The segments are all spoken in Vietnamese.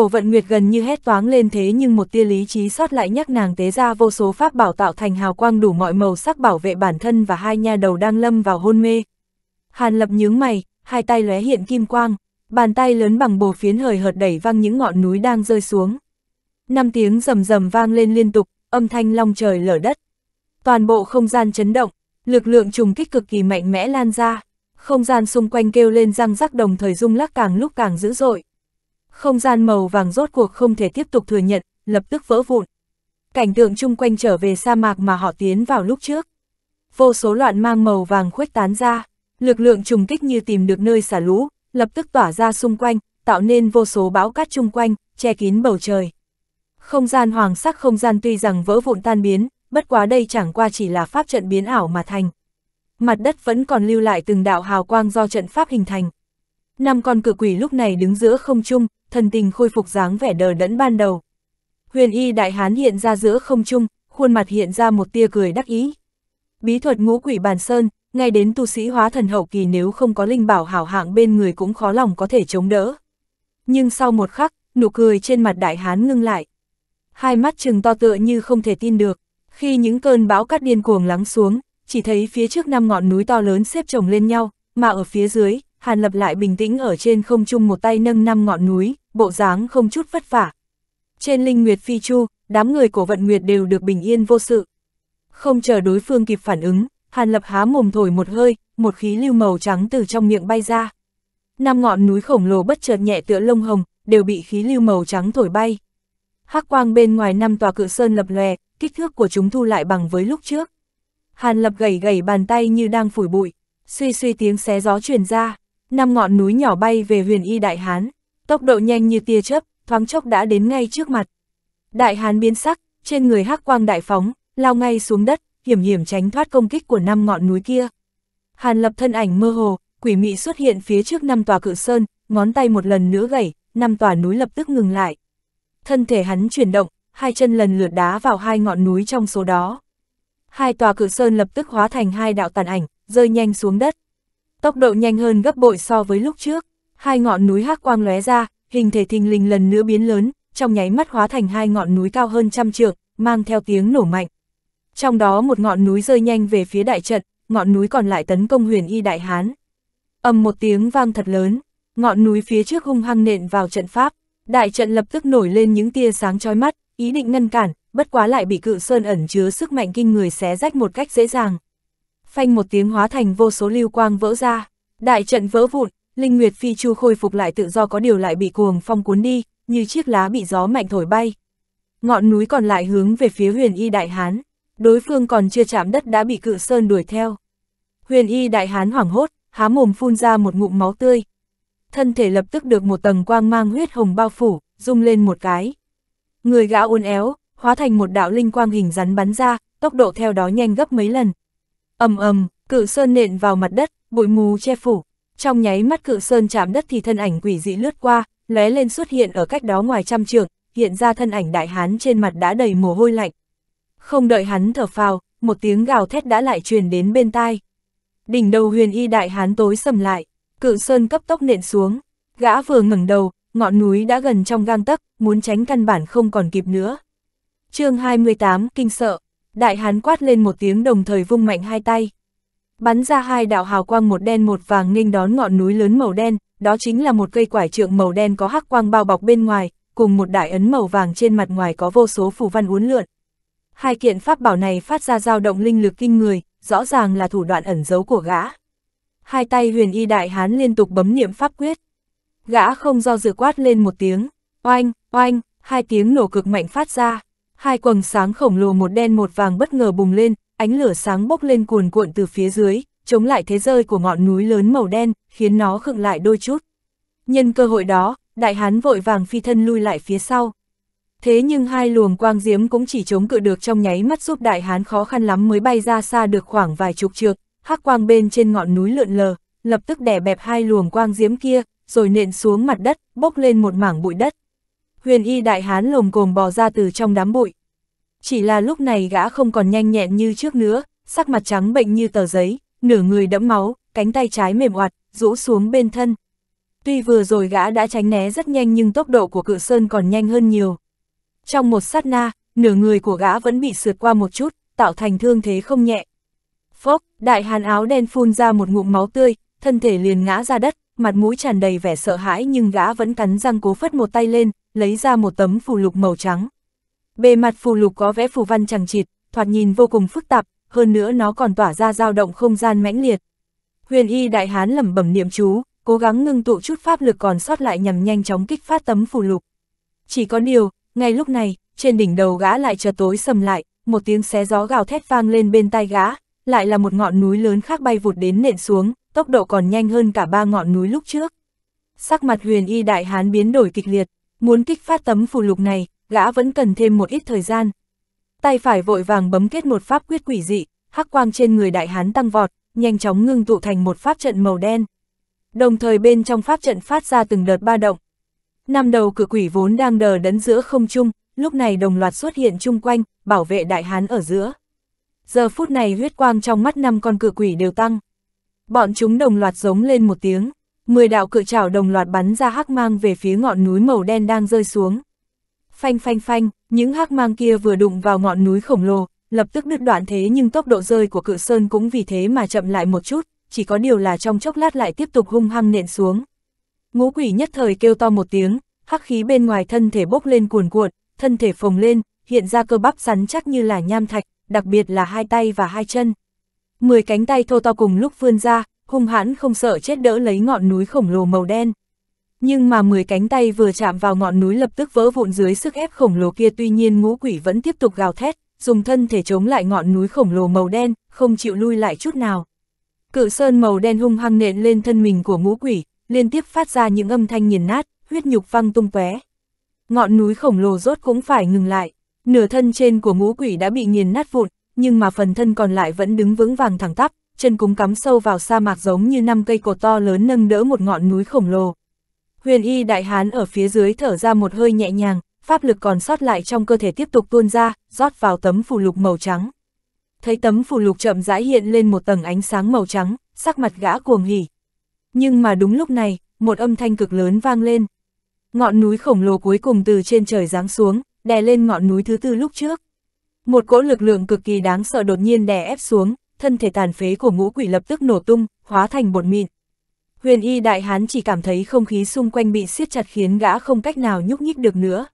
Cổ vận nguyệt gần như hét toáng lên thế nhưng một tia lý trí sót lại nhắc nàng tế ra vô số pháp bảo tạo thành hào quang đủ mọi màu sắc bảo vệ bản thân và hai nha đầu đang lâm vào hôn mê. Hàn lập nhướng mày, hai tay lóe hiện kim quang, bàn tay lớn bằng bồ phiến hời hợt đẩy văng những ngọn núi đang rơi xuống. Năm tiếng rầm rầm vang lên liên tục, âm thanh long trời lở đất. Toàn bộ không gian chấn động, lực lượng trùng kích cực kỳ mạnh mẽ lan ra, không gian xung quanh kêu lên răng rắc đồng thời rung lắc càng lúc càng dữ dội. Không gian màu vàng rốt cuộc không thể tiếp tục thừa nhận, lập tức vỡ vụn. Cảnh tượng chung quanh trở về sa mạc mà họ tiến vào lúc trước. Vô số loạn mang màu vàng khuếch tán ra, lực lượng trùng kích như tìm được nơi xả lũ, lập tức tỏa ra xung quanh, tạo nên vô số bão cát chung quanh, che kín bầu trời. Không gian hoàng sắc không gian tuy rằng vỡ vụn tan biến, bất quá đây chẳng qua chỉ là pháp trận biến ảo mà thành. Mặt đất vẫn còn lưu lại từng đạo hào quang do trận pháp hình thành. Năm con cự quỷ lúc này đứng giữa không trung, thần tình khôi phục dáng vẻ đờ đẫn ban đầu. Huyền y đại hán hiện ra giữa không trung, khuôn mặt hiện ra một tia cười đắc ý. Bí thuật ngũ quỷ bàn sơn, ngay đến tu sĩ hóa thần hậu kỳ nếu không có linh bảo hảo hạng bên người cũng khó lòng có thể chống đỡ. Nhưng sau một khắc, nụ cười trên mặt đại hán ngưng lại. Hai mắt trừng to tựa như không thể tin được, khi những cơn bão cắt điên cuồng lắng xuống, chỉ thấy phía trước năm ngọn núi to lớn xếp chồng lên nhau, mà ở phía dưới, Hàn Lập lại bình tĩnh ở trên không trung một tay nâng năm ngọn núi, bộ dáng không chút vất vả. Trên linh nguyệt phi chu, đám người cổ vận nguyệt đều được bình yên vô sự. Không chờ đối phương kịp phản ứng, Hàn Lập há mồm thổi một hơi, một khí lưu màu trắng từ trong miệng bay ra. Năm ngọn núi khổng lồ bất chợt nhẹ tựa lông hồng, đều bị khí lưu màu trắng thổi bay. Hắc quang bên ngoài năm tòa cự sơn lập lòe, kích thước của chúng thu lại bằng với lúc trước. Hàn Lập gầy gầy bàn tay như đang phủi bụi, suy suy tiếng xé gió truyền ra năm ngọn núi nhỏ bay về huyền y đại hán, tốc độ nhanh như tia chớp, thoáng chốc đã đến ngay trước mặt. Đại hán biến sắc, trên người hắc quang đại phóng, lao ngay xuống đất, hiểm hiểm tránh thoát công kích của năm ngọn núi kia. Hàn lập thân ảnh mơ hồ, quỷ mị xuất hiện phía trước năm tòa cự sơn, ngón tay một lần nữa gẩy, năm tòa núi lập tức ngừng lại. Thân thể hắn chuyển động, hai chân lần lượt đá vào hai ngọn núi trong số đó. Hai tòa cự sơn lập tức hóa thành hai đạo tàn ảnh, rơi nhanh xuống đất. Tốc độ nhanh hơn gấp bội so với lúc trước, hai ngọn núi hắc quang lóe ra, hình thể thình lình lần nữa biến lớn, trong nháy mắt hóa thành hai ngọn núi cao hơn trăm trượng, mang theo tiếng nổ mạnh. Trong đó một ngọn núi rơi nhanh về phía đại trận, ngọn núi còn lại tấn công huyền y đại hán. ầm một tiếng vang thật lớn, ngọn núi phía trước hung hăng nện vào trận pháp, đại trận lập tức nổi lên những tia sáng chói mắt, ý định ngăn cản, bất quá lại bị cự sơn ẩn chứa sức mạnh kinh người xé rách một cách dễ dàng phanh một tiếng hóa thành vô số lưu quang vỡ ra, đại trận vỡ vụn, Linh Nguyệt Phi Chu khôi phục lại tự do có điều lại bị cuồng phong cuốn đi, như chiếc lá bị gió mạnh thổi bay. Ngọn núi còn lại hướng về phía huyền y đại hán, đối phương còn chưa chạm đất đã bị cự sơn đuổi theo. Huyền y đại hán hoảng hốt, há mồm phun ra một ngụm máu tươi. Thân thể lập tức được một tầng quang mang huyết hồng bao phủ, rung lên một cái. Người gã uốn éo, hóa thành một đạo linh quang hình rắn bắn ra, tốc độ theo đó nhanh gấp mấy lần, ầm ầm, cự sơn nện vào mặt đất, bụi mù che phủ. Trong nháy mắt cự sơn chạm đất thì thân ảnh quỷ dị lướt qua, lóe lên xuất hiện ở cách đó ngoài trăm trượng, hiện ra thân ảnh đại hán trên mặt đã đầy mồ hôi lạnh. Không đợi hắn thở phào, một tiếng gào thét đã lại truyền đến bên tai. Đỉnh đầu huyền y đại hán tối sầm lại, cự sơn cấp tốc nện xuống, gã vừa ngẩng đầu, ngọn núi đã gần trong gang tấc, muốn tránh căn bản không còn kịp nữa. chương 28, kinh sợ. Đại hán quát lên một tiếng đồng thời vung mạnh hai tay. Bắn ra hai đạo hào quang một đen một vàng nghênh đón ngọn núi lớn màu đen, đó chính là một cây quải trượng màu đen có hắc quang bao bọc bên ngoài, cùng một đại ấn màu vàng trên mặt ngoài có vô số phù văn uốn lượn. Hai kiện pháp bảo này phát ra dao động linh lực kinh người, rõ ràng là thủ đoạn ẩn giấu của gã. Hai tay huyền y đại hán liên tục bấm niệm pháp quyết. Gã không do dự quát lên một tiếng, oanh, oanh, hai tiếng nổ cực mạnh phát ra. Hai quầng sáng khổng lồ một đen một vàng bất ngờ bùng lên, ánh lửa sáng bốc lên cuồn cuộn từ phía dưới, chống lại thế rơi của ngọn núi lớn màu đen, khiến nó khựng lại đôi chút. Nhân cơ hội đó, đại hán vội vàng phi thân lui lại phía sau. Thế nhưng hai luồng quang diếm cũng chỉ chống cự được trong nháy mắt giúp đại hán khó khăn lắm mới bay ra xa được khoảng vài chục trượng, hắc quang bên trên ngọn núi lượn lờ, lập tức đè bẹp hai luồng quang diếm kia, rồi nện xuống mặt đất, bốc lên một mảng bụi đất huyền y đại hán lồm cồm bò ra từ trong đám bụi. Chỉ là lúc này gã không còn nhanh nhẹn như trước nữa, sắc mặt trắng bệnh như tờ giấy, nửa người đẫm máu, cánh tay trái mềm oặt, rũ xuống bên thân. Tuy vừa rồi gã đã tránh né rất nhanh nhưng tốc độ của cự sơn còn nhanh hơn nhiều. Trong một sát na, nửa người của gã vẫn bị sượt qua một chút, tạo thành thương thế không nhẹ. Phốc, đại hàn áo đen phun ra một ngụm máu tươi, thân thể liền ngã ra đất, mặt mũi tràn đầy vẻ sợ hãi nhưng gã vẫn cắn răng cố phất một tay lên, lấy ra một tấm phù lục màu trắng. Bề mặt phù lục có vẽ phù văn chẳng chịt, thoạt nhìn vô cùng phức tạp, hơn nữa nó còn tỏa ra dao động không gian mãnh liệt. Huyền y đại hán lẩm bẩm niệm chú, cố gắng ngưng tụ chút pháp lực còn sót lại nhằm nhanh chóng kích phát tấm phù lục. Chỉ có điều, ngay lúc này, trên đỉnh đầu gã lại chợt tối sầm lại, một tiếng xé gió gào thét vang lên bên tai gã, lại là một ngọn núi lớn khác bay vụt đến nện xuống, tốc độ còn nhanh hơn cả ba ngọn núi lúc trước. Sắc mặt huyền y đại hán biến đổi kịch liệt, Muốn kích phát tấm phù lục này, gã vẫn cần thêm một ít thời gian. Tay phải vội vàng bấm kết một pháp quyết quỷ dị, hắc quang trên người đại hán tăng vọt, nhanh chóng ngưng tụ thành một pháp trận màu đen. Đồng thời bên trong pháp trận phát ra từng đợt ba động. Năm đầu cử quỷ vốn đang đờ đẫn giữa không trung, lúc này đồng loạt xuất hiện chung quanh, bảo vệ đại hán ở giữa. Giờ phút này huyết quang trong mắt năm con cử quỷ đều tăng. Bọn chúng đồng loạt giống lên một tiếng mười đạo cự trảo đồng loạt bắn ra hắc mang về phía ngọn núi màu đen đang rơi xuống. Phanh phanh phanh, những hắc mang kia vừa đụng vào ngọn núi khổng lồ, lập tức đứt đoạn thế nhưng tốc độ rơi của cự sơn cũng vì thế mà chậm lại một chút, chỉ có điều là trong chốc lát lại tiếp tục hung hăng nện xuống. Ngũ quỷ nhất thời kêu to một tiếng, hắc khí bên ngoài thân thể bốc lên cuồn cuộn, thân thể phồng lên, hiện ra cơ bắp rắn chắc như là nham thạch, đặc biệt là hai tay và hai chân. Mười cánh tay thô to cùng lúc vươn ra, hung hãn không sợ chết đỡ lấy ngọn núi khổng lồ màu đen. Nhưng mà 10 cánh tay vừa chạm vào ngọn núi lập tức vỡ vụn dưới sức ép khổng lồ kia tuy nhiên ngũ quỷ vẫn tiếp tục gào thét, dùng thân thể chống lại ngọn núi khổng lồ màu đen, không chịu lui lại chút nào. Cự sơn màu đen hung hăng nện lên thân mình của ngũ quỷ, liên tiếp phát ra những âm thanh nghiền nát, huyết nhục văng tung tóe. Ngọn núi khổng lồ rốt cũng phải ngừng lại, nửa thân trên của ngũ quỷ đã bị nghiền nát vụn, nhưng mà phần thân còn lại vẫn đứng vững vàng thẳng tắp, chân cúng cắm sâu vào sa mạc giống như năm cây cột to lớn nâng đỡ một ngọn núi khổng lồ. Huyền y đại hán ở phía dưới thở ra một hơi nhẹ nhàng, pháp lực còn sót lại trong cơ thể tiếp tục tuôn ra, rót vào tấm phù lục màu trắng. Thấy tấm phù lục chậm rãi hiện lên một tầng ánh sáng màu trắng, sắc mặt gã cuồng hỉ. Nhưng mà đúng lúc này, một âm thanh cực lớn vang lên. Ngọn núi khổng lồ cuối cùng từ trên trời giáng xuống, đè lên ngọn núi thứ tư lúc trước. Một cỗ lực lượng cực kỳ đáng sợ đột nhiên đè ép xuống, thân thể tàn phế của ngũ quỷ lập tức nổ tung, hóa thành bột mịn. Huyền y đại hán chỉ cảm thấy không khí xung quanh bị siết chặt khiến gã không cách nào nhúc nhích được nữa.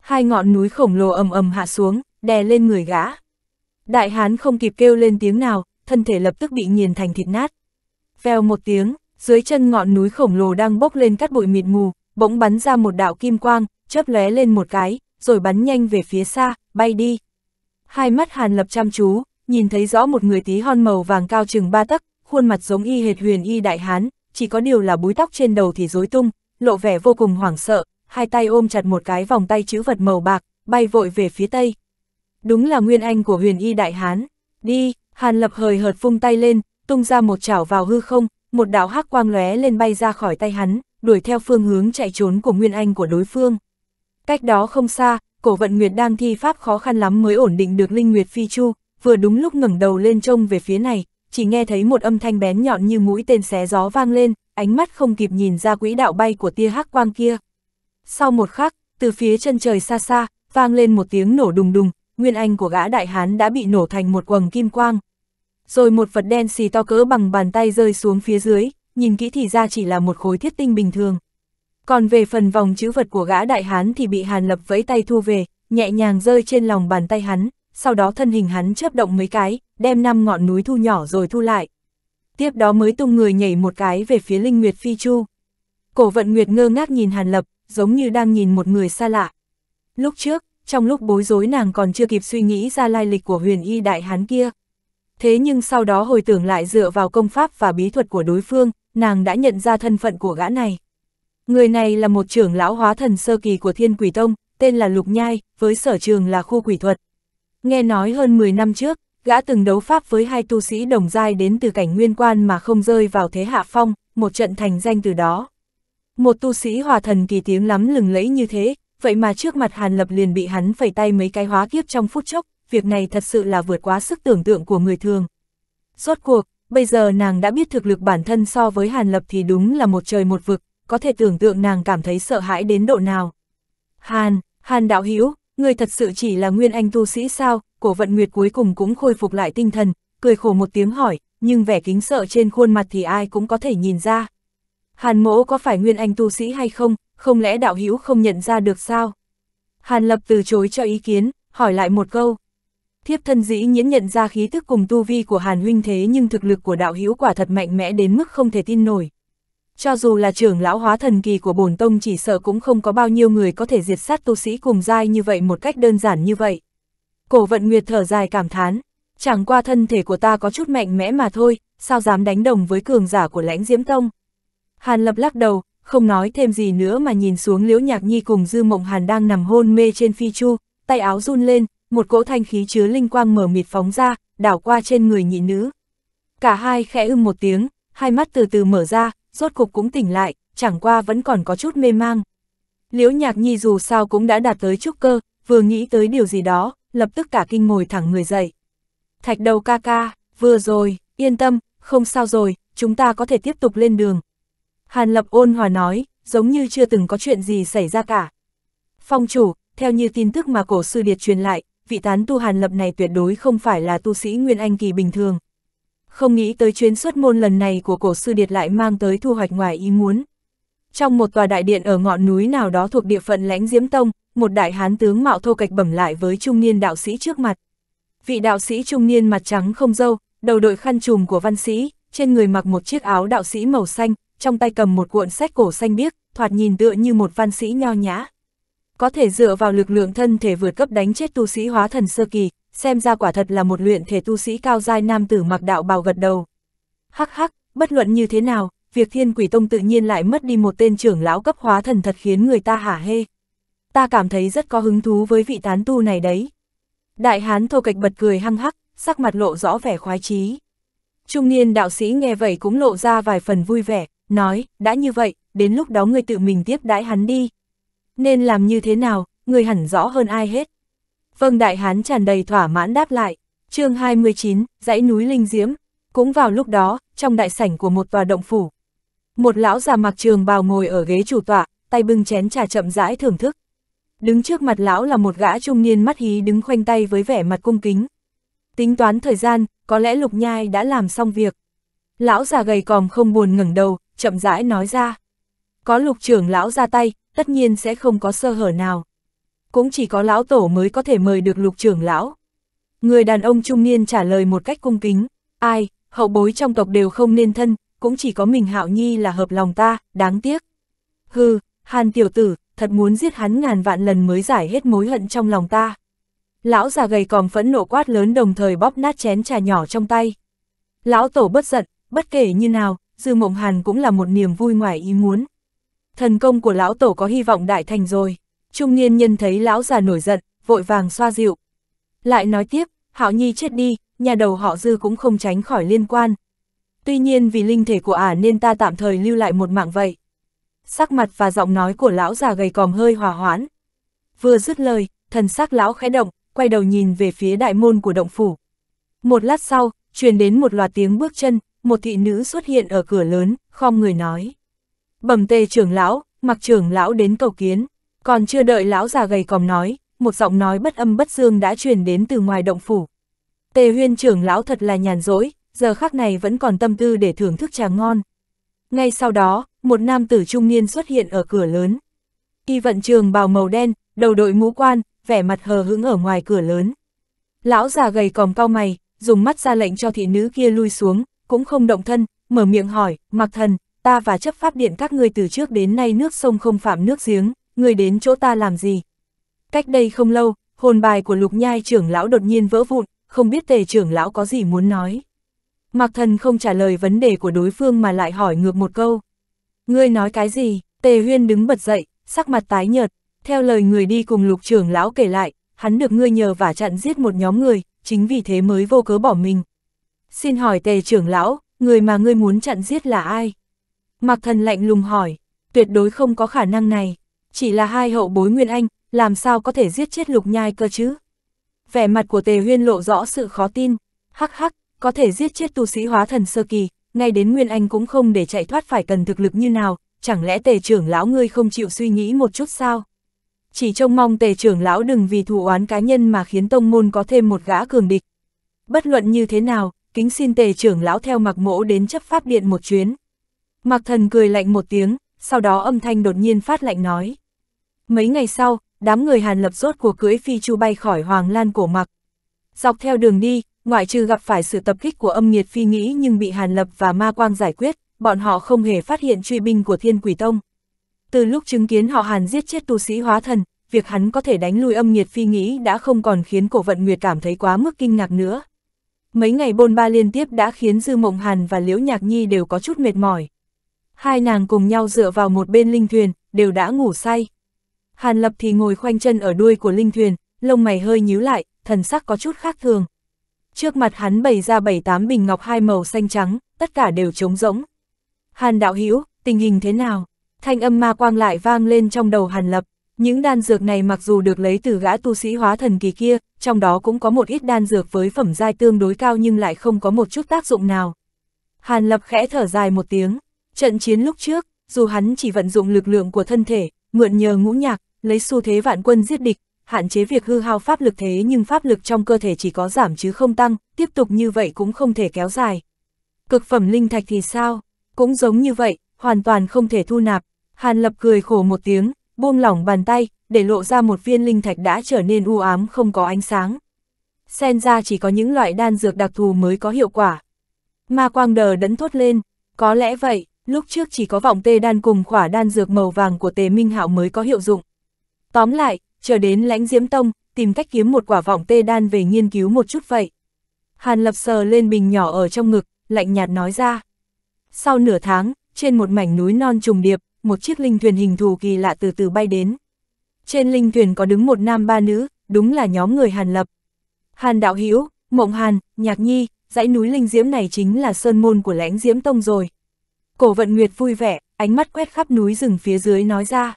Hai ngọn núi khổng lồ ầm ầm hạ xuống, đè lên người gã. Đại hán không kịp kêu lên tiếng nào, thân thể lập tức bị nghiền thành thịt nát. Vèo một tiếng, dưới chân ngọn núi khổng lồ đang bốc lên cát bụi mịt mù, bỗng bắn ra một đạo kim quang, chớp lóe lên một cái, rồi bắn nhanh về phía xa, bay đi. Hai mắt Hàn Lập chăm chú, nhìn thấy rõ một người tí hon màu vàng cao chừng ba tấc, khuôn mặt giống y hệt huyền y đại hán, chỉ có điều là búi tóc trên đầu thì rối tung, lộ vẻ vô cùng hoảng sợ, hai tay ôm chặt một cái vòng tay chữ vật màu bạc, bay vội về phía tây. Đúng là nguyên anh của huyền y đại hán. Đi, Hàn Lập hời hợt vung tay lên, tung ra một chảo vào hư không, một đạo hắc quang lóe lên bay ra khỏi tay hắn, đuổi theo phương hướng chạy trốn của nguyên anh của đối phương. Cách đó không xa, cổ vận Nguyệt đang thi pháp khó khăn lắm mới ổn định được Linh Nguyệt Phi Chu, vừa đúng lúc ngẩng đầu lên trông về phía này, chỉ nghe thấy một âm thanh bén nhọn như mũi tên xé gió vang lên, ánh mắt không kịp nhìn ra quỹ đạo bay của tia hắc quang kia. Sau một khắc, từ phía chân trời xa xa, vang lên một tiếng nổ đùng đùng, nguyên anh của gã đại hán đã bị nổ thành một quầng kim quang. Rồi một vật đen xì to cỡ bằng bàn tay rơi xuống phía dưới, nhìn kỹ thì ra chỉ là một khối thiết tinh bình thường. Còn về phần vòng chữ vật của gã đại hán thì bị Hàn Lập vẫy tay thu về, nhẹ nhàng rơi trên lòng bàn tay hắn sau đó thân hình hắn chớp động mấy cái, đem năm ngọn núi thu nhỏ rồi thu lại. Tiếp đó mới tung người nhảy một cái về phía Linh Nguyệt Phi Chu. Cổ vận Nguyệt ngơ ngác nhìn Hàn Lập, giống như đang nhìn một người xa lạ. Lúc trước, trong lúc bối rối nàng còn chưa kịp suy nghĩ ra lai lịch của huyền y đại hán kia. Thế nhưng sau đó hồi tưởng lại dựa vào công pháp và bí thuật của đối phương, nàng đã nhận ra thân phận của gã này. Người này là một trưởng lão hóa thần sơ kỳ của thiên quỷ tông, tên là Lục Nhai, với sở trường là khu quỷ thuật. Nghe nói hơn 10 năm trước, gã từng đấu pháp với hai tu sĩ đồng giai đến từ cảnh nguyên quan mà không rơi vào thế hạ phong, một trận thành danh từ đó. Một tu sĩ hòa thần kỳ tiếng lắm lừng lẫy như thế, vậy mà trước mặt Hàn Lập liền bị hắn phẩy tay mấy cái hóa kiếp trong phút chốc, việc này thật sự là vượt quá sức tưởng tượng của người thường. Rốt cuộc, bây giờ nàng đã biết thực lực bản thân so với Hàn Lập thì đúng là một trời một vực, có thể tưởng tượng nàng cảm thấy sợ hãi đến độ nào. Hàn, Hàn đạo hữu Người thật sự chỉ là nguyên anh tu sĩ sao, cổ vận nguyệt cuối cùng cũng khôi phục lại tinh thần, cười khổ một tiếng hỏi, nhưng vẻ kính sợ trên khuôn mặt thì ai cũng có thể nhìn ra. Hàn mỗ có phải nguyên anh tu sĩ hay không, không lẽ đạo hữu không nhận ra được sao? Hàn lập từ chối cho ý kiến, hỏi lại một câu. Thiếp thân dĩ nhiễn nhận ra khí thức cùng tu vi của Hàn huynh thế nhưng thực lực của đạo hữu quả thật mạnh mẽ đến mức không thể tin nổi. Cho dù là trưởng lão hóa thần kỳ của bổn tông chỉ sợ cũng không có bao nhiêu người có thể diệt sát tu sĩ cùng giai như vậy một cách đơn giản như vậy. Cổ vận nguyệt thở dài cảm thán, chẳng qua thân thể của ta có chút mạnh mẽ mà thôi, sao dám đánh đồng với cường giả của lãnh diễm tông. Hàn lập lắc đầu, không nói thêm gì nữa mà nhìn xuống liễu nhạc nhi cùng dư mộng hàn đang nằm hôn mê trên phi chu, tay áo run lên, một cỗ thanh khí chứa linh quang mở mịt phóng ra, đảo qua trên người nhị nữ. Cả hai khẽ ưm một tiếng, hai mắt từ từ mở ra, rốt cục cũng tỉnh lại, chẳng qua vẫn còn có chút mê mang. Liễu Nhạc Nhi dù sao cũng đã đạt tới trúc cơ, vừa nghĩ tới điều gì đó, lập tức cả kinh ngồi thẳng người dậy. Thạch đầu ca ca, vừa rồi, yên tâm, không sao rồi, chúng ta có thể tiếp tục lên đường. Hàn Lập ôn hòa nói, giống như chưa từng có chuyện gì xảy ra cả. Phong chủ, theo như tin tức mà cổ sư điệt truyền lại, vị tán tu Hàn Lập này tuyệt đối không phải là tu sĩ Nguyên Anh Kỳ bình thường, không nghĩ tới chuyến xuất môn lần này của cổ sư điệt lại mang tới thu hoạch ngoài ý muốn. Trong một tòa đại điện ở ngọn núi nào đó thuộc địa phận lãnh Diễm Tông, một đại hán tướng mạo thô cạch bẩm lại với trung niên đạo sĩ trước mặt. Vị đạo sĩ trung niên mặt trắng không dâu, đầu đội khăn trùm của văn sĩ, trên người mặc một chiếc áo đạo sĩ màu xanh, trong tay cầm một cuộn sách cổ xanh biếc, thoạt nhìn tựa như một văn sĩ nho nhã. Có thể dựa vào lực lượng thân thể vượt cấp đánh chết tu sĩ hóa thần sơ kỳ, xem ra quả thật là một luyện thể tu sĩ cao giai nam tử mặc đạo bào gật đầu. Hắc hắc, bất luận như thế nào, việc thiên quỷ tông tự nhiên lại mất đi một tên trưởng lão cấp hóa thần thật khiến người ta hả hê. Ta cảm thấy rất có hứng thú với vị tán tu này đấy. Đại hán thô kịch bật cười hăng hắc, sắc mặt lộ rõ vẻ khoái chí. Trung niên đạo sĩ nghe vậy cũng lộ ra vài phần vui vẻ, nói, đã như vậy, đến lúc đó người tự mình tiếp đãi hắn đi. Nên làm như thế nào, người hẳn rõ hơn ai hết. Vâng đại hán tràn đầy thỏa mãn đáp lại. chương 29, dãy núi Linh Diễm. Cũng vào lúc đó, trong đại sảnh của một tòa động phủ. Một lão già mặc trường bào ngồi ở ghế chủ tọa, tay bưng chén trà chậm rãi thưởng thức. Đứng trước mặt lão là một gã trung niên mắt hí đứng khoanh tay với vẻ mặt cung kính. Tính toán thời gian, có lẽ Lục Nhai đã làm xong việc. Lão già gầy còm không buồn ngẩng đầu, chậm rãi nói ra. Có lục trưởng lão ra tay, tất nhiên sẽ không có sơ hở nào cũng chỉ có lão tổ mới có thể mời được lục trưởng lão. Người đàn ông trung niên trả lời một cách cung kính, ai, hậu bối trong tộc đều không nên thân, cũng chỉ có mình hạo nhi là hợp lòng ta, đáng tiếc. Hừ, hàn tiểu tử, thật muốn giết hắn ngàn vạn lần mới giải hết mối hận trong lòng ta. Lão già gầy còm phẫn nộ quát lớn đồng thời bóp nát chén trà nhỏ trong tay. Lão tổ bất giận, bất kể như nào, dư mộng hàn cũng là một niềm vui ngoài ý muốn. Thần công của lão tổ có hy vọng đại thành rồi. Trung niên nhân thấy lão già nổi giận, vội vàng xoa dịu. Lại nói tiếp, Hạo Nhi chết đi, nhà đầu họ dư cũng không tránh khỏi liên quan. Tuy nhiên vì linh thể của ả nên ta tạm thời lưu lại một mạng vậy. Sắc mặt và giọng nói của lão già gầy còm hơi hòa hoãn. Vừa dứt lời, thần sắc lão khẽ động, quay đầu nhìn về phía đại môn của động phủ. Một lát sau, truyền đến một loạt tiếng bước chân, một thị nữ xuất hiện ở cửa lớn, khom người nói. Bẩm tề trưởng lão, mặc trưởng lão đến cầu kiến. Còn chưa đợi lão già gầy còm nói, một giọng nói bất âm bất dương đã truyền đến từ ngoài động phủ. Tề huyên trưởng lão thật là nhàn rỗi, giờ khắc này vẫn còn tâm tư để thưởng thức trà ngon. Ngay sau đó, một nam tử trung niên xuất hiện ở cửa lớn. Y vận trường bào màu đen, đầu đội mũ quan, vẻ mặt hờ hững ở ngoài cửa lớn. Lão già gầy còm cao mày, dùng mắt ra lệnh cho thị nữ kia lui xuống, cũng không động thân, mở miệng hỏi, mặc thần, ta và chấp pháp điện các ngươi từ trước đến nay nước sông không phạm nước giếng người đến chỗ ta làm gì? Cách đây không lâu, hồn bài của lục nhai trưởng lão đột nhiên vỡ vụn, không biết tề trưởng lão có gì muốn nói. Mạc thần không trả lời vấn đề của đối phương mà lại hỏi ngược một câu. Ngươi nói cái gì? Tề huyên đứng bật dậy, sắc mặt tái nhợt. Theo lời người đi cùng lục trưởng lão kể lại, hắn được ngươi nhờ vả chặn giết một nhóm người, chính vì thế mới vô cớ bỏ mình. Xin hỏi tề trưởng lão, người mà ngươi muốn chặn giết là ai? Mạc thần lạnh lùng hỏi, tuyệt đối không có khả năng này chỉ là hai hậu bối Nguyên Anh, làm sao có thể giết chết lục nhai cơ chứ? Vẻ mặt của Tề Huyên lộ rõ sự khó tin, hắc hắc, có thể giết chết tu sĩ hóa thần sơ kỳ, ngay đến Nguyên Anh cũng không để chạy thoát phải cần thực lực như nào, chẳng lẽ Tề trưởng lão ngươi không chịu suy nghĩ một chút sao? Chỉ trông mong Tề trưởng lão đừng vì thù oán cá nhân mà khiến tông môn có thêm một gã cường địch. Bất luận như thế nào, kính xin Tề trưởng lão theo mặc mỗ đến chấp pháp điện một chuyến. mặc thần cười lạnh một tiếng, sau đó âm thanh đột nhiên phát lạnh nói. Mấy ngày sau, đám người Hàn Lập rốt cuộc cưới phi chu bay khỏi Hoàng Lan cổ mặc. Dọc theo đường đi, ngoại trừ gặp phải sự tập kích của âm nghiệt phi nghĩ nhưng bị Hàn Lập và Ma Quang giải quyết, bọn họ không hề phát hiện truy binh của Thiên Quỷ Tông. Từ lúc chứng kiến họ Hàn giết chết tu sĩ hóa thần, việc hắn có thể đánh lui âm nghiệt phi nghĩ đã không còn khiến cổ vận nguyệt cảm thấy quá mức kinh ngạc nữa. Mấy ngày bôn ba liên tiếp đã khiến Dư Mộng Hàn và Liễu Nhạc Nhi đều có chút mệt mỏi. Hai nàng cùng nhau dựa vào một bên linh thuyền, đều đã ngủ say. Hàn Lập thì ngồi khoanh chân ở đuôi của linh thuyền, lông mày hơi nhíu lại, thần sắc có chút khác thường. Trước mặt hắn bày ra bảy tám bình ngọc hai màu xanh trắng, tất cả đều trống rỗng. Hàn đạo hữu tình hình thế nào? Thanh âm ma quang lại vang lên trong đầu Hàn Lập. Những đan dược này mặc dù được lấy từ gã tu sĩ hóa thần kỳ kia, trong đó cũng có một ít đan dược với phẩm giai tương đối cao nhưng lại không có một chút tác dụng nào. Hàn Lập khẽ thở dài một tiếng. Trận chiến lúc trước, dù hắn chỉ vận dụng lực lượng của thân thể, mượn nhờ ngũ nhạc, lấy xu thế vạn quân giết địch, hạn chế việc hư hao pháp lực thế nhưng pháp lực trong cơ thể chỉ có giảm chứ không tăng, tiếp tục như vậy cũng không thể kéo dài. Cực phẩm linh thạch thì sao? Cũng giống như vậy, hoàn toàn không thể thu nạp. Hàn Lập cười khổ một tiếng, buông lỏng bàn tay, để lộ ra một viên linh thạch đã trở nên u ám không có ánh sáng. xen ra chỉ có những loại đan dược đặc thù mới có hiệu quả. Ma quang đờ đẫn thốt lên, có lẽ vậy, lúc trước chỉ có vọng tê đan cùng khỏa đan dược màu vàng của tề minh hạo mới có hiệu dụng. Tóm lại, chờ đến lãnh diễm tông, tìm cách kiếm một quả vọng tê đan về nghiên cứu một chút vậy. Hàn lập sờ lên bình nhỏ ở trong ngực, lạnh nhạt nói ra. Sau nửa tháng, trên một mảnh núi non trùng điệp, một chiếc linh thuyền hình thù kỳ lạ từ từ bay đến. Trên linh thuyền có đứng một nam ba nữ, đúng là nhóm người Hàn Lập. Hàn Đạo Hữu Mộng Hàn, Nhạc Nhi, dãy núi linh diễm này chính là sơn môn của lãnh diễm tông rồi. Cổ vận Nguyệt vui vẻ, ánh mắt quét khắp núi rừng phía dưới nói ra.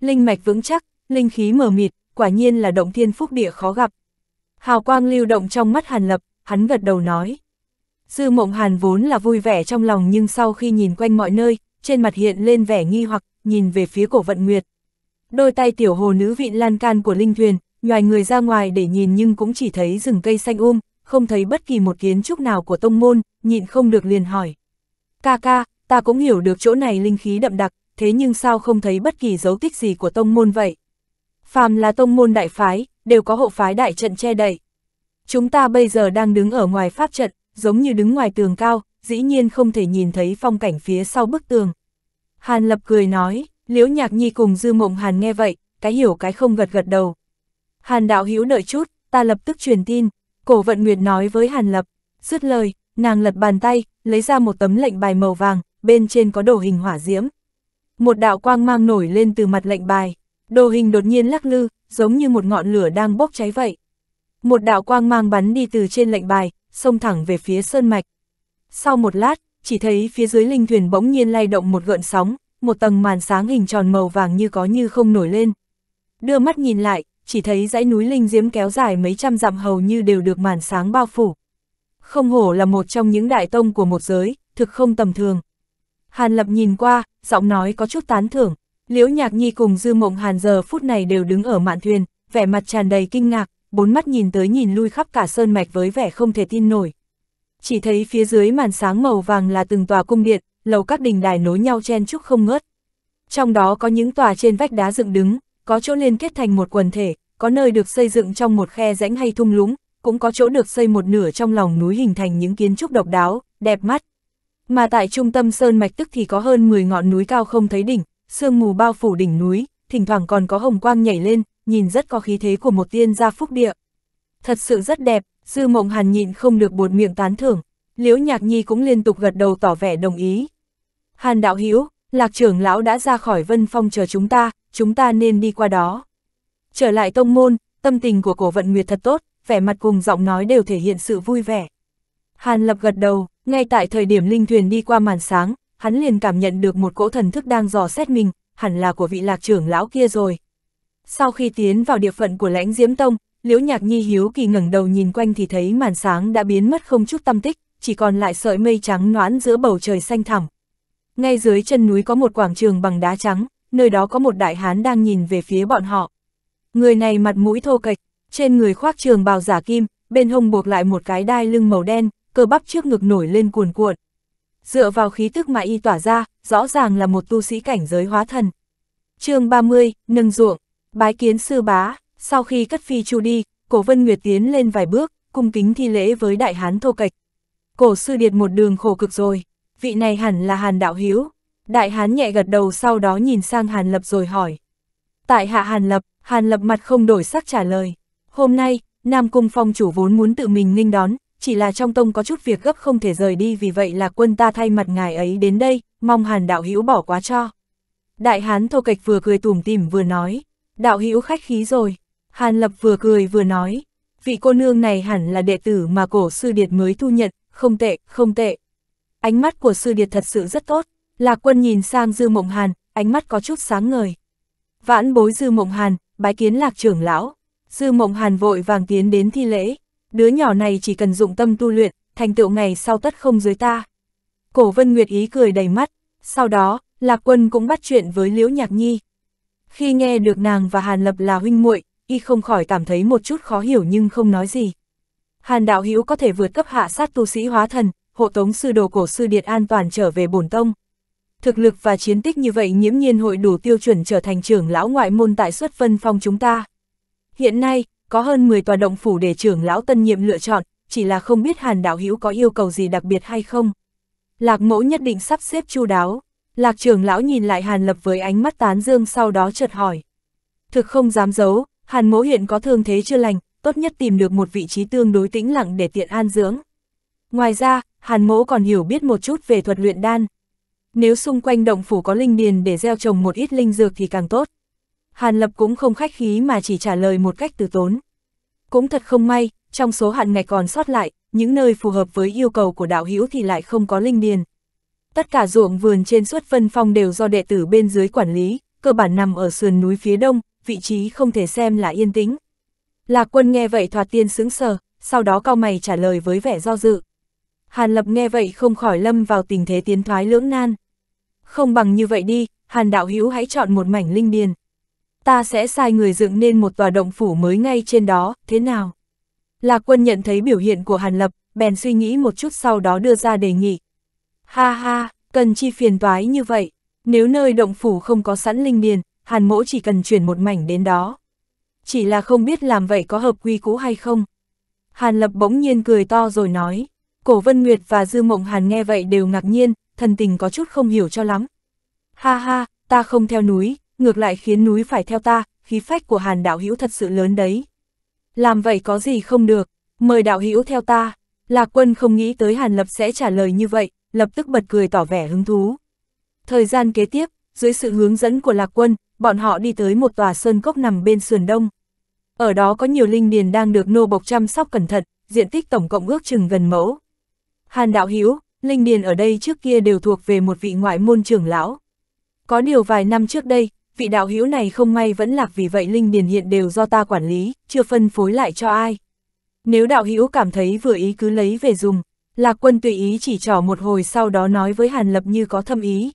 Linh mạch vững chắc, linh khí mờ mịt, quả nhiên là động thiên phúc địa khó gặp. Hào quang lưu động trong mắt Hàn Lập, hắn gật đầu nói. Dư mộng Hàn vốn là vui vẻ trong lòng nhưng sau khi nhìn quanh mọi nơi, trên mặt hiện lên vẻ nghi hoặc, nhìn về phía cổ vận nguyệt. Đôi tay tiểu hồ nữ vịn lan can của linh thuyền, nhòi người ra ngoài để nhìn nhưng cũng chỉ thấy rừng cây xanh um, không thấy bất kỳ một kiến trúc nào của tông môn, nhịn không được liền hỏi. Ca ca, ta cũng hiểu được chỗ này linh khí đậm đặc, thế nhưng sao không thấy bất kỳ dấu tích gì của tông môn vậy? phàm là tông môn đại phái, đều có hộ phái đại trận che đậy. Chúng ta bây giờ đang đứng ở ngoài pháp trận, giống như đứng ngoài tường cao, dĩ nhiên không thể nhìn thấy phong cảnh phía sau bức tường. Hàn Lập cười nói, Liễu Nhạc Nhi cùng Dư Mộng Hàn nghe vậy, cái hiểu cái không gật gật đầu. Hàn đạo hữu đợi chút, ta lập tức truyền tin, cổ vận nguyệt nói với Hàn Lập, dứt lời, nàng lật bàn tay, lấy ra một tấm lệnh bài màu vàng, bên trên có đồ hình hỏa diễm. Một đạo quang mang nổi lên từ mặt lệnh bài. Đồ hình đột nhiên lắc lư, giống như một ngọn lửa đang bốc cháy vậy. Một đạo quang mang bắn đi từ trên lệnh bài, xông thẳng về phía sơn mạch. Sau một lát, chỉ thấy phía dưới linh thuyền bỗng nhiên lay động một gợn sóng, một tầng màn sáng hình tròn màu vàng như có như không nổi lên. Đưa mắt nhìn lại, chỉ thấy dãy núi linh diếm kéo dài mấy trăm dặm hầu như đều được màn sáng bao phủ. Không hổ là một trong những đại tông của một giới, thực không tầm thường. Hàn Lập nhìn qua, giọng nói có chút tán thưởng, Liễu Nhạc Nhi cùng Dư Mộng Hàn giờ phút này đều đứng ở mạn thuyền, vẻ mặt tràn đầy kinh ngạc, bốn mắt nhìn tới nhìn lui khắp cả sơn mạch với vẻ không thể tin nổi. Chỉ thấy phía dưới màn sáng màu vàng là từng tòa cung điện, lầu các đình đài nối nhau chen chúc không ngớt. Trong đó có những tòa trên vách đá dựng đứng, có chỗ liên kết thành một quần thể, có nơi được xây dựng trong một khe rãnh hay thung lũng, cũng có chỗ được xây một nửa trong lòng núi hình thành những kiến trúc độc đáo, đẹp mắt. Mà tại trung tâm sơn mạch tức thì có hơn 10 ngọn núi cao không thấy đỉnh, sương mù bao phủ đỉnh núi, thỉnh thoảng còn có hồng quang nhảy lên, nhìn rất có khí thế của một tiên gia phúc địa. Thật sự rất đẹp, Dư Mộng Hàn nhịn không được buột miệng tán thưởng, Liễu Nhạc Nhi cũng liên tục gật đầu tỏ vẻ đồng ý. Hàn đạo hữu Lạc trưởng lão đã ra khỏi vân phong chờ chúng ta, chúng ta nên đi qua đó. Trở lại tông môn, tâm tình của cổ vận nguyệt thật tốt, vẻ mặt cùng giọng nói đều thể hiện sự vui vẻ. Hàn lập gật đầu, ngay tại thời điểm linh thuyền đi qua màn sáng, hắn liền cảm nhận được một cỗ thần thức đang dò xét mình, hẳn là của vị lạc trưởng lão kia rồi. Sau khi tiến vào địa phận của lãnh Diễm Tông, Liễu Nhạc Nhi hiếu kỳ ngẩng đầu nhìn quanh thì thấy màn sáng đã biến mất không chút tâm tích, chỉ còn lại sợi mây trắng noãn giữa bầu trời xanh thẳm. Ngay dưới chân núi có một quảng trường bằng đá trắng, nơi đó có một đại hán đang nhìn về phía bọn họ. Người này mặt mũi thô kệch, trên người khoác trường bào giả kim, bên hông buộc lại một cái đai lưng màu đen, cơ bắp trước ngực nổi lên cuồn cuộn dựa vào khí tức mà y tỏa ra, rõ ràng là một tu sĩ cảnh giới hóa thần. chương 30, nâng ruộng, bái kiến sư bá, sau khi cất phi chu đi, cổ vân nguyệt tiến lên vài bước, cung kính thi lễ với đại hán thô kịch. Cổ sư điệt một đường khổ cực rồi, vị này hẳn là hàn đạo hiếu. Đại hán nhẹ gật đầu sau đó nhìn sang hàn lập rồi hỏi. Tại hạ hàn lập, hàn lập mặt không đổi sắc trả lời. Hôm nay, Nam Cung Phong chủ vốn muốn tự mình nghinh đón, chỉ là trong tông có chút việc gấp không thể rời đi vì vậy là quân ta thay mặt ngài ấy đến đây, mong hàn đạo hữu bỏ quá cho. Đại hán thô kịch vừa cười tủm tỉm vừa nói, đạo hữu khách khí rồi, hàn lập vừa cười vừa nói, vị cô nương này hẳn là đệ tử mà cổ sư điệt mới thu nhận, không tệ, không tệ. Ánh mắt của sư điệt thật sự rất tốt, lạc quân nhìn sang dư mộng hàn, ánh mắt có chút sáng ngời. Vãn bối dư mộng hàn, bái kiến lạc trưởng lão, dư mộng hàn vội vàng tiến đến thi lễ, đứa nhỏ này chỉ cần dụng tâm tu luyện, thành tựu ngày sau tất không dưới ta. Cổ Vân Nguyệt ý cười đầy mắt, sau đó, Lạc Quân cũng bắt chuyện với Liễu Nhạc Nhi. Khi nghe được nàng và Hàn Lập là huynh muội, y không khỏi cảm thấy một chút khó hiểu nhưng không nói gì. Hàn đạo hữu có thể vượt cấp hạ sát tu sĩ hóa thần, hộ tống sư đồ cổ sư điệt an toàn trở về bổn tông. Thực lực và chiến tích như vậy nhiễm nhiên hội đủ tiêu chuẩn trở thành trưởng lão ngoại môn tại xuất vân phong chúng ta. Hiện nay, có hơn 10 tòa động phủ để trưởng lão tân nhiệm lựa chọn, chỉ là không biết Hàn Đạo Hữu có yêu cầu gì đặc biệt hay không. Lạc mẫu nhất định sắp xếp chu đáo, Lạc trưởng lão nhìn lại Hàn Lập với ánh mắt tán dương sau đó chợt hỏi. Thực không dám giấu, Hàn mẫu hiện có thương thế chưa lành, tốt nhất tìm được một vị trí tương đối tĩnh lặng để tiện an dưỡng. Ngoài ra, Hàn mẫu còn hiểu biết một chút về thuật luyện đan. Nếu xung quanh động phủ có linh điền để gieo trồng một ít linh dược thì càng tốt. Hàn Lập cũng không khách khí mà chỉ trả lời một cách từ tốn. Cũng thật không may, trong số hạn ngạch còn sót lại, những nơi phù hợp với yêu cầu của đạo hữu thì lại không có linh điền. Tất cả ruộng vườn trên suốt phân phong đều do đệ tử bên dưới quản lý, cơ bản nằm ở sườn núi phía đông, vị trí không thể xem là yên tĩnh. Lạc quân nghe vậy thoạt tiên sững sờ, sau đó cao mày trả lời với vẻ do dự. Hàn Lập nghe vậy không khỏi lâm vào tình thế tiến thoái lưỡng nan. Không bằng như vậy đi, Hàn đạo hữu hãy chọn một mảnh linh điền, ta sẽ sai người dựng nên một tòa động phủ mới ngay trên đó, thế nào? Lạc quân nhận thấy biểu hiện của Hàn Lập, bèn suy nghĩ một chút sau đó đưa ra đề nghị. Ha ha, cần chi phiền toái như vậy, nếu nơi động phủ không có sẵn linh điền, Hàn mỗ chỉ cần chuyển một mảnh đến đó. Chỉ là không biết làm vậy có hợp quy cũ hay không. Hàn Lập bỗng nhiên cười to rồi nói, cổ Vân Nguyệt và Dư Mộng Hàn nghe vậy đều ngạc nhiên, thần tình có chút không hiểu cho lắm. Ha ha, ta không theo núi, ngược lại khiến núi phải theo ta, khí phách của hàn đạo hữu thật sự lớn đấy. Làm vậy có gì không được, mời đạo hữu theo ta. Lạc quân không nghĩ tới hàn lập sẽ trả lời như vậy, lập tức bật cười tỏ vẻ hứng thú. Thời gian kế tiếp, dưới sự hướng dẫn của lạc quân, bọn họ đi tới một tòa sơn cốc nằm bên sườn đông. Ở đó có nhiều linh điền đang được nô bộc chăm sóc cẩn thận, diện tích tổng cộng ước chừng gần mẫu. Hàn đạo hữu linh điền ở đây trước kia đều thuộc về một vị ngoại môn trưởng lão. Có điều vài năm trước đây, vị đạo hữu này không may vẫn lạc vì vậy linh điền hiện đều do ta quản lý, chưa phân phối lại cho ai. Nếu đạo hữu cảm thấy vừa ý cứ lấy về dùng, Lạc quân tùy ý chỉ trỏ một hồi sau đó nói với Hàn Lập như có thâm ý.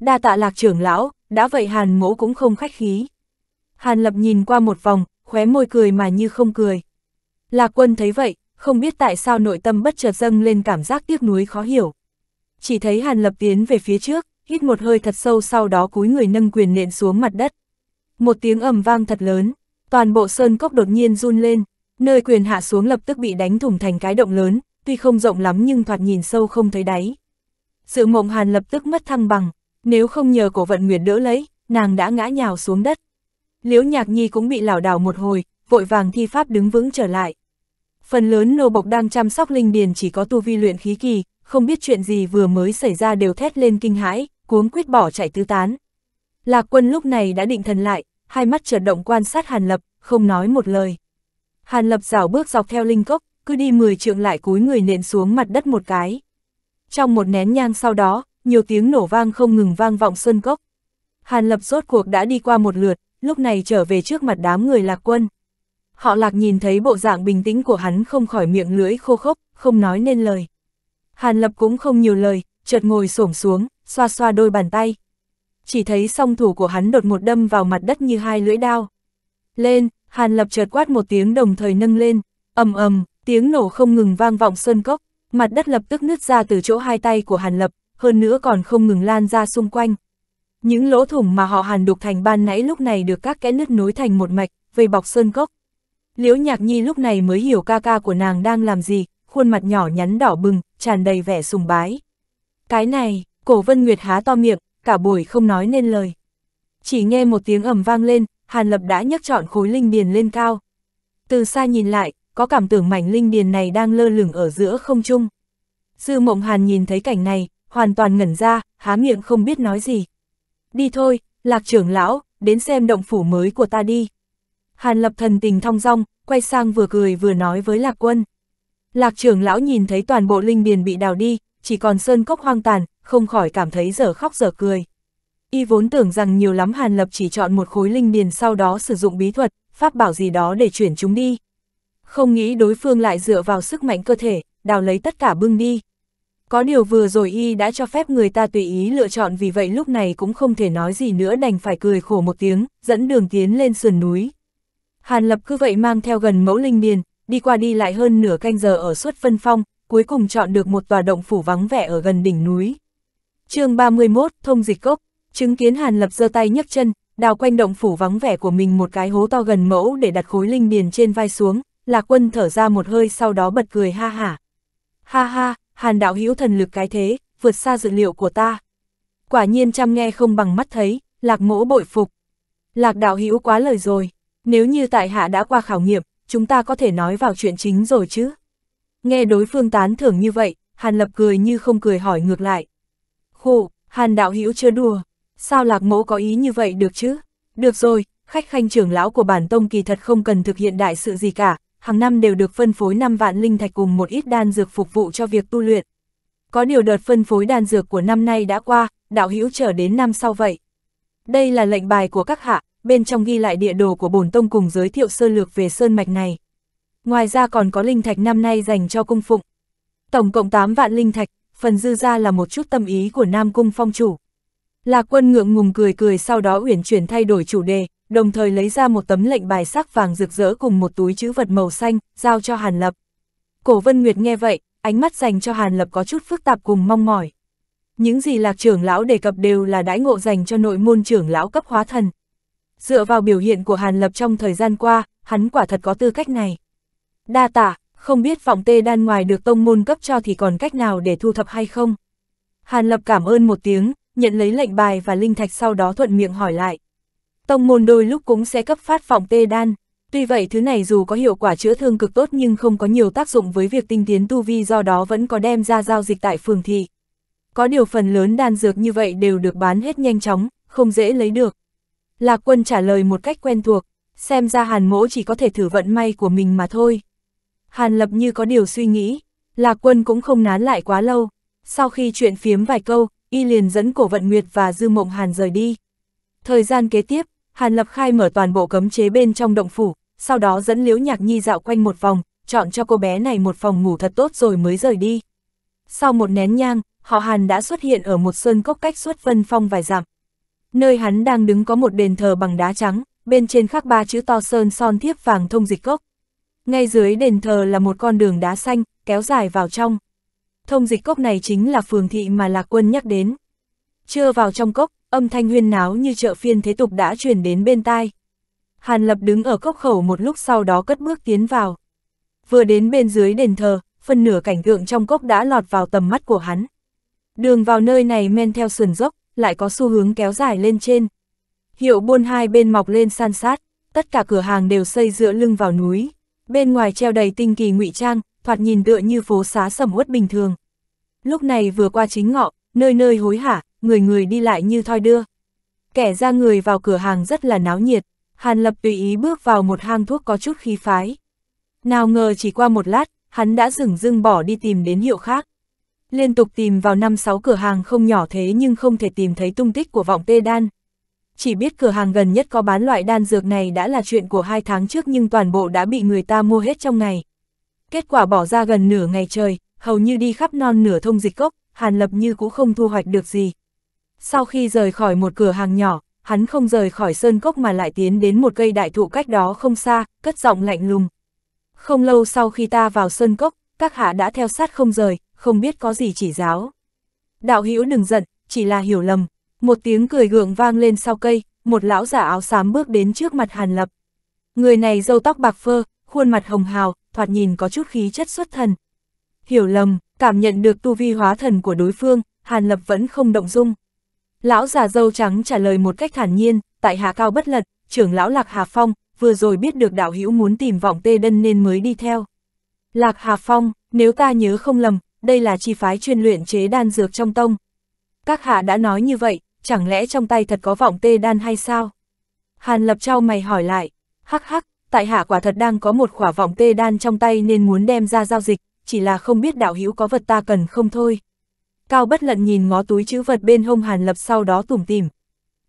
Đa tạ Lạc trưởng lão, đã vậy Hàn mỗ cũng không khách khí. Hàn Lập nhìn qua một vòng, khóe môi cười mà như không cười. Lạc quân thấy vậy, không biết tại sao nội tâm bất chợt dâng lên cảm giác tiếc nuối khó hiểu. Chỉ thấy Hàn Lập tiến về phía trước, hít một hơi thật sâu sau đó cúi người nâng quyền nện xuống mặt đất. Một tiếng ầm vang thật lớn, toàn bộ sơn cốc đột nhiên run lên, nơi quyền hạ xuống lập tức bị đánh thủng thành cái động lớn, tuy không rộng lắm nhưng thoạt nhìn sâu không thấy đáy. Sự mộng hàn lập tức mất thăng bằng, nếu không nhờ cổ vận nguyệt đỡ lấy, nàng đã ngã nhào xuống đất. Liễu Nhạc Nhi cũng bị lảo đảo một hồi, vội vàng thi pháp đứng vững trở lại. Phần lớn nô bộc đang chăm sóc linh điền chỉ có tu vi luyện khí kỳ, không biết chuyện gì vừa mới xảy ra đều thét lên kinh hãi, cuốn quyết bỏ chạy tứ tán. Lạc quân lúc này đã định thần lại, hai mắt chợt động quan sát Hàn Lập, không nói một lời. Hàn Lập rảo bước dọc theo linh cốc, cứ đi 10 trượng lại cúi người nện xuống mặt đất một cái. Trong một nén nhang sau đó, nhiều tiếng nổ vang không ngừng vang vọng sơn cốc. Hàn Lập rốt cuộc đã đi qua một lượt, lúc này trở về trước mặt đám người lạc quân. Họ lạc nhìn thấy bộ dạng bình tĩnh của hắn không khỏi miệng lưỡi khô khốc, không nói nên lời. Hàn Lập cũng không nhiều lời, chợt ngồi xổm xuống, xoa xoa đôi bàn tay. Chỉ thấy song thủ của hắn đột một đâm vào mặt đất như hai lưỡi đao. Lên, Hàn Lập chợt quát một tiếng đồng thời nâng lên, ầm ầm, tiếng nổ không ngừng vang vọng sơn cốc, mặt đất lập tức nứt ra từ chỗ hai tay của Hàn Lập, hơn nữa còn không ngừng lan ra xung quanh. Những lỗ thủng mà họ Hàn đục thành ban nãy lúc này được các kẽ nứt nối thành một mạch, vây bọc sơn cốc. Liễu Nhạc Nhi lúc này mới hiểu ca ca của nàng đang làm gì, khuôn mặt nhỏ nhắn đỏ bừng, tràn đầy vẻ sùng bái. Cái này, Cổ Vân Nguyệt há to miệng, cả buổi không nói nên lời. Chỉ nghe một tiếng ầm vang lên, Hàn Lập đã nhấc trọn khối linh điền lên cao. Từ xa nhìn lại, có cảm tưởng mảnh linh điền này đang lơ lửng ở giữa không trung. Dư Mộng Hàn nhìn thấy cảnh này, hoàn toàn ngẩn ra, há miệng không biết nói gì. Đi thôi, Lạc trưởng lão, đến xem động phủ mới của ta đi. Hàn Lập thần tình thong dong, quay sang vừa cười vừa nói với Lạc Quân. Lạc trưởng lão nhìn thấy toàn bộ linh điền bị đào đi, chỉ còn sơn cốc hoang tàn, không khỏi cảm thấy dở khóc dở cười. Y vốn tưởng rằng nhiều lắm Hàn Lập chỉ chọn một khối linh điền sau đó sử dụng bí thuật, pháp bảo gì đó để chuyển chúng đi. Không nghĩ đối phương lại dựa vào sức mạnh cơ thể, đào lấy tất cả bưng đi. Có điều vừa rồi Y đã cho phép người ta tùy ý lựa chọn vì vậy lúc này cũng không thể nói gì nữa đành phải cười khổ một tiếng, dẫn đường tiến lên sườn núi. Hàn Lập cứ vậy mang theo gần mẫu linh điền, đi qua đi lại hơn nửa canh giờ ở suốt phân phong, cuối cùng chọn được một tòa động phủ vắng vẻ ở gần đỉnh núi chương 31, thông dịch cốc, chứng kiến Hàn Lập giơ tay nhấc chân, đào quanh động phủ vắng vẻ của mình một cái hố to gần mẫu để đặt khối linh điền trên vai xuống, Lạc Quân thở ra một hơi sau đó bật cười ha hả. Ha ha, Hàn đạo hữu thần lực cái thế, vượt xa dự liệu của ta. Quả nhiên chăm nghe không bằng mắt thấy, Lạc Mỗ bội phục. Lạc đạo hữu quá lời rồi, nếu như tại hạ đã qua khảo nghiệm, chúng ta có thể nói vào chuyện chính rồi chứ. Nghe đối phương tán thưởng như vậy, Hàn Lập cười như không cười hỏi ngược lại, Khổ, Hàn đạo hữu chưa đùa, sao lạc mẫu có ý như vậy được chứ? Được rồi, khách khanh trưởng lão của bản tông kỳ thật không cần thực hiện đại sự gì cả, hàng năm đều được phân phối 5 vạn linh thạch cùng một ít đan dược phục vụ cho việc tu luyện. Có điều đợt phân phối đan dược của năm nay đã qua, đạo hữu trở đến năm sau vậy. Đây là lệnh bài của các hạ, bên trong ghi lại địa đồ của bổn tông cùng giới thiệu sơ lược về sơn mạch này. Ngoài ra còn có linh thạch năm nay dành cho cung phụng. Tổng cộng 8 vạn linh thạch, phần dư ra là một chút tâm ý của Nam Cung Phong chủ. Lạc quân ngượng ngùng cười cười sau đó uyển chuyển thay đổi chủ đề, đồng thời lấy ra một tấm lệnh bài sắc vàng rực rỡ cùng một túi chữ vật màu xanh, giao cho Hàn Lập. Cổ Vân Nguyệt nghe vậy, ánh mắt dành cho Hàn Lập có chút phức tạp cùng mong mỏi. Những gì lạc trưởng lão đề cập đều là đãi ngộ dành cho nội môn trưởng lão cấp hóa thần. Dựa vào biểu hiện của Hàn Lập trong thời gian qua, hắn quả thật có tư cách này. Đa tạ, không biết vọng tê đan ngoài được tông môn cấp cho thì còn cách nào để thu thập hay không. Hàn Lập cảm ơn một tiếng, nhận lấy lệnh bài và linh thạch sau đó thuận miệng hỏi lại. Tông môn đôi lúc cũng sẽ cấp phát vọng tê đan, tuy vậy thứ này dù có hiệu quả chữa thương cực tốt nhưng không có nhiều tác dụng với việc tinh tiến tu vi do đó vẫn có đem ra giao dịch tại phường thị. Có điều phần lớn đan dược như vậy đều được bán hết nhanh chóng, không dễ lấy được. Lạc quân trả lời một cách quen thuộc, xem ra hàn mỗ chỉ có thể thử vận may của mình mà thôi. Hàn Lập như có điều suy nghĩ, Lạc Quân cũng không nán lại quá lâu. Sau khi chuyện phiếm vài câu, y liền dẫn Cổ Vận Nguyệt và Dư Mộng Hàn rời đi. Thời gian kế tiếp, Hàn Lập khai mở toàn bộ cấm chế bên trong động phủ, sau đó dẫn Liễu Nhạc Nhi dạo quanh một vòng, chọn cho cô bé này một phòng ngủ thật tốt rồi mới rời đi. Sau một nén nhang, họ Hàn đã xuất hiện ở một sơn cốc cách xuất vân phong vài dặm. Nơi hắn đang đứng có một đền thờ bằng đá trắng, bên trên khắc ba chữ to sơn son thiếp vàng thông dịch cốc. Ngay dưới đền thờ là một con đường đá xanh, kéo dài vào trong. Thông dịch cốc này chính là phường thị mà Lạc Quân nhắc đến. Chưa vào trong cốc, âm thanh huyên náo như chợ phiên thế tục đã truyền đến bên tai. Hàn Lập đứng ở cốc khẩu một lúc sau đó cất bước tiến vào. Vừa đến bên dưới đền thờ, phần nửa cảnh tượng trong cốc đã lọt vào tầm mắt của hắn. Đường vào nơi này men theo sườn dốc, lại có xu hướng kéo dài lên trên. Hiệu buôn hai bên mọc lên san sát, tất cả cửa hàng đều xây dựa lưng vào núi bên ngoài treo đầy tinh kỳ ngụy trang, thoạt nhìn tựa như phố xá sầm uất bình thường. Lúc này vừa qua chính ngọ, nơi nơi hối hả, người người đi lại như thoi đưa. Kẻ ra người vào cửa hàng rất là náo nhiệt, Hàn Lập tùy ý bước vào một hang thuốc có chút khí phái. Nào ngờ chỉ qua một lát, hắn đã dừng dưng bỏ đi tìm đến hiệu khác. Liên tục tìm vào năm sáu cửa hàng không nhỏ thế nhưng không thể tìm thấy tung tích của vọng tê đan chỉ biết cửa hàng gần nhất có bán loại đan dược này đã là chuyện của hai tháng trước nhưng toàn bộ đã bị người ta mua hết trong ngày. Kết quả bỏ ra gần nửa ngày trời, hầu như đi khắp non nửa thông dịch cốc, Hàn Lập như cũng không thu hoạch được gì. Sau khi rời khỏi một cửa hàng nhỏ, hắn không rời khỏi sơn cốc mà lại tiến đến một cây đại thụ cách đó không xa, cất giọng lạnh lùng. Không lâu sau khi ta vào sơn cốc, các hạ đã theo sát không rời, không biết có gì chỉ giáo. Đạo hữu đừng giận, chỉ là hiểu lầm, một tiếng cười gượng vang lên sau cây, một lão giả áo xám bước đến trước mặt Hàn Lập. Người này râu tóc bạc phơ, khuôn mặt hồng hào, thoạt nhìn có chút khí chất xuất thần. Hiểu lầm, cảm nhận được tu vi hóa thần của đối phương, Hàn Lập vẫn không động dung. Lão già râu trắng trả lời một cách thản nhiên, tại hạ cao bất lật, trưởng lão Lạc Hà Phong, vừa rồi biết được đạo hữu muốn tìm vọng tê đân nên mới đi theo. Lạc Hà Phong, nếu ta nhớ không lầm, đây là chi phái chuyên luyện chế đan dược trong tông. Các hạ đã nói như vậy, chẳng lẽ trong tay thật có vọng tê đan hay sao? Hàn lập trao mày hỏi lại, hắc hắc, tại hạ quả thật đang có một khỏa vọng tê đan trong tay nên muốn đem ra giao dịch, chỉ là không biết đạo hữu có vật ta cần không thôi. Cao bất lận nhìn ngó túi chữ vật bên hông Hàn Lập sau đó tủm tìm.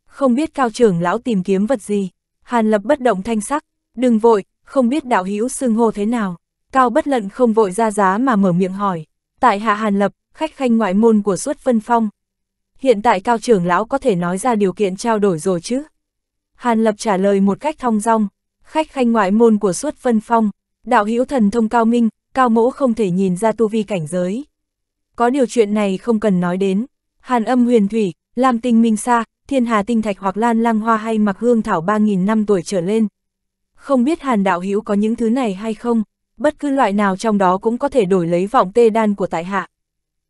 Không biết cao trưởng lão tìm kiếm vật gì, Hàn Lập bất động thanh sắc, đừng vội, không biết đạo hữu xưng hô thế nào. Cao bất lận không vội ra giá mà mở miệng hỏi, tại hạ Hàn Lập, khách khanh ngoại môn của suốt phân phong hiện tại cao trưởng lão có thể nói ra điều kiện trao đổi rồi chứ? Hàn Lập trả lời một cách thong dong, khách khanh ngoại môn của suốt phân phong, đạo hữu thần thông cao minh, cao mẫu không thể nhìn ra tu vi cảnh giới. Có điều chuyện này không cần nói đến, hàn âm huyền thủy, lam tinh minh sa, thiên hà tinh thạch hoặc lan lang hoa hay mặc hương thảo 3.000 năm tuổi trở lên. Không biết hàn đạo hữu có những thứ này hay không, bất cứ loại nào trong đó cũng có thể đổi lấy vọng tê đan của tại hạ.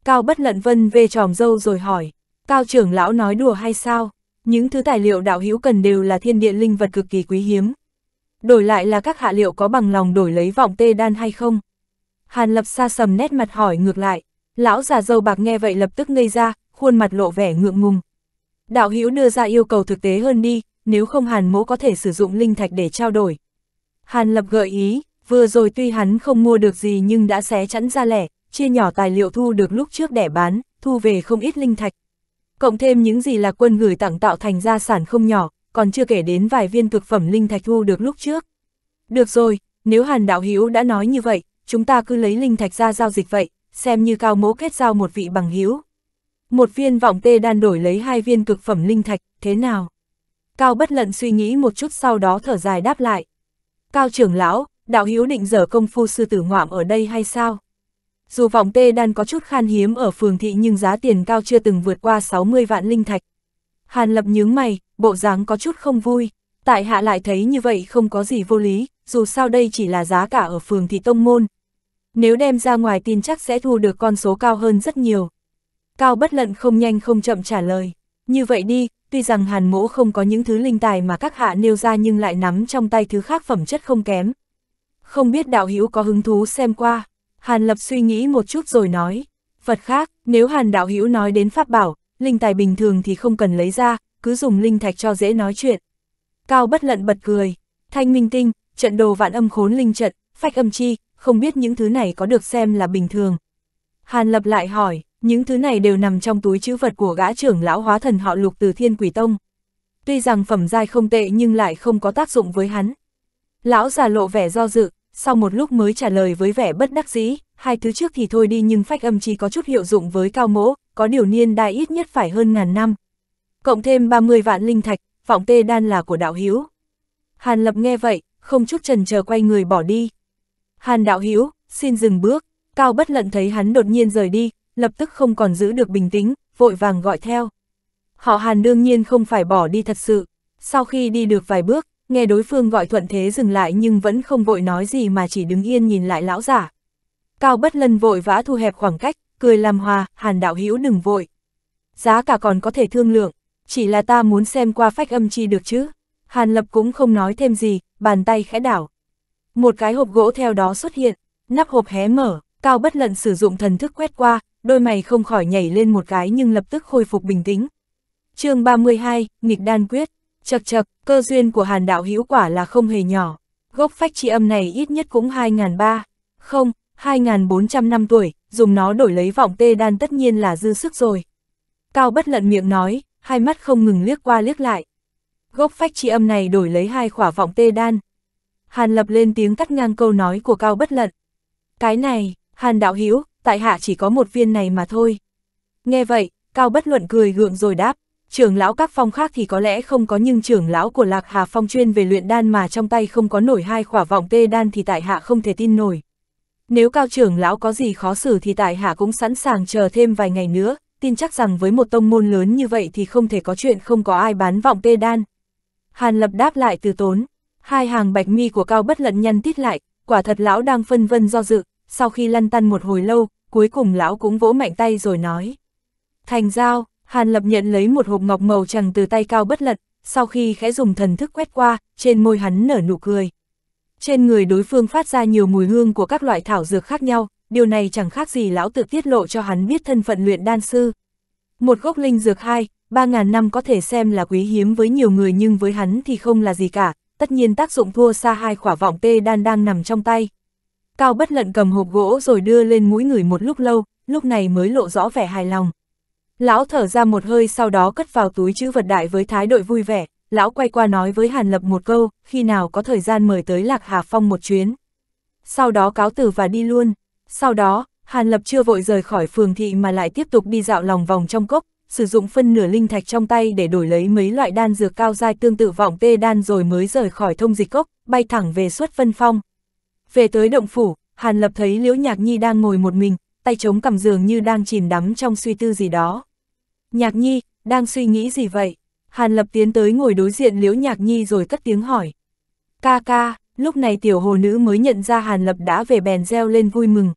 Cao bất lận vân về tròm dâu rồi hỏi. Cao trưởng lão nói đùa hay sao? Những thứ tài liệu đạo hữu cần đều là thiên địa linh vật cực kỳ quý hiếm. Đổi lại là các hạ liệu có bằng lòng đổi lấy vọng tê đan hay không? Hàn lập xa sầm nét mặt hỏi ngược lại. Lão già dâu bạc nghe vậy lập tức ngây ra, khuôn mặt lộ vẻ ngượng ngùng. Đạo hữu đưa ra yêu cầu thực tế hơn đi, nếu không hàn mỗ có thể sử dụng linh thạch để trao đổi. Hàn lập gợi ý, vừa rồi tuy hắn không mua được gì nhưng đã xé chẵn ra lẻ, chia nhỏ tài liệu thu được lúc trước để bán, thu về không ít linh thạch, cộng thêm những gì là quân gửi tặng tạo thành gia sản không nhỏ, còn chưa kể đến vài viên cực phẩm linh thạch thu được lúc trước. Được rồi, nếu Hàn Đạo Hiếu đã nói như vậy, chúng ta cứ lấy linh thạch ra giao dịch vậy, xem như cao mỗ kết giao một vị bằng hiếu. Một viên vọng tê đan đổi lấy hai viên cực phẩm linh thạch, thế nào? Cao bất lận suy nghĩ một chút sau đó thở dài đáp lại. Cao trưởng lão, đạo hiếu định dở công phu sư tử ngoạm ở đây hay sao? Dù vòng tê đan có chút khan hiếm ở phường thị nhưng giá tiền cao chưa từng vượt qua 60 vạn linh thạch. Hàn lập nhướng mày, bộ dáng có chút không vui. Tại hạ lại thấy như vậy không có gì vô lý, dù sao đây chỉ là giá cả ở phường thị tông môn. Nếu đem ra ngoài tin chắc sẽ thu được con số cao hơn rất nhiều. Cao bất lận không nhanh không chậm trả lời. Như vậy đi, tuy rằng hàn mỗ không có những thứ linh tài mà các hạ nêu ra nhưng lại nắm trong tay thứ khác phẩm chất không kém. Không biết đạo hữu có hứng thú xem qua, Hàn Lập suy nghĩ một chút rồi nói, Phật khác, nếu Hàn Đạo Hữu nói đến pháp bảo, linh tài bình thường thì không cần lấy ra, cứ dùng linh thạch cho dễ nói chuyện. Cao bất lận bật cười, thanh minh tinh, trận đồ vạn âm khốn linh trận, phách âm chi, không biết những thứ này có được xem là bình thường. Hàn Lập lại hỏi, những thứ này đều nằm trong túi chữ vật của gã trưởng lão hóa thần họ lục từ thiên quỷ tông. Tuy rằng phẩm giai không tệ nhưng lại không có tác dụng với hắn. Lão già lộ vẻ do dự, sau một lúc mới trả lời với vẻ bất đắc dĩ, hai thứ trước thì thôi đi nhưng phách âm chi có chút hiệu dụng với cao mỗ, có điều niên đại ít nhất phải hơn ngàn năm. Cộng thêm 30 vạn linh thạch, vọng tê đan là của đạo hiếu. Hàn Lập nghe vậy, không chút trần chờ quay người bỏ đi. Hàn đạo hiếu, xin dừng bước, cao bất lận thấy hắn đột nhiên rời đi, lập tức không còn giữ được bình tĩnh, vội vàng gọi theo. Họ Hàn đương nhiên không phải bỏ đi thật sự. Sau khi đi được vài bước, nghe đối phương gọi thuận thế dừng lại nhưng vẫn không vội nói gì mà chỉ đứng yên nhìn lại lão giả. Cao Bất Lân vội vã thu hẹp khoảng cách, cười làm hòa, hàn đạo hữu đừng vội. Giá cả còn có thể thương lượng, chỉ là ta muốn xem qua phách âm chi được chứ. Hàn Lập cũng không nói thêm gì, bàn tay khẽ đảo. Một cái hộp gỗ theo đó xuất hiện, nắp hộp hé mở, Cao Bất Lận sử dụng thần thức quét qua, đôi mày không khỏi nhảy lên một cái nhưng lập tức khôi phục bình tĩnh. chương 32, Nghịch Đan Quyết Chật chật, cơ duyên của hàn đạo hữu quả là không hề nhỏ. Gốc phách chi âm này ít nhất cũng 2.300, không, 2.400 năm tuổi, dùng nó đổi lấy vọng tê đan tất nhiên là dư sức rồi. Cao bất lận miệng nói, hai mắt không ngừng liếc qua liếc lại. Gốc phách chi âm này đổi lấy hai khỏa vọng tê đan. Hàn lập lên tiếng cắt ngang câu nói của Cao bất lận. Cái này, Hàn đạo hữu tại hạ chỉ có một viên này mà thôi. Nghe vậy, Cao bất luận cười gượng rồi đáp, trưởng lão các phong khác thì có lẽ không có nhưng trưởng lão của Lạc Hà Phong chuyên về luyện đan mà trong tay không có nổi hai khỏa vọng tê đan thì tại hạ không thể tin nổi. Nếu cao trưởng lão có gì khó xử thì tại hạ cũng sẵn sàng chờ thêm vài ngày nữa, tin chắc rằng với một tông môn lớn như vậy thì không thể có chuyện không có ai bán vọng tê đan. Hàn lập đáp lại từ tốn, hai hàng bạch mi của cao bất lận nhăn tít lại, quả thật lão đang phân vân do dự, sau khi lăn tăn một hồi lâu, cuối cùng lão cũng vỗ mạnh tay rồi nói. Thành giao, Hàn Lập nhận lấy một hộp ngọc màu trắng từ tay cao bất lật, sau khi khẽ dùng thần thức quét qua, trên môi hắn nở nụ cười. Trên người đối phương phát ra nhiều mùi hương của các loại thảo dược khác nhau, điều này chẳng khác gì lão tự tiết lộ cho hắn biết thân phận luyện đan sư. Một gốc linh dược hai, ba ngàn năm có thể xem là quý hiếm với nhiều người nhưng với hắn thì không là gì cả, tất nhiên tác dụng thua xa hai quả vọng tê đan đang nằm trong tay. Cao bất lận cầm hộp gỗ rồi đưa lên mũi người một lúc lâu, lúc này mới lộ rõ vẻ hài lòng. Lão thở ra một hơi sau đó cất vào túi chữ vật đại với thái độ vui vẻ, lão quay qua nói với Hàn Lập một câu, khi nào có thời gian mời tới Lạc Hà Phong một chuyến. Sau đó cáo từ và đi luôn. Sau đó, Hàn Lập chưa vội rời khỏi phường thị mà lại tiếp tục đi dạo lòng vòng trong cốc, sử dụng phân nửa linh thạch trong tay để đổi lấy mấy loại đan dược cao dai tương tự vọng tê đan rồi mới rời khỏi thông dịch cốc, bay thẳng về suất phân phong. Về tới động phủ, Hàn Lập thấy Liễu Nhạc Nhi đang ngồi một mình, tay chống cằm giường như đang chìm đắm trong suy tư gì đó. Nhạc nhi, đang suy nghĩ gì vậy? Hàn lập tiến tới ngồi đối diện liễu nhạc nhi rồi cất tiếng hỏi. Ca ca, lúc này tiểu hồ nữ mới nhận ra Hàn lập đã về bèn reo lên vui mừng.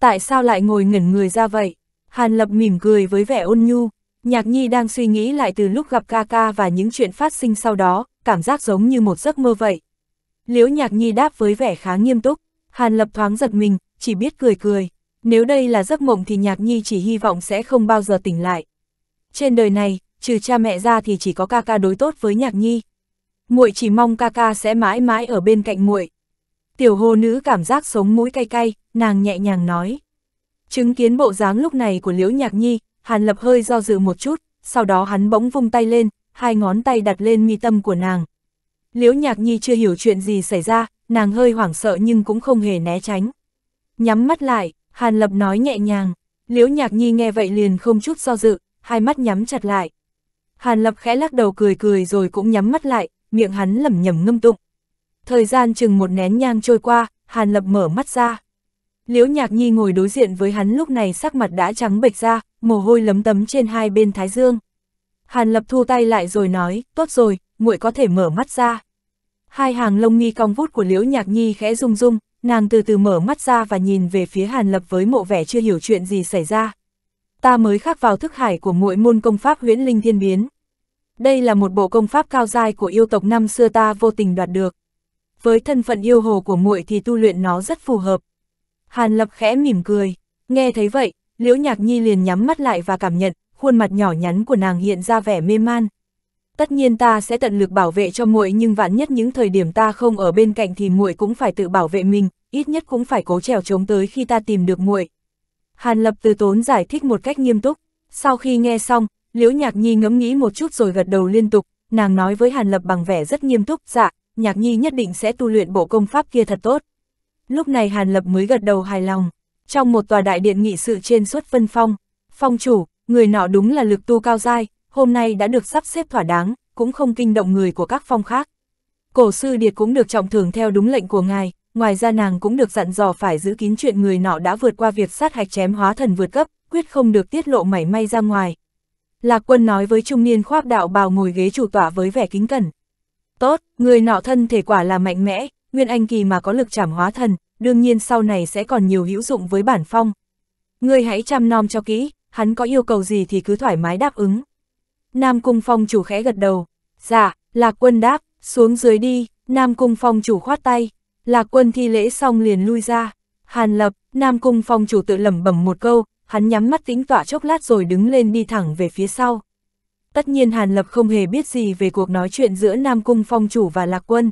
Tại sao lại ngồi ngẩn người ra vậy? Hàn lập mỉm cười với vẻ ôn nhu. Nhạc nhi đang suy nghĩ lại từ lúc gặp ca ca và những chuyện phát sinh sau đó, cảm giác giống như một giấc mơ vậy. Liễu nhạc nhi đáp với vẻ khá nghiêm túc, Hàn lập thoáng giật mình, chỉ biết cười cười. Nếu đây là giấc mộng thì nhạc nhi chỉ hy vọng sẽ không bao giờ tỉnh lại. Trên đời này, trừ cha mẹ ra thì chỉ có ca ca đối tốt với nhạc nhi. Muội chỉ mong ca ca sẽ mãi mãi ở bên cạnh muội. Tiểu hồ nữ cảm giác sống mũi cay cay, nàng nhẹ nhàng nói. Chứng kiến bộ dáng lúc này của Liễu Nhạc Nhi, Hàn Lập hơi do dự một chút, sau đó hắn bỗng vung tay lên, hai ngón tay đặt lên mi tâm của nàng. Liễu Nhạc Nhi chưa hiểu chuyện gì xảy ra, nàng hơi hoảng sợ nhưng cũng không hề né tránh. Nhắm mắt lại, Hàn Lập nói nhẹ nhàng, Liễu Nhạc Nhi nghe vậy liền không chút do dự, hai mắt nhắm chặt lại. Hàn Lập khẽ lắc đầu cười cười rồi cũng nhắm mắt lại, miệng hắn lẩm nhẩm ngâm tụng. Thời gian chừng một nén nhang trôi qua, Hàn Lập mở mắt ra. Liễu Nhạc Nhi ngồi đối diện với hắn lúc này sắc mặt đã trắng bệch ra, mồ hôi lấm tấm trên hai bên thái dương. Hàn Lập thu tay lại rồi nói, tốt rồi, muội có thể mở mắt ra. Hai hàng lông nghi cong vút của Liễu Nhạc Nhi khẽ rung rung, nàng từ từ mở mắt ra và nhìn về phía Hàn Lập với mộ vẻ chưa hiểu chuyện gì xảy ra ta mới khắc vào thức hải của muội môn công pháp huyễn linh thiên biến. Đây là một bộ công pháp cao giai của yêu tộc năm xưa ta vô tình đoạt được. Với thân phận yêu hồ của muội thì tu luyện nó rất phù hợp. Hàn Lập khẽ mỉm cười, nghe thấy vậy, Liễu Nhạc Nhi liền nhắm mắt lại và cảm nhận, khuôn mặt nhỏ nhắn của nàng hiện ra vẻ mê man. Tất nhiên ta sẽ tận lực bảo vệ cho muội nhưng vạn nhất những thời điểm ta không ở bên cạnh thì muội cũng phải tự bảo vệ mình, ít nhất cũng phải cố trèo chống tới khi ta tìm được muội. Hàn Lập từ tốn giải thích một cách nghiêm túc. Sau khi nghe xong, Liễu Nhạc Nhi ngẫm nghĩ một chút rồi gật đầu liên tục, nàng nói với Hàn Lập bằng vẻ rất nghiêm túc, dạ, Nhạc Nhi nhất định sẽ tu luyện bộ công pháp kia thật tốt. Lúc này Hàn Lập mới gật đầu hài lòng. Trong một tòa đại điện nghị sự trên suốt phân phong, phong chủ, người nọ đúng là lực tu cao dai, hôm nay đã được sắp xếp thỏa đáng, cũng không kinh động người của các phong khác. Cổ sư Điệt cũng được trọng thưởng theo đúng lệnh của ngài, ngoài ra nàng cũng được dặn dò phải giữ kín chuyện người nọ đã vượt qua việc sát hạch chém hóa thần vượt cấp, quyết không được tiết lộ mảy may ra ngoài. Lạc quân nói với trung niên khoác đạo bào ngồi ghế chủ tọa với vẻ kính cẩn. Tốt, người nọ thân thể quả là mạnh mẽ, nguyên anh kỳ mà có lực chảm hóa thần, đương nhiên sau này sẽ còn nhiều hữu dụng với bản phong. Người hãy chăm nom cho kỹ, hắn có yêu cầu gì thì cứ thoải mái đáp ứng. Nam cung phong chủ khẽ gật đầu. Dạ, lạc quân đáp, xuống dưới đi, Nam cung phong chủ khoát tay, Lạc quân thi lễ xong liền lui ra. Hàn lập, Nam Cung Phong chủ tự lẩm bẩm một câu, hắn nhắm mắt tĩnh tọa chốc lát rồi đứng lên đi thẳng về phía sau. Tất nhiên Hàn Lập không hề biết gì về cuộc nói chuyện giữa Nam Cung Phong chủ và Lạc Quân.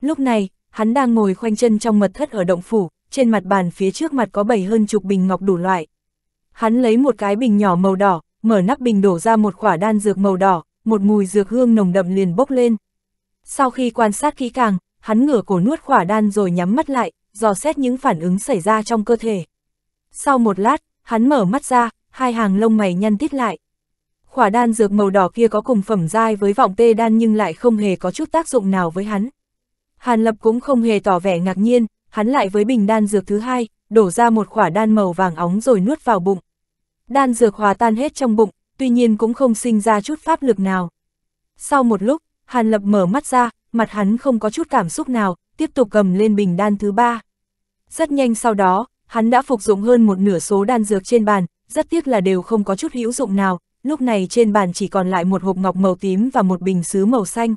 Lúc này, hắn đang ngồi khoanh chân trong mật thất ở động phủ, trên mặt bàn phía trước mặt có bảy hơn chục bình ngọc đủ loại. Hắn lấy một cái bình nhỏ màu đỏ, mở nắp bình đổ ra một quả đan dược màu đỏ, một mùi dược hương nồng đậm liền bốc lên. Sau khi quan sát kỹ càng, hắn ngửa cổ nuốt khỏa đan rồi nhắm mắt lại, dò xét những phản ứng xảy ra trong cơ thể. Sau một lát, hắn mở mắt ra, hai hàng lông mày nhăn tít lại. Khỏa đan dược màu đỏ kia có cùng phẩm dai với vọng tê đan nhưng lại không hề có chút tác dụng nào với hắn. Hàn Lập cũng không hề tỏ vẻ ngạc nhiên, hắn lại với bình đan dược thứ hai, đổ ra một khỏa đan màu vàng óng rồi nuốt vào bụng. Đan dược hòa tan hết trong bụng, tuy nhiên cũng không sinh ra chút pháp lực nào. Sau một lúc, Hàn Lập mở mắt ra, mặt hắn không có chút cảm xúc nào, tiếp tục cầm lên bình đan thứ ba. Rất nhanh sau đó, hắn đã phục dụng hơn một nửa số đan dược trên bàn, rất tiếc là đều không có chút hữu dụng nào, lúc này trên bàn chỉ còn lại một hộp ngọc màu tím và một bình xứ màu xanh.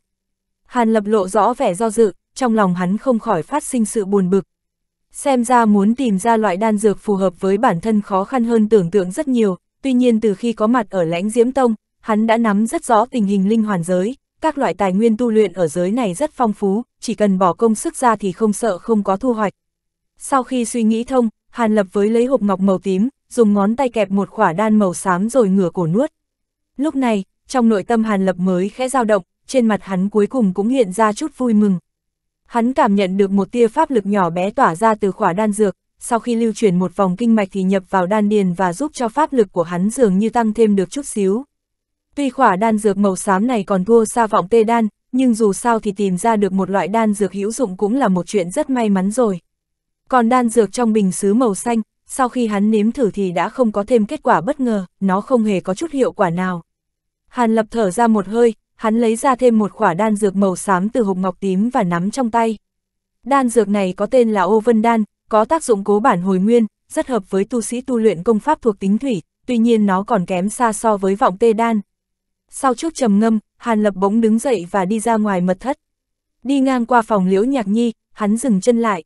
Hàn lập lộ rõ vẻ do dự, trong lòng hắn không khỏi phát sinh sự buồn bực. Xem ra muốn tìm ra loại đan dược phù hợp với bản thân khó khăn hơn tưởng tượng rất nhiều, tuy nhiên từ khi có mặt ở lãnh diễm tông, hắn đã nắm rất rõ tình hình linh hoàn giới, các loại tài nguyên tu luyện ở giới này rất phong phú, chỉ cần bỏ công sức ra thì không sợ không có thu hoạch. Sau khi suy nghĩ thông, Hàn Lập với lấy hộp ngọc màu tím, dùng ngón tay kẹp một khỏa đan màu xám rồi ngửa cổ nuốt. Lúc này, trong nội tâm Hàn Lập mới khẽ dao động, trên mặt hắn cuối cùng cũng hiện ra chút vui mừng. Hắn cảm nhận được một tia pháp lực nhỏ bé tỏa ra từ khỏa đan dược, sau khi lưu chuyển một vòng kinh mạch thì nhập vào đan điền và giúp cho pháp lực của hắn dường như tăng thêm được chút xíu. Tuy khỏa đan dược màu xám này còn thua xa vọng tê đan, nhưng dù sao thì tìm ra được một loại đan dược hữu dụng cũng là một chuyện rất may mắn rồi. Còn đan dược trong bình xứ màu xanh, sau khi hắn nếm thử thì đã không có thêm kết quả bất ngờ, nó không hề có chút hiệu quả nào. Hàn lập thở ra một hơi, hắn lấy ra thêm một khỏa đan dược màu xám từ hộp ngọc tím và nắm trong tay. Đan dược này có tên là ô vân đan, có tác dụng cố bản hồi nguyên, rất hợp với tu sĩ tu luyện công pháp thuộc tính thủy, tuy nhiên nó còn kém xa so với vọng tê đan. Sau chút trầm ngâm, Hàn Lập bỗng đứng dậy và đi ra ngoài mật thất. Đi ngang qua phòng Liễu Nhạc Nhi, hắn dừng chân lại.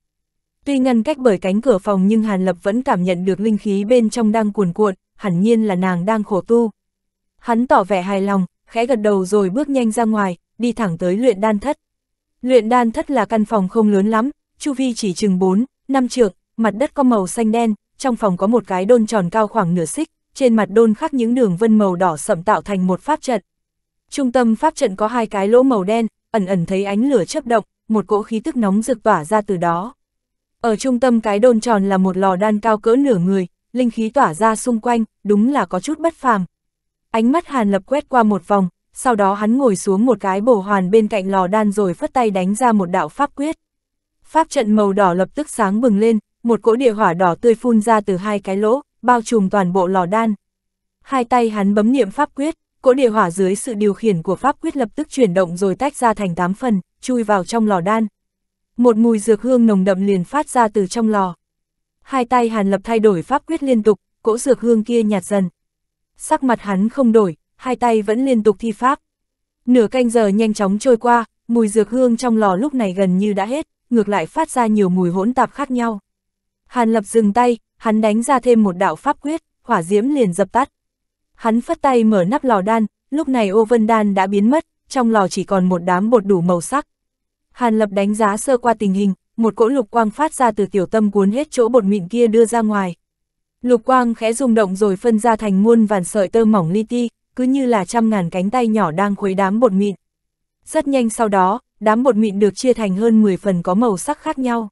Tuy ngăn cách bởi cánh cửa phòng nhưng Hàn Lập vẫn cảm nhận được linh khí bên trong đang cuồn cuộn, hẳn nhiên là nàng đang khổ tu. Hắn tỏ vẻ hài lòng, khẽ gật đầu rồi bước nhanh ra ngoài, đi thẳng tới luyện đan thất. Luyện đan thất là căn phòng không lớn lắm, chu vi chỉ chừng 4, 5 trượng, mặt đất có màu xanh đen, trong phòng có một cái đôn tròn cao khoảng nửa xích, trên mặt đôn khắc những đường vân màu đỏ sậm tạo thành một pháp trận. Trung tâm pháp trận có hai cái lỗ màu đen, ẩn ẩn thấy ánh lửa chớp động, một cỗ khí tức nóng rực tỏa ra từ đó. Ở trung tâm cái đôn tròn là một lò đan cao cỡ nửa người, linh khí tỏa ra xung quanh, đúng là có chút bất phàm. Ánh mắt Hàn Lập quét qua một vòng, sau đó hắn ngồi xuống một cái bổ hoàn bên cạnh lò đan rồi phất tay đánh ra một đạo pháp quyết. Pháp trận màu đỏ lập tức sáng bừng lên, một cỗ địa hỏa đỏ tươi phun ra từ hai cái lỗ, bao trùm toàn bộ lò đan. Hai tay hắn bấm niệm pháp quyết, cỗ địa hỏa dưới sự điều khiển của pháp quyết lập tức chuyển động rồi tách ra thành tám phần, chui vào trong lò đan. Một mùi dược hương nồng đậm liền phát ra từ trong lò. Hai tay Hàn Lập thay đổi pháp quyết liên tục, cỗ dược hương kia nhạt dần. Sắc mặt hắn không đổi, hai tay vẫn liên tục thi pháp. Nửa canh giờ nhanh chóng trôi qua, mùi dược hương trong lò lúc này gần như đã hết, ngược lại phát ra nhiều mùi hỗn tạp khác nhau. Hàn Lập dừng tay, hắn đánh ra thêm một đạo pháp quyết, hỏa diễm liền dập tắt. Hắn phất tay mở nắp lò đan, lúc này ô vân đan đã biến mất, trong lò chỉ còn một đám bột đủ màu sắc. Hàn Lập đánh giá sơ qua tình hình, một cỗ lục quang phát ra từ tiểu tâm cuốn hết chỗ bột mịn kia đưa ra ngoài. Lục quang khẽ rung động rồi phân ra thành muôn vàn sợi tơ mỏng li ti, cứ như là trăm ngàn cánh tay nhỏ đang khuấy đám bột mịn. Rất nhanh sau đó, đám bột mịn được chia thành hơn 10 phần có màu sắc khác nhau.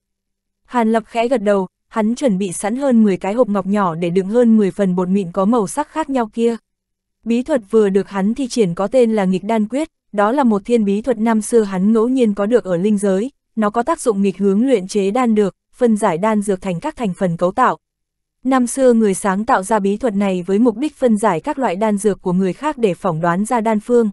Hàn Lập khẽ gật đầu, hắn chuẩn bị sẵn hơn 10 cái hộp ngọc nhỏ để đựng hơn 10 phần bột mịn có màu sắc khác nhau kia. Bí thuật vừa được hắn thi triển có tên là nghịch đan quyết, đó là một thiên bí thuật năm xưa hắn ngẫu nhiên có được ở linh giới, nó có tác dụng nghịch hướng luyện chế đan được, phân giải đan dược thành các thành phần cấu tạo. Năm xưa người sáng tạo ra bí thuật này với mục đích phân giải các loại đan dược của người khác để phỏng đoán ra đan phương.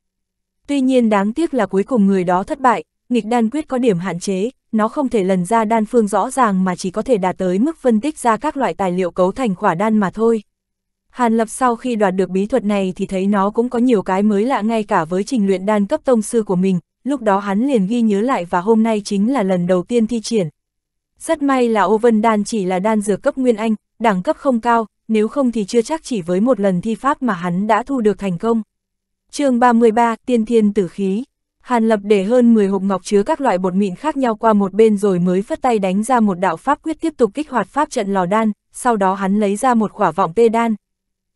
Tuy nhiên đáng tiếc là cuối cùng người đó thất bại, nghịch đan quyết có điểm hạn chế, nó không thể lần ra đan phương rõ ràng mà chỉ có thể đạt tới mức phân tích ra các loại tài liệu cấu thành khỏa đan mà thôi. Hàn Lập sau khi đoạt được bí thuật này thì thấy nó cũng có nhiều cái mới lạ ngay cả với trình luyện đan cấp tông sư của mình, lúc đó hắn liền ghi nhớ lại và hôm nay chính là lần đầu tiên thi triển. Rất may là ô vân đan chỉ là đan dược cấp nguyên anh, đẳng cấp không cao, nếu không thì chưa chắc chỉ với một lần thi pháp mà hắn đã thu được thành công. chương 33, Tiên Thiên Tử Khí Hàn Lập để hơn 10 hộp ngọc chứa các loại bột mịn khác nhau qua một bên rồi mới phất tay đánh ra một đạo pháp quyết tiếp tục kích hoạt pháp trận lò đan, sau đó hắn lấy ra một quả vọng tê đan.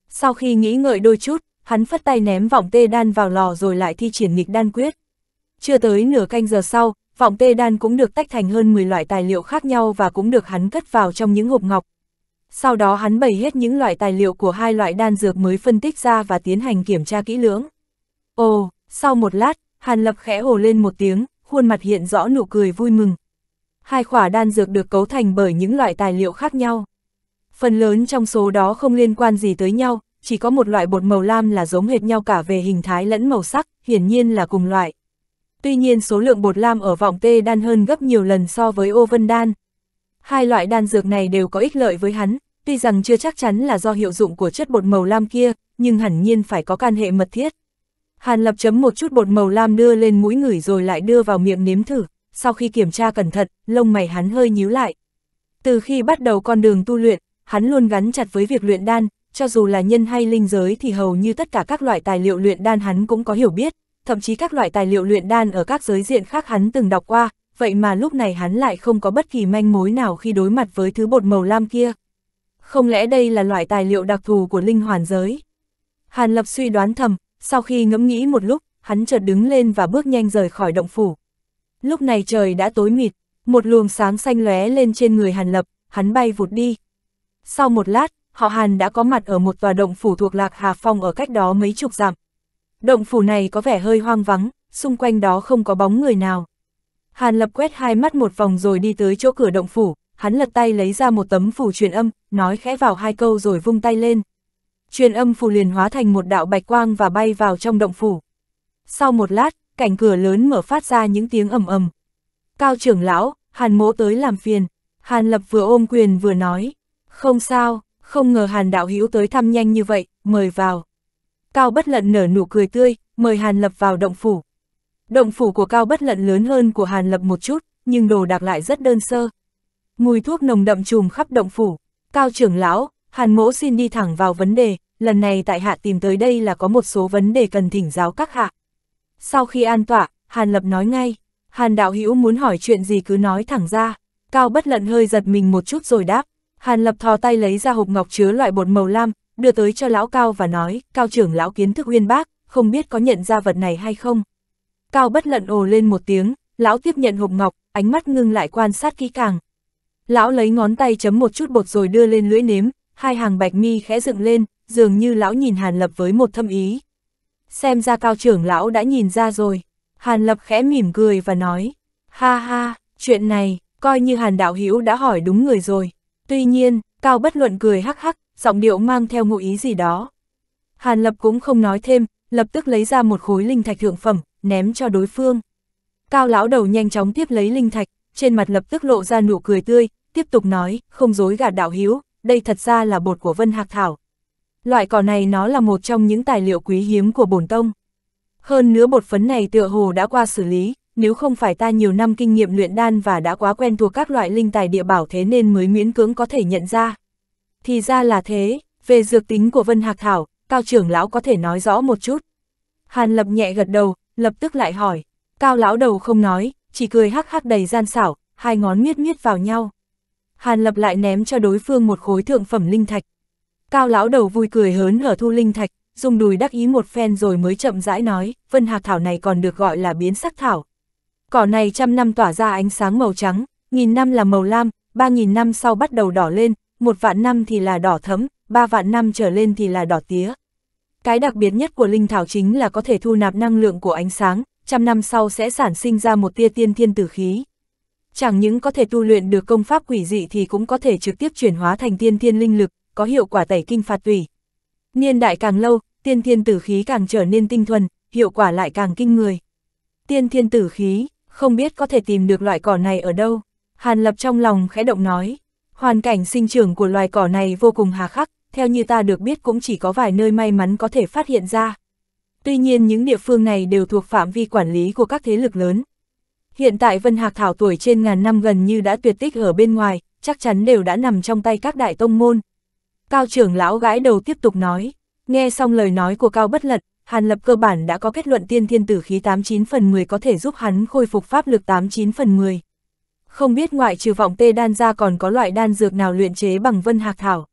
Sau khi nghĩ ngợi đôi chút, hắn phất tay ném vọng tê đan vào lò rồi lại thi triển nghịch đan quyết. Chưa tới nửa canh giờ sau, vọng tê đan cũng được tách thành hơn 10 loại tài liệu khác nhau và cũng được hắn cất vào trong những hộp ngọc. Sau đó hắn bày hết những loại tài liệu của hai loại đan dược mới phân tích ra và tiến hành kiểm tra kỹ lưỡng. Ồ, sau một lát, Hàn Lập khẽ hồ lên một tiếng, khuôn mặt hiện rõ nụ cười vui mừng. Hai khỏa đan dược được cấu thành bởi những loại tài liệu khác nhau. Phần lớn trong số đó không liên quan gì tới nhau, chỉ có một loại bột màu lam là giống hệt nhau cả về hình thái lẫn màu sắc, hiển nhiên là cùng loại. Tuy nhiên số lượng bột lam ở vòng tê đan hơn gấp nhiều lần so với ô vân đan. Hai loại đan dược này đều có ích lợi với hắn, tuy rằng chưa chắc chắn là do hiệu dụng của chất bột màu lam kia, nhưng hẳn nhiên phải có can hệ mật thiết. Hàn Lập chấm một chút bột màu lam đưa lên mũi ngửi rồi lại đưa vào miệng nếm thử, sau khi kiểm tra cẩn thận, lông mày hắn hơi nhíu lại. Từ khi bắt đầu con đường tu luyện, hắn luôn gắn chặt với việc luyện đan, cho dù là nhân hay linh giới thì hầu như tất cả các loại tài liệu luyện đan hắn cũng có hiểu biết, thậm chí các loại tài liệu luyện đan ở các giới diện khác hắn từng đọc qua, vậy mà lúc này hắn lại không có bất kỳ manh mối nào khi đối mặt với thứ bột màu lam kia. Không lẽ đây là loại tài liệu đặc thù của linh hoàn giới? Hàn Lập suy đoán thầm, sau khi ngẫm nghĩ một lúc, hắn chợt đứng lên và bước nhanh rời khỏi động phủ. Lúc này trời đã tối mịt, một luồng sáng xanh lóe lên trên người Hàn Lập, hắn bay vụt đi. Sau một lát, họ Hàn đã có mặt ở một tòa động phủ thuộc Lạc Hà Phong ở cách đó mấy chục dặm. Động phủ này có vẻ hơi hoang vắng, xung quanh đó không có bóng người nào. Hàn Lập quét hai mắt một vòng rồi đi tới chỗ cửa động phủ, hắn lật tay lấy ra một tấm phủ truyền âm, nói khẽ vào hai câu rồi vung tay lên truyền âm phù liền hóa thành một đạo bạch quang và bay vào trong động phủ. Sau một lát, cảnh cửa lớn mở phát ra những tiếng ầm ầm. Cao trưởng lão, Hàn mỗ tới làm phiền, Hàn lập vừa ôm quyền vừa nói, không sao, không ngờ Hàn đạo hữu tới thăm nhanh như vậy, mời vào. Cao bất lận nở nụ cười tươi, mời Hàn lập vào động phủ. Động phủ của Cao bất lận lớn hơn của Hàn lập một chút, nhưng đồ đạc lại rất đơn sơ. Mùi thuốc nồng đậm trùm khắp động phủ, Cao trưởng lão, Hàn mỗ xin đi thẳng vào vấn đề, lần này tại hạ tìm tới đây là có một số vấn đề cần thỉnh giáo các hạ. Sau khi an tọa, Hàn Lập nói ngay, Hàn Đạo Hữu muốn hỏi chuyện gì cứ nói thẳng ra, Cao Bất Lận hơi giật mình một chút rồi đáp, Hàn Lập thò tay lấy ra hộp ngọc chứa loại bột màu lam, đưa tới cho lão Cao và nói, Cao trưởng lão kiến thức uyên bác, không biết có nhận ra vật này hay không. Cao Bất Lận ồ lên một tiếng, lão tiếp nhận hộp ngọc, ánh mắt ngưng lại quan sát kỹ càng. Lão lấy ngón tay chấm một chút bột rồi đưa lên lưỡi nếm, hai hàng bạch mi khẽ dựng lên, dường như lão nhìn Hàn Lập với một thâm ý. Xem ra cao trưởng lão đã nhìn ra rồi, Hàn Lập khẽ mỉm cười và nói, ha ha, chuyện này, coi như Hàn Đạo Hữu đã hỏi đúng người rồi. Tuy nhiên, Cao Bất Luận cười hắc hắc, giọng điệu mang theo ngụ ý gì đó. Hàn Lập cũng không nói thêm, lập tức lấy ra một khối linh thạch thượng phẩm, ném cho đối phương. Cao lão đầu nhanh chóng tiếp lấy linh thạch, trên mặt lập tức lộ ra nụ cười tươi, tiếp tục nói, không dối gạt đạo hiếu, đây thật ra là bột của Vân Hạc Thảo. Loại cỏ này nó là một trong những tài liệu quý hiếm của bổn tông. Hơn nữa bột phấn này tựa hồ đã qua xử lý, nếu không phải ta nhiều năm kinh nghiệm luyện đan và đã quá quen thuộc các loại linh tài địa bảo thế nên mới miễn cưỡng có thể nhận ra. Thì ra là thế, về dược tính của Vân Hạc Thảo, Cao trưởng lão có thể nói rõ một chút. Hàn Lập nhẹ gật đầu, lập tức lại hỏi. Cao lão đầu không nói, chỉ cười hắc hắc đầy gian xảo, hai ngón miết miết vào nhau. Hàn Lập lại ném cho đối phương một khối thượng phẩm linh thạch. Cao lão đầu vui cười hớn hở thu linh thạch, dùng đùi đắc ý một phen rồi mới chậm rãi nói, vân hạc thảo này còn được gọi là biến sắc thảo. Cỏ này trăm năm tỏa ra ánh sáng màu trắng, nghìn năm là màu lam, ba nghìn năm sau bắt đầu đỏ lên, một vạn năm thì là đỏ thấm, ba vạn năm trở lên thì là đỏ tía. Cái đặc biệt nhất của linh thảo chính là có thể thu nạp năng lượng của ánh sáng, trăm năm sau sẽ sản sinh ra một tia tiên thiên tử khí chẳng những có thể tu luyện được công pháp quỷ dị thì cũng có thể trực tiếp chuyển hóa thành tiên thiên linh lực, có hiệu quả tẩy kinh phạt tủy. Niên đại càng lâu, tiên thiên tử khí càng trở nên tinh thuần, hiệu quả lại càng kinh người. Tiên thiên tử khí, không biết có thể tìm được loại cỏ này ở đâu. Hàn Lập trong lòng khẽ động nói, hoàn cảnh sinh trưởng của loài cỏ này vô cùng hà khắc, theo như ta được biết cũng chỉ có vài nơi may mắn có thể phát hiện ra. Tuy nhiên những địa phương này đều thuộc phạm vi quản lý của các thế lực lớn, Hiện tại Vân Hạc Thảo tuổi trên ngàn năm gần như đã tuyệt tích ở bên ngoài, chắc chắn đều đã nằm trong tay các đại tông môn. Cao trưởng lão gãi đầu tiếp tục nói, nghe xong lời nói của Cao Bất Lật, Hàn Lập cơ bản đã có kết luận tiên thiên tử khí 89 phần 10 có thể giúp hắn khôi phục pháp lực 89 phần 10. Không biết ngoại trừ vọng tê đan ra còn có loại đan dược nào luyện chế bằng Vân Hạc Thảo.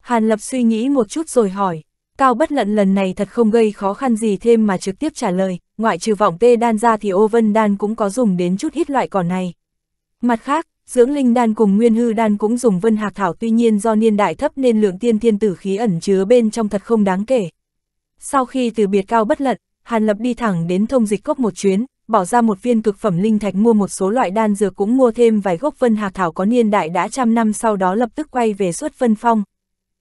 Hàn Lập suy nghĩ một chút rồi hỏi, Cao Bất Lận lần này thật không gây khó khăn gì thêm mà trực tiếp trả lời, ngoại trừ vọng tê đan ra thì ô vân đan cũng có dùng đến chút ít loại cỏ này. Mặt khác, dưỡng linh đan cùng nguyên hư đan cũng dùng vân hạc thảo tuy nhiên do niên đại thấp nên lượng tiên thiên tử khí ẩn chứa bên trong thật không đáng kể. Sau khi từ biệt cao bất lận, Hàn Lập đi thẳng đến thông dịch cốc một chuyến, bỏ ra một viên cực phẩm linh thạch mua một số loại đan dược cũng mua thêm vài gốc vân hạc thảo có niên đại đã trăm năm sau đó lập tức quay về xuất vân phong.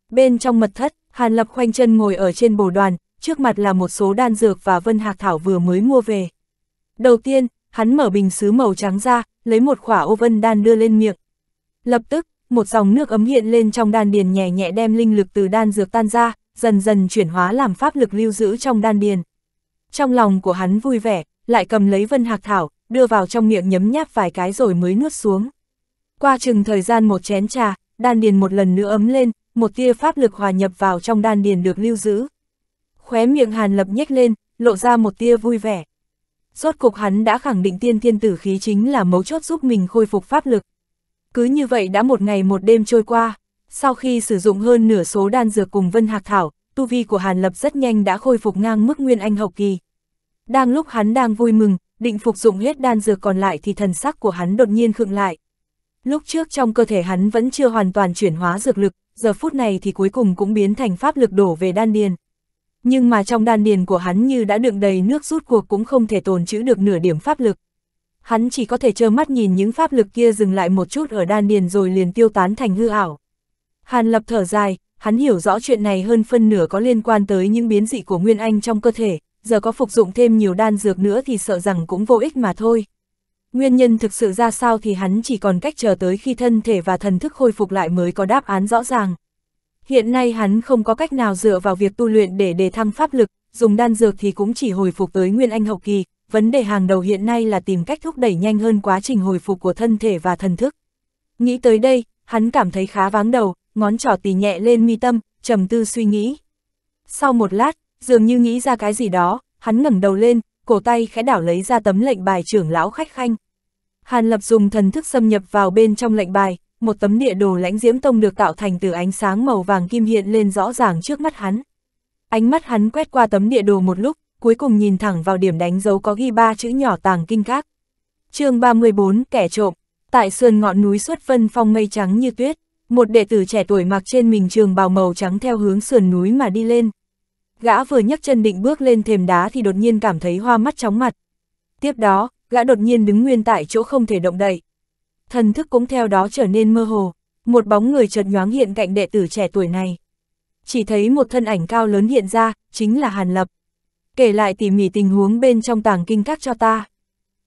Bên trong mật thất, Hàn Lập khoanh chân ngồi ở trên bồ đoàn, trước mặt là một số đan dược và vân hạc thảo vừa mới mua về. Đầu tiên, hắn mở bình xứ màu trắng ra, lấy một khỏa ô vân đan đưa lên miệng. Lập tức, một dòng nước ấm hiện lên trong đan điền nhẹ nhẹ đem linh lực từ đan dược tan ra, dần dần chuyển hóa làm pháp lực lưu giữ trong đan điền. Trong lòng của hắn vui vẻ, lại cầm lấy vân hạc thảo, đưa vào trong miệng nhấm nháp vài cái rồi mới nuốt xuống. Qua chừng thời gian một chén trà, đan điền một lần nữa ấm lên, một tia pháp lực hòa nhập vào trong đan điền được lưu giữ, khóe miệng Hàn Lập nhếch lên, lộ ra một tia vui vẻ. Rốt cục hắn đã khẳng định tiên thiên tử khí chính là mấu chốt giúp mình khôi phục pháp lực. Cứ như vậy đã một ngày một đêm trôi qua, sau khi sử dụng hơn nửa số đan dược cùng Vân Hạc Thảo, tu vi của Hàn Lập rất nhanh đã khôi phục ngang mức nguyên anh hậu kỳ. Đang lúc hắn đang vui mừng, định phục dụng hết đan dược còn lại thì thần sắc của hắn đột nhiên khựng lại. Lúc trước trong cơ thể hắn vẫn chưa hoàn toàn chuyển hóa dược lực, giờ phút này thì cuối cùng cũng biến thành pháp lực đổ về đan điền nhưng mà trong đan điền của hắn như đã đựng đầy nước rút cuộc cũng không thể tồn trữ được nửa điểm pháp lực. Hắn chỉ có thể trơ mắt nhìn những pháp lực kia dừng lại một chút ở đan điền rồi liền tiêu tán thành hư ảo. Hàn lập thở dài, hắn hiểu rõ chuyện này hơn phân nửa có liên quan tới những biến dị của Nguyên Anh trong cơ thể, giờ có phục dụng thêm nhiều đan dược nữa thì sợ rằng cũng vô ích mà thôi. Nguyên nhân thực sự ra sao thì hắn chỉ còn cách chờ tới khi thân thể và thần thức khôi phục lại mới có đáp án rõ ràng. Hiện nay hắn không có cách nào dựa vào việc tu luyện để đề thăng pháp lực, dùng đan dược thì cũng chỉ hồi phục tới nguyên anh hậu kỳ, vấn đề hàng đầu hiện nay là tìm cách thúc đẩy nhanh hơn quá trình hồi phục của thân thể và thần thức. Nghĩ tới đây, hắn cảm thấy khá váng đầu, ngón trỏ tì nhẹ lên mi tâm, trầm tư suy nghĩ. Sau một lát, dường như nghĩ ra cái gì đó, hắn ngẩng đầu lên, cổ tay khẽ đảo lấy ra tấm lệnh bài trưởng lão khách khanh. Hàn Lập dùng thần thức xâm nhập vào bên trong lệnh bài, một tấm địa đồ lãnh diễm tông được tạo thành từ ánh sáng màu vàng kim hiện lên rõ ràng trước mắt hắn. Ánh mắt hắn quét qua tấm địa đồ một lúc, cuối cùng nhìn thẳng vào điểm đánh dấu có ghi ba chữ nhỏ tàng kinh các. chương 34 Kẻ Trộm Tại sườn ngọn núi xuất vân phong mây trắng như tuyết, một đệ tử trẻ tuổi mặc trên mình trường bào màu trắng theo hướng sườn núi mà đi lên. Gã vừa nhấc chân định bước lên thềm đá thì đột nhiên cảm thấy hoa mắt chóng mặt. Tiếp đó, gã đột nhiên đứng nguyên tại chỗ không thể động đậy thần thức cũng theo đó trở nên mơ hồ, một bóng người chợt nhoáng hiện cạnh đệ tử trẻ tuổi này. Chỉ thấy một thân ảnh cao lớn hiện ra, chính là Hàn Lập. Kể lại tỉ mỉ tình huống bên trong tàng kinh các cho ta.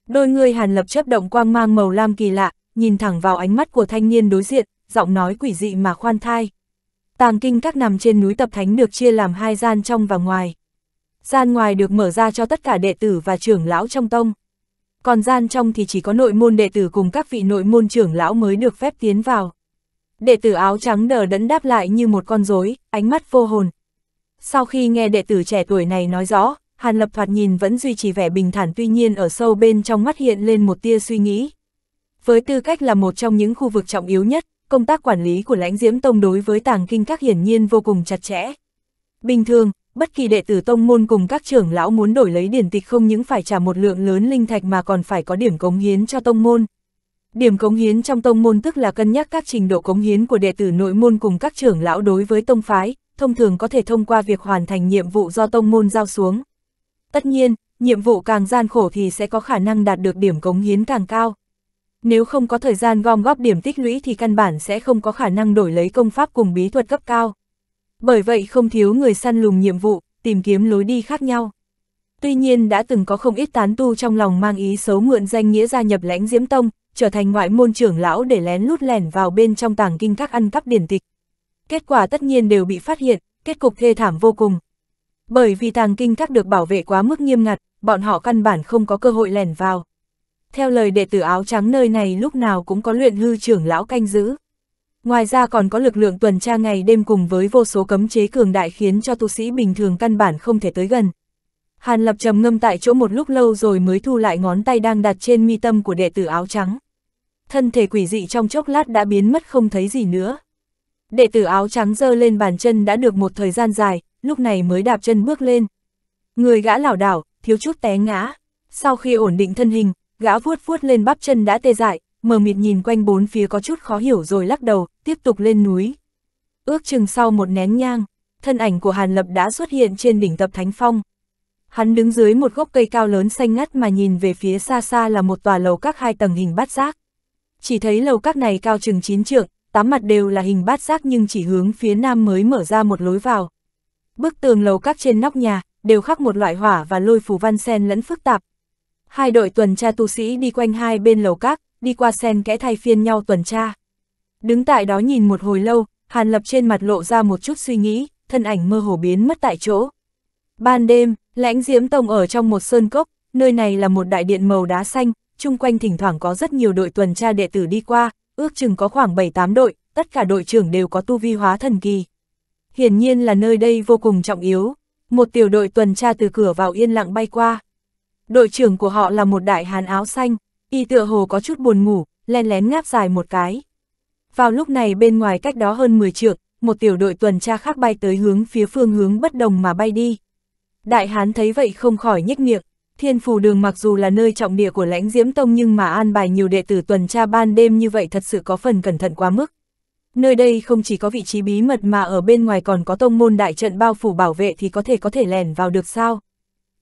Đôi người Hàn Lập chấp động quang mang màu lam kỳ lạ, nhìn thẳng vào ánh mắt của thanh niên đối diện, giọng nói quỷ dị mà khoan thai. Tàng kinh các nằm trên núi tập thánh được chia làm hai gian trong và ngoài. Gian ngoài được mở ra cho tất cả đệ tử và trưởng lão trong tông còn gian trong thì chỉ có nội môn đệ tử cùng các vị nội môn trưởng lão mới được phép tiến vào. Đệ tử áo trắng đờ đẫn đáp lại như một con rối, ánh mắt vô hồn. Sau khi nghe đệ tử trẻ tuổi này nói rõ, Hàn Lập thoạt nhìn vẫn duy trì vẻ bình thản tuy nhiên ở sâu bên trong mắt hiện lên một tia suy nghĩ. Với tư cách là một trong những khu vực trọng yếu nhất, công tác quản lý của lãnh diễm tông đối với tàng kinh các hiển nhiên vô cùng chặt chẽ. Bình thường, bất kỳ đệ tử tông môn cùng các trưởng lão muốn đổi lấy điển tịch không những phải trả một lượng lớn linh thạch mà còn phải có điểm cống hiến cho tông môn. Điểm cống hiến trong tông môn tức là cân nhắc các trình độ cống hiến của đệ tử nội môn cùng các trưởng lão đối với tông phái, thông thường có thể thông qua việc hoàn thành nhiệm vụ do tông môn giao xuống. Tất nhiên, nhiệm vụ càng gian khổ thì sẽ có khả năng đạt được điểm cống hiến càng cao. Nếu không có thời gian gom góp điểm tích lũy thì căn bản sẽ không có khả năng đổi lấy công pháp cùng bí thuật cấp cao. Bởi vậy không thiếu người săn lùng nhiệm vụ, tìm kiếm lối đi khác nhau. Tuy nhiên đã từng có không ít tán tu trong lòng mang ý xấu mượn danh nghĩa gia nhập lãnh diễm tông, trở thành ngoại môn trưởng lão để lén lút lẻn vào bên trong tàng kinh các ăn cắp điển tịch. Kết quả tất nhiên đều bị phát hiện, kết cục thê thảm vô cùng. Bởi vì tàng kinh các được bảo vệ quá mức nghiêm ngặt, bọn họ căn bản không có cơ hội lẻn vào. Theo lời đệ tử áo trắng nơi này lúc nào cũng có luyện hư trưởng lão canh giữ. Ngoài ra còn có lực lượng tuần tra ngày đêm cùng với vô số cấm chế cường đại khiến cho tu sĩ bình thường căn bản không thể tới gần. Hàn Lập trầm ngâm tại chỗ một lúc lâu rồi mới thu lại ngón tay đang đặt trên mi tâm của đệ tử áo trắng. Thân thể quỷ dị trong chốc lát đã biến mất không thấy gì nữa. Đệ tử áo trắng dơ lên bàn chân đã được một thời gian dài, lúc này mới đạp chân bước lên. Người gã lảo đảo, thiếu chút té ngã. Sau khi ổn định thân hình, gã vuốt vuốt lên bắp chân đã tê dại, mờ mịt nhìn quanh bốn phía có chút khó hiểu rồi lắc đầu, tiếp tục lên núi. Ước chừng sau một nén nhang, thân ảnh của Hàn Lập đã xuất hiện trên đỉnh tập Thánh Phong. Hắn đứng dưới một gốc cây cao lớn xanh ngắt mà nhìn về phía xa xa là một tòa lầu các hai tầng hình bát giác. Chỉ thấy lầu các này cao chừng chín trượng, tám mặt đều là hình bát giác nhưng chỉ hướng phía nam mới mở ra một lối vào. Bức tường lầu các trên nóc nhà đều khắc một loại hỏa và lôi phù văn sen lẫn phức tạp. Hai đội tuần tra tu sĩ đi quanh hai bên lầu các, đi qua sen kẽ thay phiên nhau tuần tra. Đứng tại đó nhìn một hồi lâu, Hàn Lập trên mặt lộ ra một chút suy nghĩ, thân ảnh mơ hồ biến mất tại chỗ. Ban đêm, lãnh diễm tông ở trong một sơn cốc, nơi này là một đại điện màu đá xanh, chung quanh thỉnh thoảng có rất nhiều đội tuần tra đệ tử đi qua, ước chừng có khoảng 7-8 đội, tất cả đội trưởng đều có tu vi hóa thần kỳ. Hiển nhiên là nơi đây vô cùng trọng yếu, một tiểu đội tuần tra từ cửa vào yên lặng bay qua. Đội trưởng của họ là một đại hàn áo xanh, Y tựa hồ có chút buồn ngủ, len lén ngáp dài một cái. Vào lúc này bên ngoài cách đó hơn 10 trượng, một tiểu đội tuần tra khác bay tới hướng phía phương hướng bất đồng mà bay đi. Đại hán thấy vậy không khỏi nhếch miệng, thiên phù đường mặc dù là nơi trọng địa của lãnh diễm tông nhưng mà an bài nhiều đệ tử tuần tra ban đêm như vậy thật sự có phần cẩn thận quá mức. Nơi đây không chỉ có vị trí bí mật mà ở bên ngoài còn có tông môn đại trận bao phủ bảo vệ thì có thể có thể lèn vào được sao.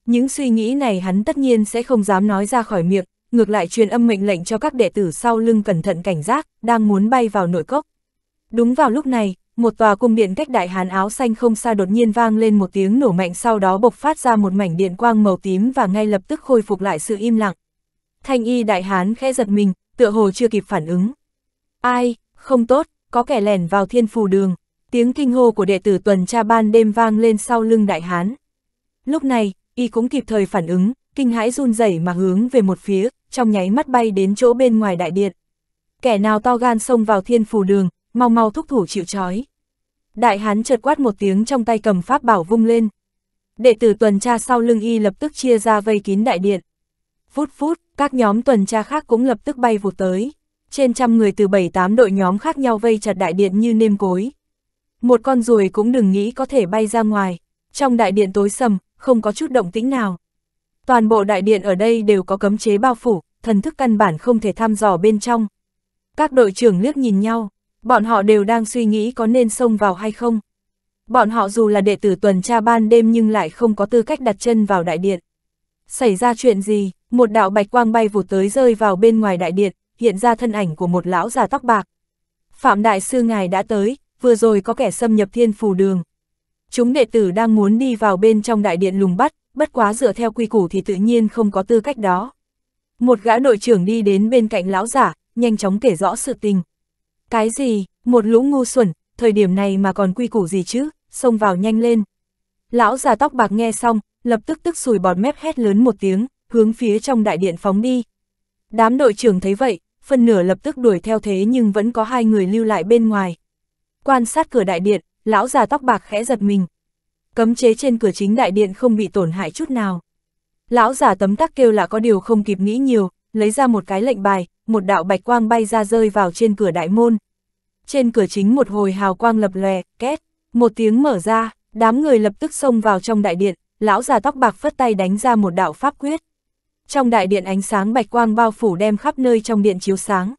Những suy nghĩ này hắn tất nhiên sẽ không dám nói ra khỏi miệng, ngược lại truyền âm mệnh lệnh cho các đệ tử sau lưng cẩn thận cảnh giác, đang muốn bay vào nội cốc. Đúng vào lúc này, một tòa cung điện cách đại hán áo xanh không xa đột nhiên vang lên một tiếng nổ mạnh sau đó bộc phát ra một mảnh điện quang màu tím và ngay lập tức khôi phục lại sự im lặng. Thanh y đại hán khẽ giật mình, tựa hồ chưa kịp phản ứng. Ai, không tốt, có kẻ lẻn vào thiên phù đường. Tiếng kinh hô của đệ tử tuần tra ban đêm vang lên sau lưng đại hán. Lúc này, y cũng kịp thời phản ứng, kinh hãi run rẩy mà hướng về một phía, trong nháy mắt bay đến chỗ bên ngoài đại điện. Kẻ nào to gan xông vào thiên phù đường, mau mau thúc thủ chịu trói. Đại hán chợt quát một tiếng trong tay cầm pháp bảo vung lên. Đệ tử tuần tra sau lưng y lập tức chia ra vây kín đại điện. Phút phút, các nhóm tuần tra khác cũng lập tức bay vụt tới. Trên trăm người từ bảy tám đội nhóm khác nhau vây chặt đại điện như nêm cối. Một con ruồi cũng đừng nghĩ có thể bay ra ngoài. Trong đại điện tối sầm, không có chút động tĩnh nào. Toàn bộ đại điện ở đây đều có cấm chế bao phủ, thần thức căn bản không thể thăm dò bên trong. Các đội trưởng liếc nhìn nhau, bọn họ đều đang suy nghĩ có nên xông vào hay không. Bọn họ dù là đệ tử tuần tra ban đêm nhưng lại không có tư cách đặt chân vào đại điện. Xảy ra chuyện gì, một đạo bạch quang bay vụt tới rơi vào bên ngoài đại điện, hiện ra thân ảnh của một lão già tóc bạc. Phạm Đại Sư Ngài đã tới, vừa rồi có kẻ xâm nhập thiên phù đường. Chúng đệ tử đang muốn đi vào bên trong đại điện lùng bắt, bất quá dựa theo quy củ thì tự nhiên không có tư cách đó. Một gã đội trưởng đi đến bên cạnh lão giả, nhanh chóng kể rõ sự tình. Cái gì, một lũ ngu xuẩn, thời điểm này mà còn quy củ gì chứ, xông vào nhanh lên. Lão già tóc bạc nghe xong, lập tức tức sùi bọt mép hét lớn một tiếng, hướng phía trong đại điện phóng đi. Đám đội trưởng thấy vậy, phân nửa lập tức đuổi theo thế nhưng vẫn có hai người lưu lại bên ngoài. Quan sát cửa đại điện, lão già tóc bạc khẽ giật mình, cấm chế trên cửa chính đại điện không bị tổn hại chút nào. Lão giả tấm tắc kêu là có điều không kịp nghĩ nhiều, lấy ra một cái lệnh bài, một đạo bạch quang bay ra rơi vào trên cửa đại môn. Trên cửa chính một hồi hào quang lập lòe két, một tiếng mở ra, đám người lập tức xông vào trong đại điện, lão già tóc bạc phất tay đánh ra một đạo pháp quyết. Trong đại điện ánh sáng bạch quang bao phủ đem khắp nơi trong điện chiếu sáng.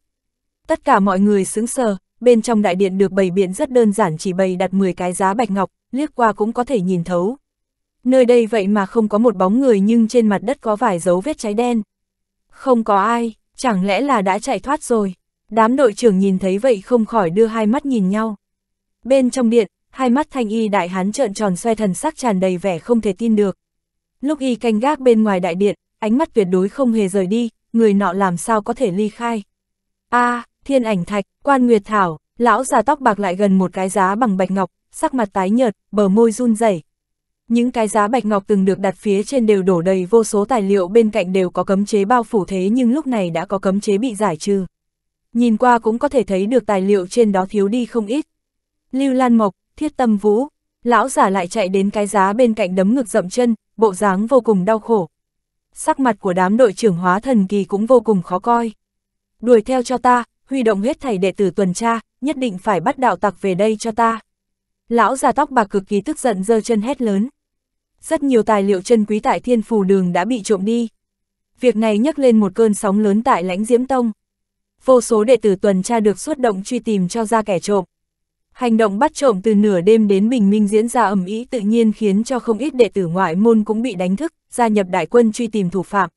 Tất cả mọi người sững sờ, bên trong đại điện được bày biện rất đơn giản chỉ bày đặt 10 cái giá bạch ngọc, liếc qua cũng có thể nhìn thấu. Nơi đây vậy mà không có một bóng người nhưng trên mặt đất có vài dấu vết cháy đen. Không có ai, chẳng lẽ là đã chạy thoát rồi. Đám đội trưởng nhìn thấy vậy không khỏi đưa hai mắt nhìn nhau. Bên trong điện, hai mắt thanh y đại hán trợn tròn xoay thần sắc tràn đầy vẻ không thể tin được. Lúc y canh gác bên ngoài đại điện, ánh mắt tuyệt đối không hề rời đi, người nọ làm sao có thể ly khai. a à, thiên ảnh thạch, quan nguyệt thảo, lão già tóc bạc lại gần một cái giá bằng bạch ngọc, sắc mặt tái nhợt, bờ môi run rẩy. Những cái giá bạch ngọc từng được đặt phía trên đều đổ đầy vô số tài liệu bên cạnh đều có cấm chế bao phủ thế nhưng lúc này đã có cấm chế bị giải trừ. Nhìn qua cũng có thể thấy được tài liệu trên đó thiếu đi không ít. Lưu Lan Mộc, Thiết Tâm Vũ, lão giả lại chạy đến cái giá bên cạnh đấm ngực dậm chân, bộ dáng vô cùng đau khổ. Sắc mặt của đám đội trưởng hóa thần kỳ cũng vô cùng khó coi. Đuổi theo cho ta, huy động hết thầy đệ tử tuần tra, nhất định phải bắt đạo tặc về đây cho ta. Lão già tóc bạc cực kỳ tức giận giơ chân hét lớn. Rất nhiều tài liệu chân quý tại thiên phù đường đã bị trộm đi. Việc này nhấc lên một cơn sóng lớn tại lãnh diễm tông. Vô số đệ tử tuần tra được xuất động truy tìm cho ra kẻ trộm. Hành động bắt trộm từ nửa đêm đến bình minh diễn ra ầm ý tự nhiên khiến cho không ít đệ tử ngoại môn cũng bị đánh thức, gia nhập đại quân truy tìm thủ phạm.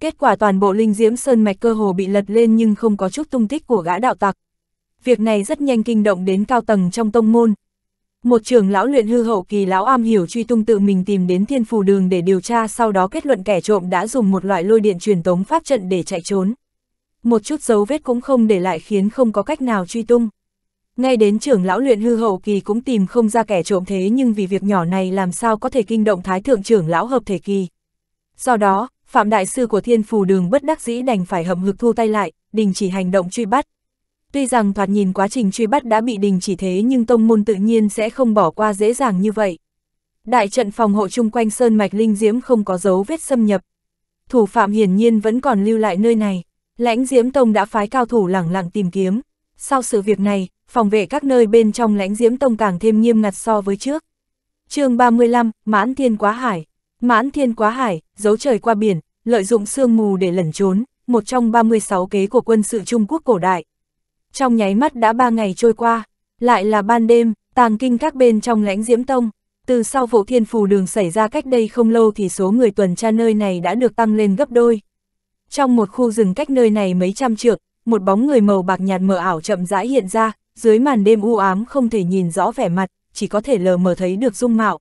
Kết quả toàn bộ linh diễm sơn mạch cơ hồ bị lật lên nhưng không có chút tung tích của gã đạo tặc. Việc này rất nhanh kinh động đến cao tầng trong tông môn, một trưởng lão luyện hư hậu kỳ lão am hiểu truy tung tự mình tìm đến thiên phù đường để điều tra sau đó kết luận kẻ trộm đã dùng một loại lôi điện truyền tống pháp trận để chạy trốn. Một chút dấu vết cũng không để lại khiến không có cách nào truy tung. Ngay đến trưởng lão luyện hư hậu kỳ cũng tìm không ra kẻ trộm thế nhưng vì việc nhỏ này làm sao có thể kinh động thái thượng trưởng lão hợp thể kỳ. Do đó, Phạm Đại Sư của Thiên Phù Đường bất đắc dĩ đành phải hậm hực thu tay lại, đình chỉ hành động truy bắt, Tuy rằng thoạt nhìn quá trình truy bắt đã bị đình chỉ thế nhưng tông môn tự nhiên sẽ không bỏ qua dễ dàng như vậy. Đại trận phòng hộ chung quanh Sơn Mạch Linh Diễm không có dấu vết xâm nhập. Thủ phạm hiển nhiên vẫn còn lưu lại nơi này. Lãnh Diễm Tông đã phái cao thủ lẳng lặng tìm kiếm. Sau sự việc này, phòng vệ các nơi bên trong lãnh Diễm Tông càng thêm nghiêm ngặt so với trước. chương 35, Mãn Thiên Quá Hải. Mãn Thiên Quá Hải, giấu trời qua biển, lợi dụng sương mù để lẩn trốn, một trong 36 kế của quân sự Trung Quốc cổ đại, trong nháy mắt đã ba ngày trôi qua, lại là ban đêm, tàng kinh các bên trong lãnh diễm tông. Từ sau vụ thiên phù đường xảy ra cách đây không lâu thì số người tuần tra nơi này đã được tăng lên gấp đôi. Trong một khu rừng cách nơi này mấy trăm trượng, một bóng người màu bạc nhạt mờ ảo chậm rãi hiện ra, dưới màn đêm u ám không thể nhìn rõ vẻ mặt, chỉ có thể lờ mờ thấy được dung mạo.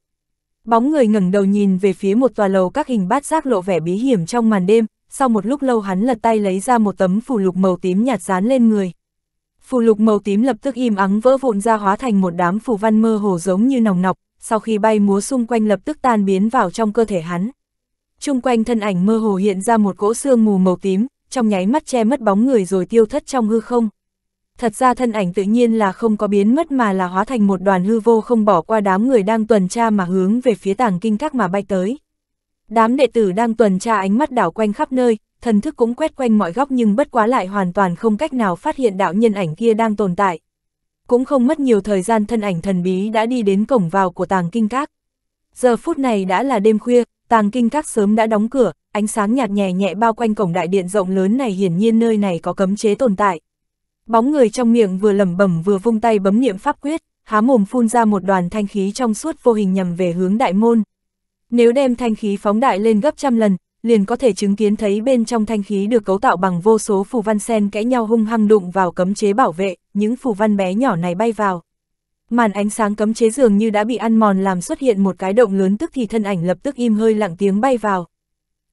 Bóng người ngẩng đầu nhìn về phía một tòa lầu các hình bát giác lộ vẻ bí hiểm trong màn đêm, sau một lúc lâu hắn lật tay lấy ra một tấm phù lục màu tím nhạt dán lên người, phù lục màu tím lập tức im ắng vỡ vụn ra hóa thành một đám phù văn mơ hồ giống như nòng nọc, sau khi bay múa xung quanh lập tức tan biến vào trong cơ thể hắn. Trung quanh thân ảnh mơ hồ hiện ra một cỗ xương mù màu tím, trong nháy mắt che mất bóng người rồi tiêu thất trong hư không. Thật ra thân ảnh tự nhiên là không có biến mất mà là hóa thành một đoàn hư vô không bỏ qua đám người đang tuần tra mà hướng về phía tàng kinh các mà bay tới. Đám đệ tử đang tuần tra ánh mắt đảo quanh khắp nơi, thần thức cũng quét quanh mọi góc nhưng bất quá lại hoàn toàn không cách nào phát hiện đạo nhân ảnh kia đang tồn tại. Cũng không mất nhiều thời gian thân ảnh thần bí đã đi đến cổng vào của tàng kinh các. Giờ phút này đã là đêm khuya, tàng kinh các sớm đã đóng cửa, ánh sáng nhạt nhẹ nhẹ bao quanh cổng đại điện rộng lớn này hiển nhiên nơi này có cấm chế tồn tại. Bóng người trong miệng vừa lẩm bẩm vừa vung tay bấm niệm pháp quyết, há mồm phun ra một đoàn thanh khí trong suốt vô hình nhằm về hướng đại môn. Nếu đem thanh khí phóng đại lên gấp trăm lần, liền có thể chứng kiến thấy bên trong thanh khí được cấu tạo bằng vô số phù văn sen kẽ nhau hung hăng đụng vào cấm chế bảo vệ, những phù văn bé nhỏ này bay vào. Màn ánh sáng cấm chế dường như đã bị ăn mòn làm xuất hiện một cái động lớn tức thì thân ảnh lập tức im hơi lặng tiếng bay vào.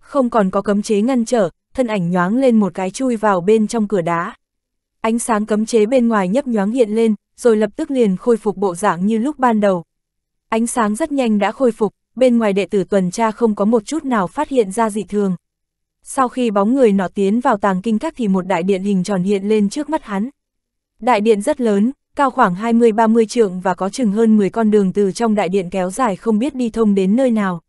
Không còn có cấm chế ngăn trở, thân ảnh nhoáng lên một cái chui vào bên trong cửa đá. Ánh sáng cấm chế bên ngoài nhấp nhoáng hiện lên, rồi lập tức liền khôi phục bộ dạng như lúc ban đầu. Ánh sáng rất nhanh đã khôi phục, bên ngoài đệ tử tuần tra không có một chút nào phát hiện ra dị thường. Sau khi bóng người nọ tiến vào tàng kinh các thì một đại điện hình tròn hiện lên trước mắt hắn. Đại điện rất lớn, cao khoảng 20-30 trượng và có chừng hơn 10 con đường từ trong đại điện kéo dài không biết đi thông đến nơi nào.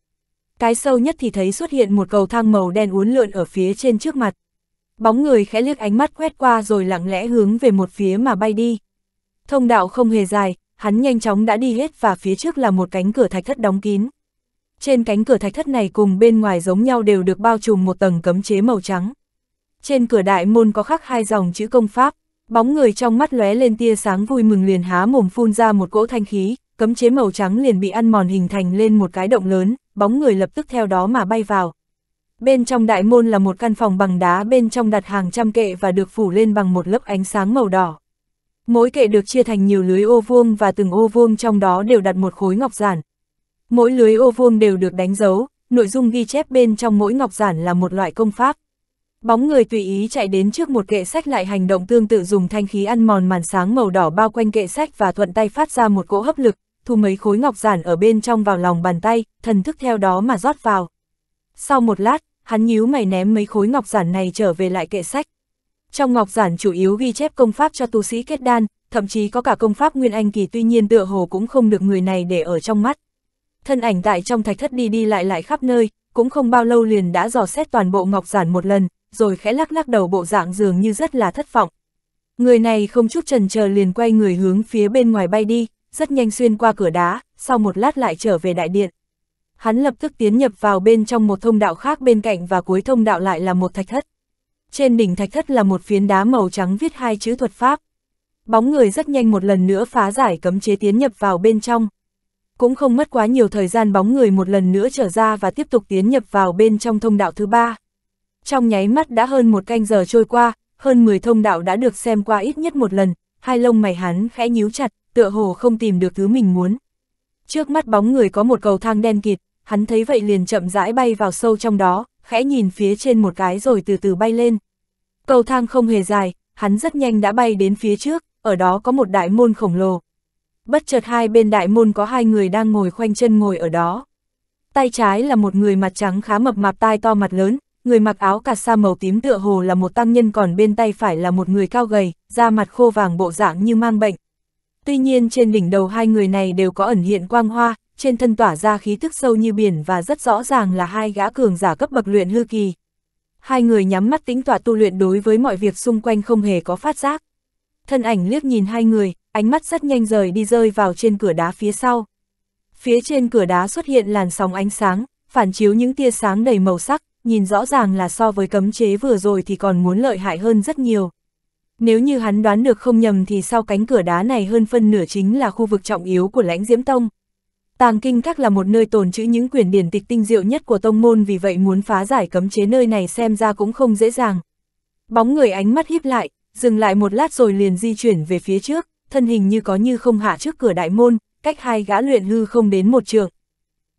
Cái sâu nhất thì thấy xuất hiện một cầu thang màu đen uốn lượn ở phía trên trước mặt. Bóng người khẽ liếc ánh mắt quét qua rồi lặng lẽ hướng về một phía mà bay đi. Thông đạo không hề dài, hắn nhanh chóng đã đi hết và phía trước là một cánh cửa thạch thất đóng kín. Trên cánh cửa thạch thất này cùng bên ngoài giống nhau đều được bao trùm một tầng cấm chế màu trắng. Trên cửa đại môn có khắc hai dòng chữ công pháp, bóng người trong mắt lóe lên tia sáng vui mừng liền há mồm phun ra một cỗ thanh khí, cấm chế màu trắng liền bị ăn mòn hình thành lên một cái động lớn, bóng người lập tức theo đó mà bay vào. Bên trong đại môn là một căn phòng bằng đá bên trong đặt hàng trăm kệ và được phủ lên bằng một lớp ánh sáng màu đỏ. Mỗi kệ được chia thành nhiều lưới ô vuông và từng ô vuông trong đó đều đặt một khối ngọc giản, Mỗi lưới ô vuông đều được đánh dấu, nội dung ghi chép bên trong mỗi ngọc giản là một loại công pháp. Bóng người tùy ý chạy đến trước một kệ sách lại hành động tương tự dùng thanh khí ăn mòn màn sáng màu đỏ bao quanh kệ sách và thuận tay phát ra một cỗ hấp lực, thu mấy khối ngọc giản ở bên trong vào lòng bàn tay, thần thức theo đó mà rót vào. Sau một lát, hắn nhíu mày ném mấy khối ngọc giản này trở về lại kệ sách. Trong ngọc giản chủ yếu ghi chép công pháp cho tu sĩ kết đan, thậm chí có cả công pháp Nguyên Anh Kỳ tuy nhiên tựa hồ cũng không được người này để ở trong mắt thân ảnh tại trong thạch thất đi đi lại lại khắp nơi, cũng không bao lâu liền đã dò xét toàn bộ ngọc giản một lần, rồi khẽ lắc lắc đầu bộ dạng dường như rất là thất vọng. Người này không chút trần chờ liền quay người hướng phía bên ngoài bay đi, rất nhanh xuyên qua cửa đá, sau một lát lại trở về đại điện. Hắn lập tức tiến nhập vào bên trong một thông đạo khác bên cạnh và cuối thông đạo lại là một thạch thất. Trên đỉnh thạch thất là một phiến đá màu trắng viết hai chữ thuật pháp. Bóng người rất nhanh một lần nữa phá giải cấm chế tiến nhập vào bên trong cũng không mất quá nhiều thời gian bóng người một lần nữa trở ra và tiếp tục tiến nhập vào bên trong thông đạo thứ ba. Trong nháy mắt đã hơn một canh giờ trôi qua, hơn 10 thông đạo đã được xem qua ít nhất một lần, hai lông mày hắn khẽ nhíu chặt, tựa hồ không tìm được thứ mình muốn. Trước mắt bóng người có một cầu thang đen kịt, hắn thấy vậy liền chậm rãi bay vào sâu trong đó, khẽ nhìn phía trên một cái rồi từ từ bay lên. Cầu thang không hề dài, hắn rất nhanh đã bay đến phía trước, ở đó có một đại môn khổng lồ, bất chợt hai bên đại môn có hai người đang ngồi khoanh chân ngồi ở đó. Tay trái là một người mặt trắng khá mập mạp tai to mặt lớn, người mặc áo cà sa màu tím tựa hồ là một tăng nhân còn bên tay phải là một người cao gầy, da mặt khô vàng bộ dạng như mang bệnh. Tuy nhiên trên đỉnh đầu hai người này đều có ẩn hiện quang hoa, trên thân tỏa ra khí thức sâu như biển và rất rõ ràng là hai gã cường giả cấp bậc luyện hư kỳ. Hai người nhắm mắt tính tọa tu luyện đối với mọi việc xung quanh không hề có phát giác. Thân ảnh liếc nhìn hai người, ánh mắt rất nhanh rời đi rơi vào trên cửa đá phía sau. Phía trên cửa đá xuất hiện làn sóng ánh sáng, phản chiếu những tia sáng đầy màu sắc, nhìn rõ ràng là so với cấm chế vừa rồi thì còn muốn lợi hại hơn rất nhiều. Nếu như hắn đoán được không nhầm thì sau cánh cửa đá này hơn phân nửa chính là khu vực trọng yếu của lãnh diễm tông. Tàng kinh các là một nơi tồn trữ những quyển điển tịch tinh diệu nhất của tông môn vì vậy muốn phá giải cấm chế nơi này xem ra cũng không dễ dàng. Bóng người ánh mắt híp lại, dừng lại một lát rồi liền di chuyển về phía trước thân hình như có như không hạ trước cửa đại môn, cách hai gã luyện hư không đến một trường.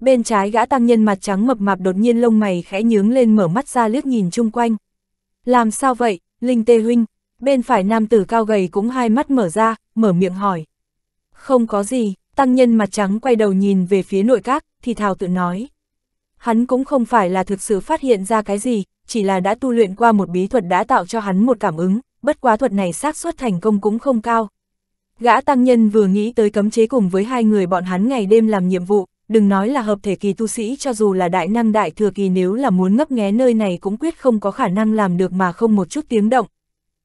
Bên trái gã tăng nhân mặt trắng mập mạp đột nhiên lông mày khẽ nhướng lên mở mắt ra liếc nhìn chung quanh. Làm sao vậy, Linh Tê Huynh? Bên phải nam tử cao gầy cũng hai mắt mở ra, mở miệng hỏi. Không có gì, tăng nhân mặt trắng quay đầu nhìn về phía nội các, thì thào tự nói. Hắn cũng không phải là thực sự phát hiện ra cái gì, chỉ là đã tu luyện qua một bí thuật đã tạo cho hắn một cảm ứng, bất quá thuật này xác suất thành công cũng không cao, Gã tăng nhân vừa nghĩ tới cấm chế cùng với hai người bọn hắn ngày đêm làm nhiệm vụ, đừng nói là hợp thể kỳ tu sĩ cho dù là đại năng đại thừa kỳ nếu là muốn ngấp nghé nơi này cũng quyết không có khả năng làm được mà không một chút tiếng động.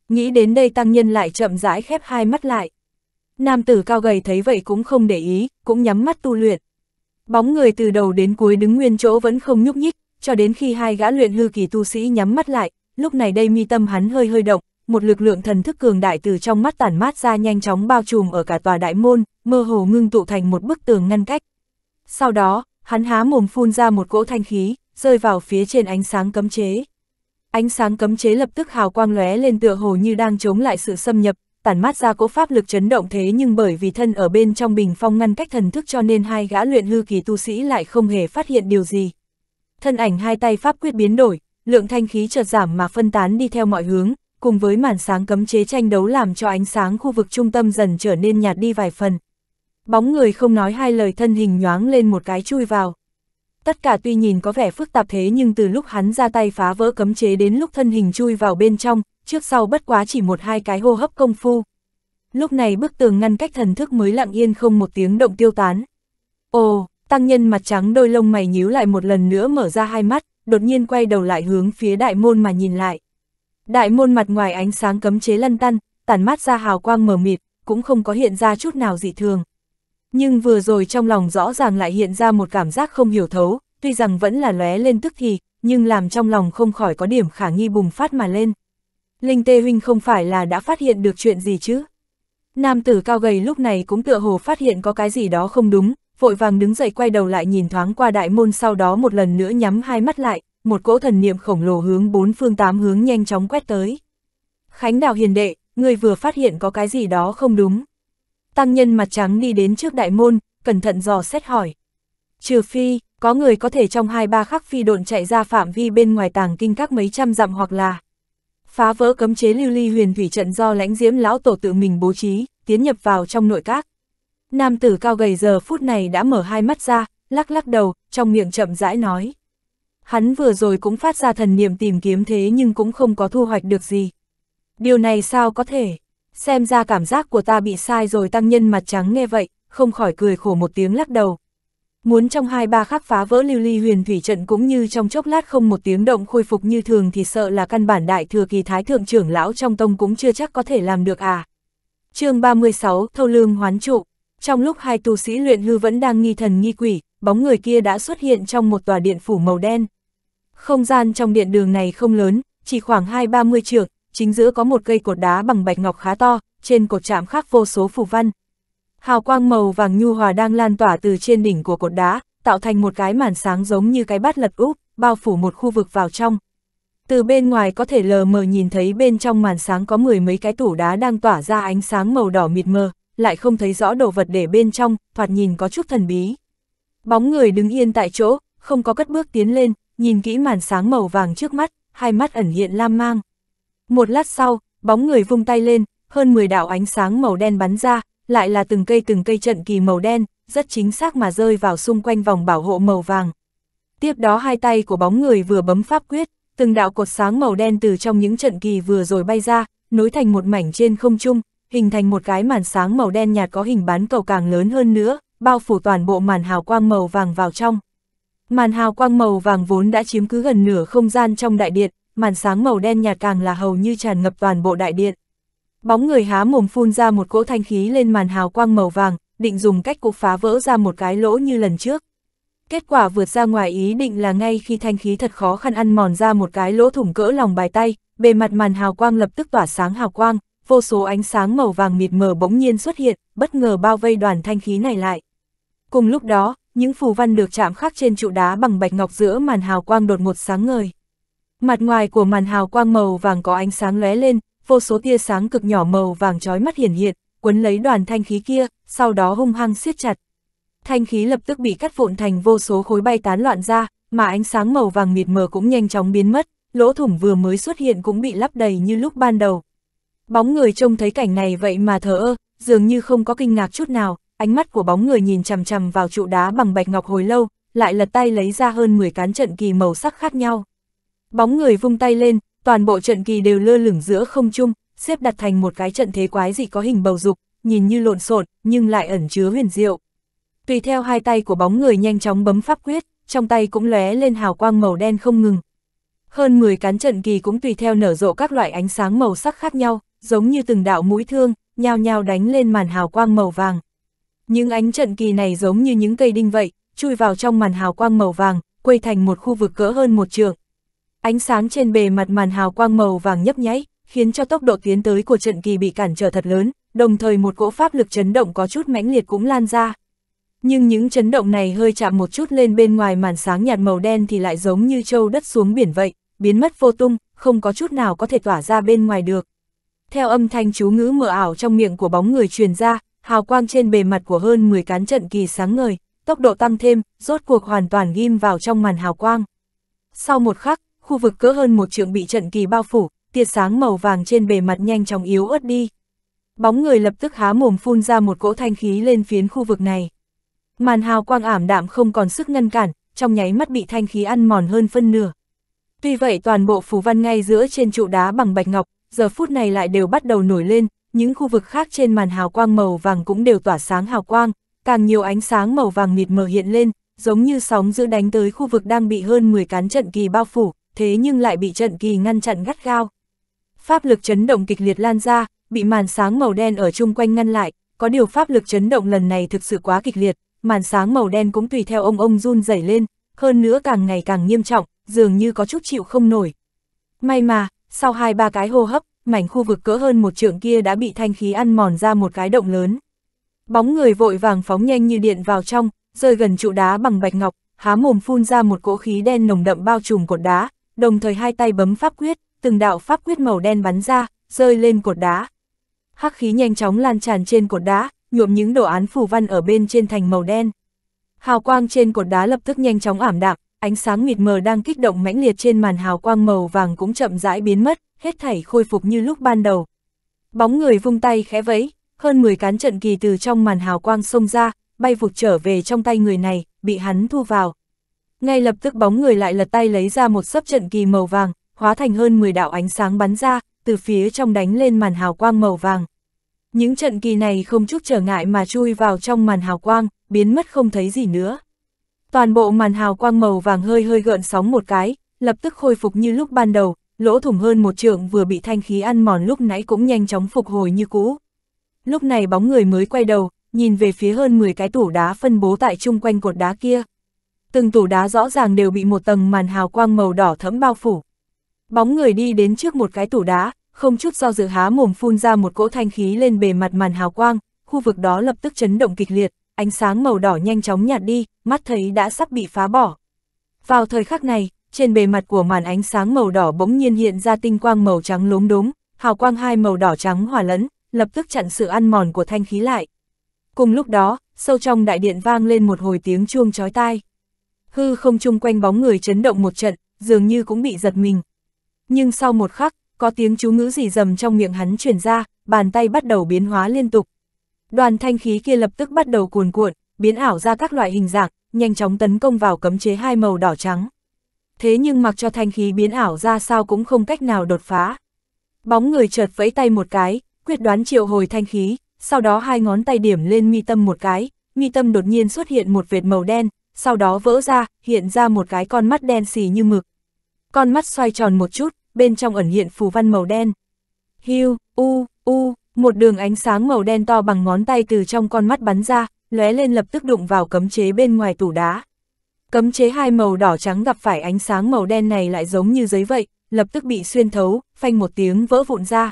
Nghĩ đến đây tăng nhân lại chậm rãi khép hai mắt lại. Nam tử cao gầy thấy vậy cũng không để ý, cũng nhắm mắt tu luyện. Bóng người từ đầu đến cuối đứng nguyên chỗ vẫn không nhúc nhích, cho đến khi hai gã luyện hư kỳ tu sĩ nhắm mắt lại, lúc này đây mi tâm hắn hơi hơi động, một lực lượng thần thức cường đại từ trong mắt tản mát ra nhanh chóng bao trùm ở cả tòa đại môn, mơ hồ ngưng tụ thành một bức tường ngăn cách. Sau đó, hắn há mồm phun ra một cỗ thanh khí, rơi vào phía trên ánh sáng cấm chế. Ánh sáng cấm chế lập tức hào quang lóe lên tựa hồ như đang chống lại sự xâm nhập, tản mát ra cỗ pháp lực chấn động thế nhưng bởi vì thân ở bên trong bình phong ngăn cách thần thức cho nên hai gã luyện hư kỳ tu sĩ lại không hề phát hiện điều gì. Thân ảnh hai tay pháp quyết biến đổi, lượng thanh khí chợt giảm mà phân tán đi theo mọi hướng, cùng với màn sáng cấm chế tranh đấu làm cho ánh sáng khu vực trung tâm dần trở nên nhạt đi vài phần. Bóng người không nói hai lời thân hình nhoáng lên một cái chui vào. Tất cả tuy nhìn có vẻ phức tạp thế nhưng từ lúc hắn ra tay phá vỡ cấm chế đến lúc thân hình chui vào bên trong, trước sau bất quá chỉ một hai cái hô hấp công phu. Lúc này bức tường ngăn cách thần thức mới lặng yên không một tiếng động tiêu tán. Ồ, tăng nhân mặt trắng đôi lông mày nhíu lại một lần nữa mở ra hai mắt, đột nhiên quay đầu lại hướng phía đại môn mà nhìn lại. Đại môn mặt ngoài ánh sáng cấm chế lăn tăn, tản mát ra hào quang mờ mịt, cũng không có hiện ra chút nào dị thường. Nhưng vừa rồi trong lòng rõ ràng lại hiện ra một cảm giác không hiểu thấu, tuy rằng vẫn là lóe lên tức thì, nhưng làm trong lòng không khỏi có điểm khả nghi bùng phát mà lên. Linh Tê Huynh không phải là đã phát hiện được chuyện gì chứ? Nam tử cao gầy lúc này cũng tựa hồ phát hiện có cái gì đó không đúng, vội vàng đứng dậy quay đầu lại nhìn thoáng qua đại môn sau đó một lần nữa nhắm hai mắt lại, một cỗ thần niệm khổng lồ hướng bốn phương tám hướng nhanh chóng quét tới. Khánh đào hiền đệ, người vừa phát hiện có cái gì đó không đúng. Tăng nhân mặt trắng đi đến trước đại môn, cẩn thận dò xét hỏi. Trừ phi, có người có thể trong hai ba khắc phi độn chạy ra phạm vi bên ngoài tàng kinh các mấy trăm dặm hoặc là phá vỡ cấm chế lưu ly huyền thủy trận do lãnh diễm lão tổ tự mình bố trí, tiến nhập vào trong nội các. Nam tử cao gầy giờ phút này đã mở hai mắt ra, lắc lắc đầu, trong miệng chậm rãi nói. Hắn vừa rồi cũng phát ra thần niệm tìm kiếm thế nhưng cũng không có thu hoạch được gì. Điều này sao có thể? Xem ra cảm giác của ta bị sai rồi tăng nhân mặt trắng nghe vậy, không khỏi cười khổ một tiếng lắc đầu. Muốn trong hai ba khắc phá vỡ lưu ly huyền thủy trận cũng như trong chốc lát không một tiếng động khôi phục như thường thì sợ là căn bản đại thừa kỳ thái thượng trưởng lão trong tông cũng chưa chắc có thể làm được à. chương 36, Thâu Lương Hoán Trụ Trong lúc hai tu sĩ luyện hư vẫn đang nghi thần nghi quỷ, bóng người kia đã xuất hiện trong một tòa điện phủ màu đen, không gian trong điện đường này không lớn, chỉ khoảng 2-30 trượng, chính giữa có một cây cột đá bằng bạch ngọc khá to, trên cột chạm khắc vô số phù văn. Hào quang màu vàng nhu hòa đang lan tỏa từ trên đỉnh của cột đá, tạo thành một cái màn sáng giống như cái bát lật úp, bao phủ một khu vực vào trong. Từ bên ngoài có thể lờ mờ nhìn thấy bên trong màn sáng có mười mấy cái tủ đá đang tỏa ra ánh sáng màu đỏ mịt mờ, lại không thấy rõ đồ vật để bên trong, thoạt nhìn có chút thần bí. Bóng người đứng yên tại chỗ, không có cất bước tiến lên, nhìn kỹ màn sáng màu vàng trước mắt, hai mắt ẩn hiện lam mang. Một lát sau, bóng người vung tay lên, hơn 10 đạo ánh sáng màu đen bắn ra, lại là từng cây từng cây trận kỳ màu đen, rất chính xác mà rơi vào xung quanh vòng bảo hộ màu vàng. Tiếp đó hai tay của bóng người vừa bấm pháp quyết, từng đạo cột sáng màu đen từ trong những trận kỳ vừa rồi bay ra, nối thành một mảnh trên không trung, hình thành một cái màn sáng màu đen nhạt có hình bán cầu càng lớn hơn nữa, bao phủ toàn bộ màn hào quang màu vàng vào trong. Màn hào quang màu vàng vốn đã chiếm cứ gần nửa không gian trong đại điện, màn sáng màu đen nhạt càng là hầu như tràn ngập toàn bộ đại điện. Bóng người há mồm phun ra một cỗ thanh khí lên màn hào quang màu vàng, định dùng cách cục phá vỡ ra một cái lỗ như lần trước. Kết quả vượt ra ngoài ý định là ngay khi thanh khí thật khó khăn ăn mòn ra một cái lỗ thủng cỡ lòng bài tay, bề mặt màn hào quang lập tức tỏa sáng hào quang, vô số ánh sáng màu vàng mịt mờ bỗng nhiên xuất hiện, bất ngờ bao vây đoàn thanh khí này lại. Cùng lúc đó, những phù văn được chạm khắc trên trụ đá bằng bạch ngọc giữa màn hào quang đột ngột sáng ngời. Mặt ngoài của màn hào quang màu vàng có ánh sáng lóe lên, vô số tia sáng cực nhỏ màu vàng chói mắt hiển hiện, quấn lấy đoàn thanh khí kia, sau đó hung hăng siết chặt. Thanh khí lập tức bị cắt vụn thành vô số khối bay tán loạn ra, mà ánh sáng màu vàng mịt mờ cũng nhanh chóng biến mất, lỗ thủng vừa mới xuất hiện cũng bị lấp đầy như lúc ban đầu. Bóng người trông thấy cảnh này vậy mà thở ơ, dường như không có kinh ngạc chút nào, ánh mắt của bóng người nhìn chằm chằm vào trụ đá bằng bạch ngọc hồi lâu, lại lật tay lấy ra hơn 10 cán trận kỳ màu sắc khác nhau. Bóng người vung tay lên, toàn bộ trận kỳ đều lơ lửng giữa không trung, xếp đặt thành một cái trận thế quái dị có hình bầu dục, nhìn như lộn xộn, nhưng lại ẩn chứa huyền diệu. Tùy theo hai tay của bóng người nhanh chóng bấm pháp quyết, trong tay cũng lóe lên hào quang màu đen không ngừng. Hơn 10 cán trận kỳ cũng tùy theo nở rộ các loại ánh sáng màu sắc khác nhau, giống như từng đạo mũi thương, nhao nhao đánh lên màn hào quang màu vàng nhưng ánh trận kỳ này giống như những cây đinh vậy, chui vào trong màn hào quang màu vàng, quây thành một khu vực cỡ hơn một trường Ánh sáng trên bề mặt màn hào quang màu vàng nhấp nháy, khiến cho tốc độ tiến tới của trận kỳ bị cản trở thật lớn, đồng thời một cỗ pháp lực chấn động có chút mãnh liệt cũng lan ra. Nhưng những chấn động này hơi chạm một chút lên bên ngoài màn sáng nhạt màu đen thì lại giống như châu đất xuống biển vậy, biến mất vô tung, không có chút nào có thể tỏa ra bên ngoài được. Theo âm thanh chú ngữ mờ ảo trong miệng của bóng người truyền ra, hào quang trên bề mặt của hơn 10 cán trận kỳ sáng ngời, tốc độ tăng thêm, rốt cuộc hoàn toàn ghim vào trong màn hào quang. Sau một khắc, khu vực cỡ hơn một trượng bị trận kỳ bao phủ, tia sáng màu vàng trên bề mặt nhanh chóng yếu ớt đi. Bóng người lập tức há mồm phun ra một cỗ thanh khí lên phiến khu vực này. Màn hào quang ảm đạm không còn sức ngăn cản, trong nháy mắt bị thanh khí ăn mòn hơn phân nửa. Tuy vậy toàn bộ phù văn ngay giữa trên trụ đá bằng bạch ngọc, giờ phút này lại đều bắt đầu nổi lên, những khu vực khác trên màn hào quang màu vàng cũng đều tỏa sáng hào quang, càng nhiều ánh sáng màu vàng mịt mờ hiện lên, giống như sóng giữ đánh tới khu vực đang bị hơn 10 cán trận kỳ bao phủ, thế nhưng lại bị trận kỳ ngăn chặn gắt gao. Pháp lực chấn động kịch liệt lan ra, bị màn sáng màu đen ở chung quanh ngăn lại, có điều pháp lực chấn động lần này thực sự quá kịch liệt, màn sáng màu đen cũng tùy theo ông ông run rẩy lên, hơn nữa càng ngày càng nghiêm trọng, dường như có chút chịu không nổi. May mà, sau hai ba cái hô hấp, mảnh khu vực cỡ hơn một trượng kia đã bị thanh khí ăn mòn ra một cái động lớn. Bóng người vội vàng phóng nhanh như điện vào trong, rơi gần trụ đá bằng bạch ngọc, há mồm phun ra một cỗ khí đen nồng đậm bao trùm cột đá, đồng thời hai tay bấm pháp quyết, từng đạo pháp quyết màu đen bắn ra, rơi lên cột đá. Hắc khí nhanh chóng lan tràn trên cột đá, nhuộm những đồ án phù văn ở bên trên thành màu đen. Hào quang trên cột đá lập tức nhanh chóng ảm đạm, ánh sáng mịt mờ đang kích động mãnh liệt trên màn hào quang màu vàng cũng chậm rãi biến mất, hết thảy khôi phục như lúc ban đầu. Bóng người vung tay khẽ vẫy, hơn 10 cán trận kỳ từ trong màn hào quang xông ra, bay vụt trở về trong tay người này, bị hắn thu vào. Ngay lập tức bóng người lại lật tay lấy ra một sấp trận kỳ màu vàng, hóa thành hơn 10 đạo ánh sáng bắn ra, từ phía trong đánh lên màn hào quang màu vàng. Những trận kỳ này không chút trở ngại mà chui vào trong màn hào quang, biến mất không thấy gì nữa. Toàn bộ màn hào quang màu vàng hơi hơi gợn sóng một cái, lập tức khôi phục như lúc ban đầu, lỗ thủng hơn một trượng vừa bị thanh khí ăn mòn lúc nãy cũng nhanh chóng phục hồi như cũ. Lúc này bóng người mới quay đầu, nhìn về phía hơn 10 cái tủ đá phân bố tại chung quanh cột đá kia. Từng tủ đá rõ ràng đều bị một tầng màn hào quang màu đỏ thẫm bao phủ. Bóng người đi đến trước một cái tủ đá, không chút do dự há mồm phun ra một cỗ thanh khí lên bề mặt màn hào quang, khu vực đó lập tức chấn động kịch liệt, ánh sáng màu đỏ nhanh chóng nhạt đi, mắt thấy đã sắp bị phá bỏ. Vào thời khắc này, trên bề mặt của màn ánh sáng màu đỏ bỗng nhiên hiện ra tinh quang màu trắng lốm đốm, hào quang hai màu đỏ trắng hòa lẫn, lập tức chặn sự ăn mòn của thanh khí lại. Cùng lúc đó, sâu trong đại điện vang lên một hồi tiếng chuông chói tai. Hư không chung quanh bóng người chấn động một trận, dường như cũng bị giật mình. Nhưng sau một khắc, có tiếng chú ngữ gì dầm trong miệng hắn truyền ra, bàn tay bắt đầu biến hóa liên tục. Đoàn thanh khí kia lập tức bắt đầu cuồn cuộn, biến ảo ra các loại hình dạng, nhanh chóng tấn công vào cấm chế hai màu đỏ trắng thế nhưng mặc cho thanh khí biến ảo ra sao cũng không cách nào đột phá. Bóng người chợt vẫy tay một cái, quyết đoán triệu hồi thanh khí, sau đó hai ngón tay điểm lên mi tâm một cái, mi tâm đột nhiên xuất hiện một vệt màu đen, sau đó vỡ ra, hiện ra một cái con mắt đen xì như mực. Con mắt xoay tròn một chút, bên trong ẩn hiện phù văn màu đen. Hiu, u, u, một đường ánh sáng màu đen to bằng ngón tay từ trong con mắt bắn ra, lóe lên lập tức đụng vào cấm chế bên ngoài tủ đá. Cấm chế hai màu đỏ trắng gặp phải ánh sáng màu đen này lại giống như giấy vậy, lập tức bị xuyên thấu, phanh một tiếng vỡ vụn ra.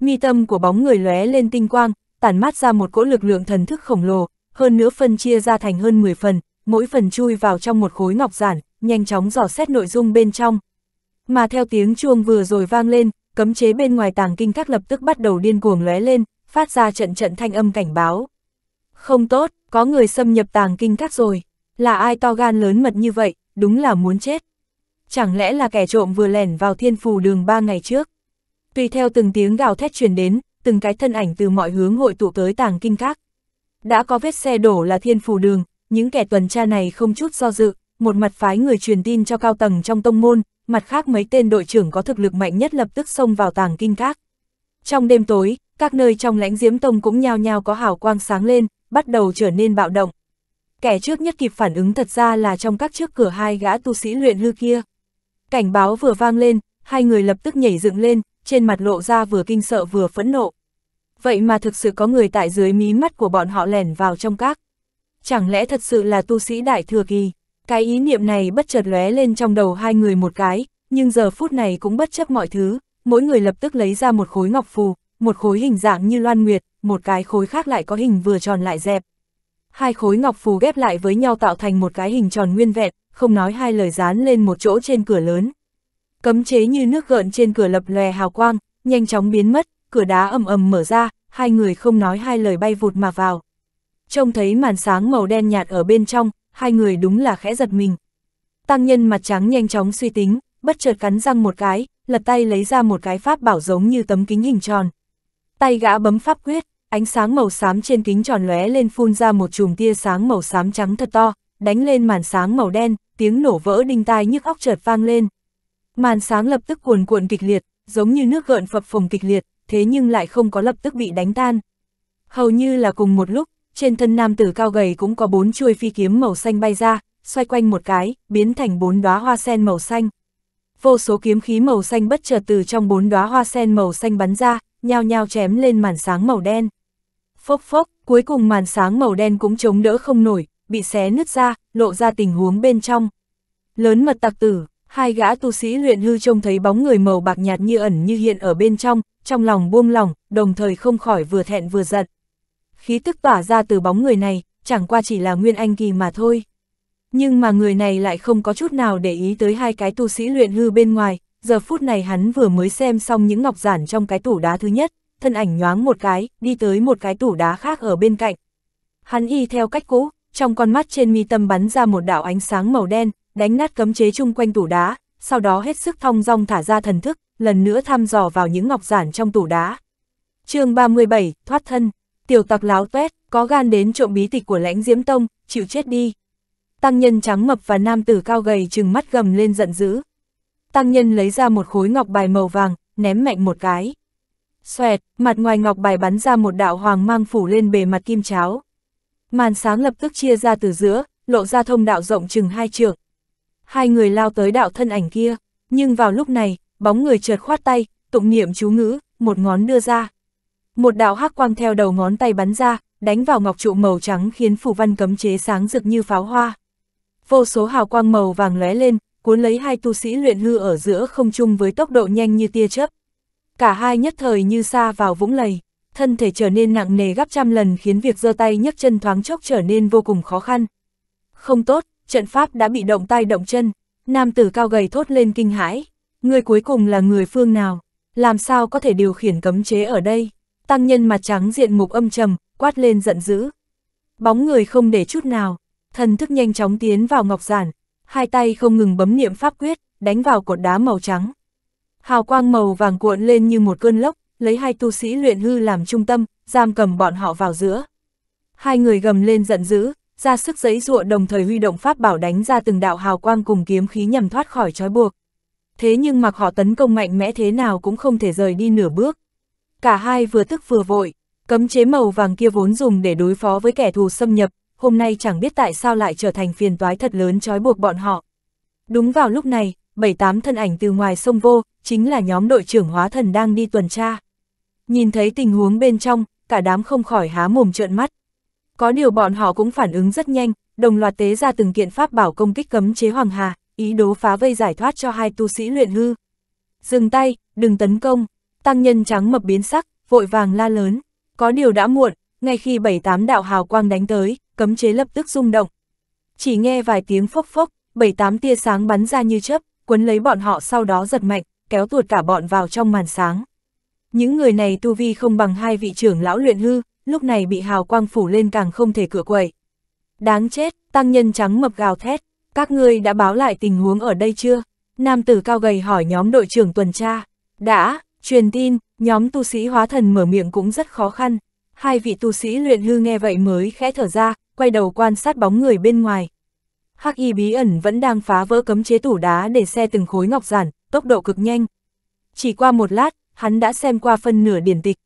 Mi tâm của bóng người lóe lên tinh quang, tản mát ra một cỗ lực lượng thần thức khổng lồ, hơn nữa phân chia ra thành hơn 10 phần, mỗi phần chui vào trong một khối ngọc giản, nhanh chóng dò xét nội dung bên trong. Mà theo tiếng chuông vừa rồi vang lên, cấm chế bên ngoài tàng kinh các lập tức bắt đầu điên cuồng lóe lên, phát ra trận trận thanh âm cảnh báo. Không tốt, có người xâm nhập tàng kinh các rồi. Là ai to gan lớn mật như vậy, đúng là muốn chết. Chẳng lẽ là kẻ trộm vừa lẻn vào thiên phù đường ba ngày trước? Tùy theo từng tiếng gào thét truyền đến, từng cái thân ảnh từ mọi hướng hội tụ tới tàng kinh các. Đã có vết xe đổ là thiên phù đường, những kẻ tuần tra này không chút do dự, một mặt phái người truyền tin cho cao tầng trong tông môn, mặt khác mấy tên đội trưởng có thực lực mạnh nhất lập tức xông vào tàng kinh các. Trong đêm tối, các nơi trong lãnh diếm tông cũng nhao nhao có hào quang sáng lên, bắt đầu trở nên bạo động kẻ trước nhất kịp phản ứng thật ra là trong các trước cửa hai gã tu sĩ luyện hư kia. Cảnh báo vừa vang lên, hai người lập tức nhảy dựng lên, trên mặt lộ ra vừa kinh sợ vừa phẫn nộ. Vậy mà thực sự có người tại dưới mí mắt của bọn họ lẻn vào trong các. Chẳng lẽ thật sự là tu sĩ đại thừa kỳ? Cái ý niệm này bất chợt lóe lên trong đầu hai người một cái, nhưng giờ phút này cũng bất chấp mọi thứ, mỗi người lập tức lấy ra một khối ngọc phù, một khối hình dạng như loan nguyệt, một cái khối khác lại có hình vừa tròn lại dẹp, Hai khối ngọc phù ghép lại với nhau tạo thành một cái hình tròn nguyên vẹn, không nói hai lời dán lên một chỗ trên cửa lớn. Cấm chế như nước gợn trên cửa lập lòe hào quang, nhanh chóng biến mất, cửa đá ầm ầm mở ra, hai người không nói hai lời bay vụt mà vào. Trông thấy màn sáng màu đen nhạt ở bên trong, hai người đúng là khẽ giật mình. Tăng nhân mặt trắng nhanh chóng suy tính, bất chợt cắn răng một cái, lật tay lấy ra một cái pháp bảo giống như tấm kính hình tròn. Tay gã bấm pháp quyết, ánh sáng màu xám trên kính tròn lóe lên phun ra một chùm tia sáng màu xám trắng thật to, đánh lên màn sáng màu đen, tiếng nổ vỡ đinh tai nhức óc chợt vang lên. Màn sáng lập tức cuồn cuộn kịch liệt, giống như nước gợn phập phồng kịch liệt, thế nhưng lại không có lập tức bị đánh tan. Hầu như là cùng một lúc, trên thân nam tử cao gầy cũng có bốn chuôi phi kiếm màu xanh bay ra, xoay quanh một cái, biến thành bốn đóa hoa sen màu xanh. Vô số kiếm khí màu xanh bất chợt từ trong bốn đóa hoa sen màu xanh bắn ra, nhao nhao chém lên màn sáng màu đen phốc phốc, cuối cùng màn sáng màu đen cũng chống đỡ không nổi, bị xé nứt ra, lộ ra tình huống bên trong. Lớn mật tặc tử, hai gã tu sĩ luyện hư trông thấy bóng người màu bạc nhạt như ẩn như hiện ở bên trong, trong lòng buông lòng, đồng thời không khỏi vừa thẹn vừa giận. Khí tức tỏa ra từ bóng người này, chẳng qua chỉ là nguyên anh kỳ mà thôi. Nhưng mà người này lại không có chút nào để ý tới hai cái tu sĩ luyện hư bên ngoài, giờ phút này hắn vừa mới xem xong những ngọc giản trong cái tủ đá thứ nhất, thân ảnh nhoáng một cái, đi tới một cái tủ đá khác ở bên cạnh. Hắn y theo cách cũ, trong con mắt trên mi tâm bắn ra một đạo ánh sáng màu đen, đánh nát cấm chế chung quanh tủ đá, sau đó hết sức thong dong thả ra thần thức, lần nữa thăm dò vào những ngọc giản trong tủ đá. chương 37, thoát thân, tiểu tặc láo tuét, có gan đến trộm bí tịch của lãnh diễm tông, chịu chết đi. Tăng nhân trắng mập và nam tử cao gầy trừng mắt gầm lên giận dữ. Tăng nhân lấy ra một khối ngọc bài màu vàng, ném mạnh một cái xoẹt, mặt ngoài ngọc bài bắn ra một đạo hoàng mang phủ lên bề mặt kim cháo. Màn sáng lập tức chia ra từ giữa, lộ ra thông đạo rộng chừng hai trượng. Hai người lao tới đạo thân ảnh kia, nhưng vào lúc này, bóng người chợt khoát tay, tụng niệm chú ngữ, một ngón đưa ra. Một đạo hắc quang theo đầu ngón tay bắn ra, đánh vào ngọc trụ màu trắng khiến phủ văn cấm chế sáng rực như pháo hoa. Vô số hào quang màu vàng lóe lên, cuốn lấy hai tu sĩ luyện hư ở giữa không chung với tốc độ nhanh như tia chớp cả hai nhất thời như xa vào vũng lầy, thân thể trở nên nặng nề gấp trăm lần khiến việc giơ tay nhấc chân thoáng chốc trở nên vô cùng khó khăn. Không tốt, trận pháp đã bị động tay động chân, nam tử cao gầy thốt lên kinh hãi, người cuối cùng là người phương nào, làm sao có thể điều khiển cấm chế ở đây, tăng nhân mặt trắng diện mục âm trầm, quát lên giận dữ. Bóng người không để chút nào, thần thức nhanh chóng tiến vào ngọc giản, hai tay không ngừng bấm niệm pháp quyết, đánh vào cột đá màu trắng. Hào quang màu vàng cuộn lên như một cơn lốc, lấy hai tu sĩ luyện hư làm trung tâm, giam cầm bọn họ vào giữa. Hai người gầm lên giận dữ, ra sức giấy ruộng đồng thời huy động pháp bảo đánh ra từng đạo hào quang cùng kiếm khí nhằm thoát khỏi trói buộc. Thế nhưng mặc họ tấn công mạnh mẽ thế nào cũng không thể rời đi nửa bước. Cả hai vừa tức vừa vội, cấm chế màu vàng kia vốn dùng để đối phó với kẻ thù xâm nhập, hôm nay chẳng biết tại sao lại trở thành phiền toái thật lớn trói buộc bọn họ. Đúng vào lúc này, bảy tám thân ảnh từ ngoài sông vô, chính là nhóm đội trưởng hóa thần đang đi tuần tra. Nhìn thấy tình huống bên trong, cả đám không khỏi há mồm trợn mắt. Có điều bọn họ cũng phản ứng rất nhanh, đồng loạt tế ra từng kiện pháp bảo công kích cấm chế Hoàng Hà, ý đồ phá vây giải thoát cho hai tu sĩ luyện hư. Dừng tay, đừng tấn công, tăng nhân trắng mập biến sắc, vội vàng la lớn. Có điều đã muộn, ngay khi bảy tám đạo hào quang đánh tới, cấm chế lập tức rung động. Chỉ nghe vài tiếng phốc phốc, bảy tám tia sáng bắn ra như chớp, cuốn lấy bọn họ sau đó giật mạnh kéo tuột cả bọn vào trong màn sáng. Những người này tu vi không bằng hai vị trưởng lão luyện hư, lúc này bị hào quang phủ lên càng không thể cửa quậy. Đáng chết, tăng nhân trắng mập gào thét, các ngươi đã báo lại tình huống ở đây chưa? Nam tử cao gầy hỏi nhóm đội trưởng tuần tra. Đã, truyền tin, nhóm tu sĩ hóa thần mở miệng cũng rất khó khăn. Hai vị tu sĩ luyện hư nghe vậy mới khẽ thở ra, quay đầu quan sát bóng người bên ngoài. Hắc y bí ẩn vẫn đang phá vỡ cấm chế tủ đá để xe từng khối ngọc giản, tốc độ cực nhanh. Chỉ qua một lát, hắn đã xem qua phân nửa điển tịch.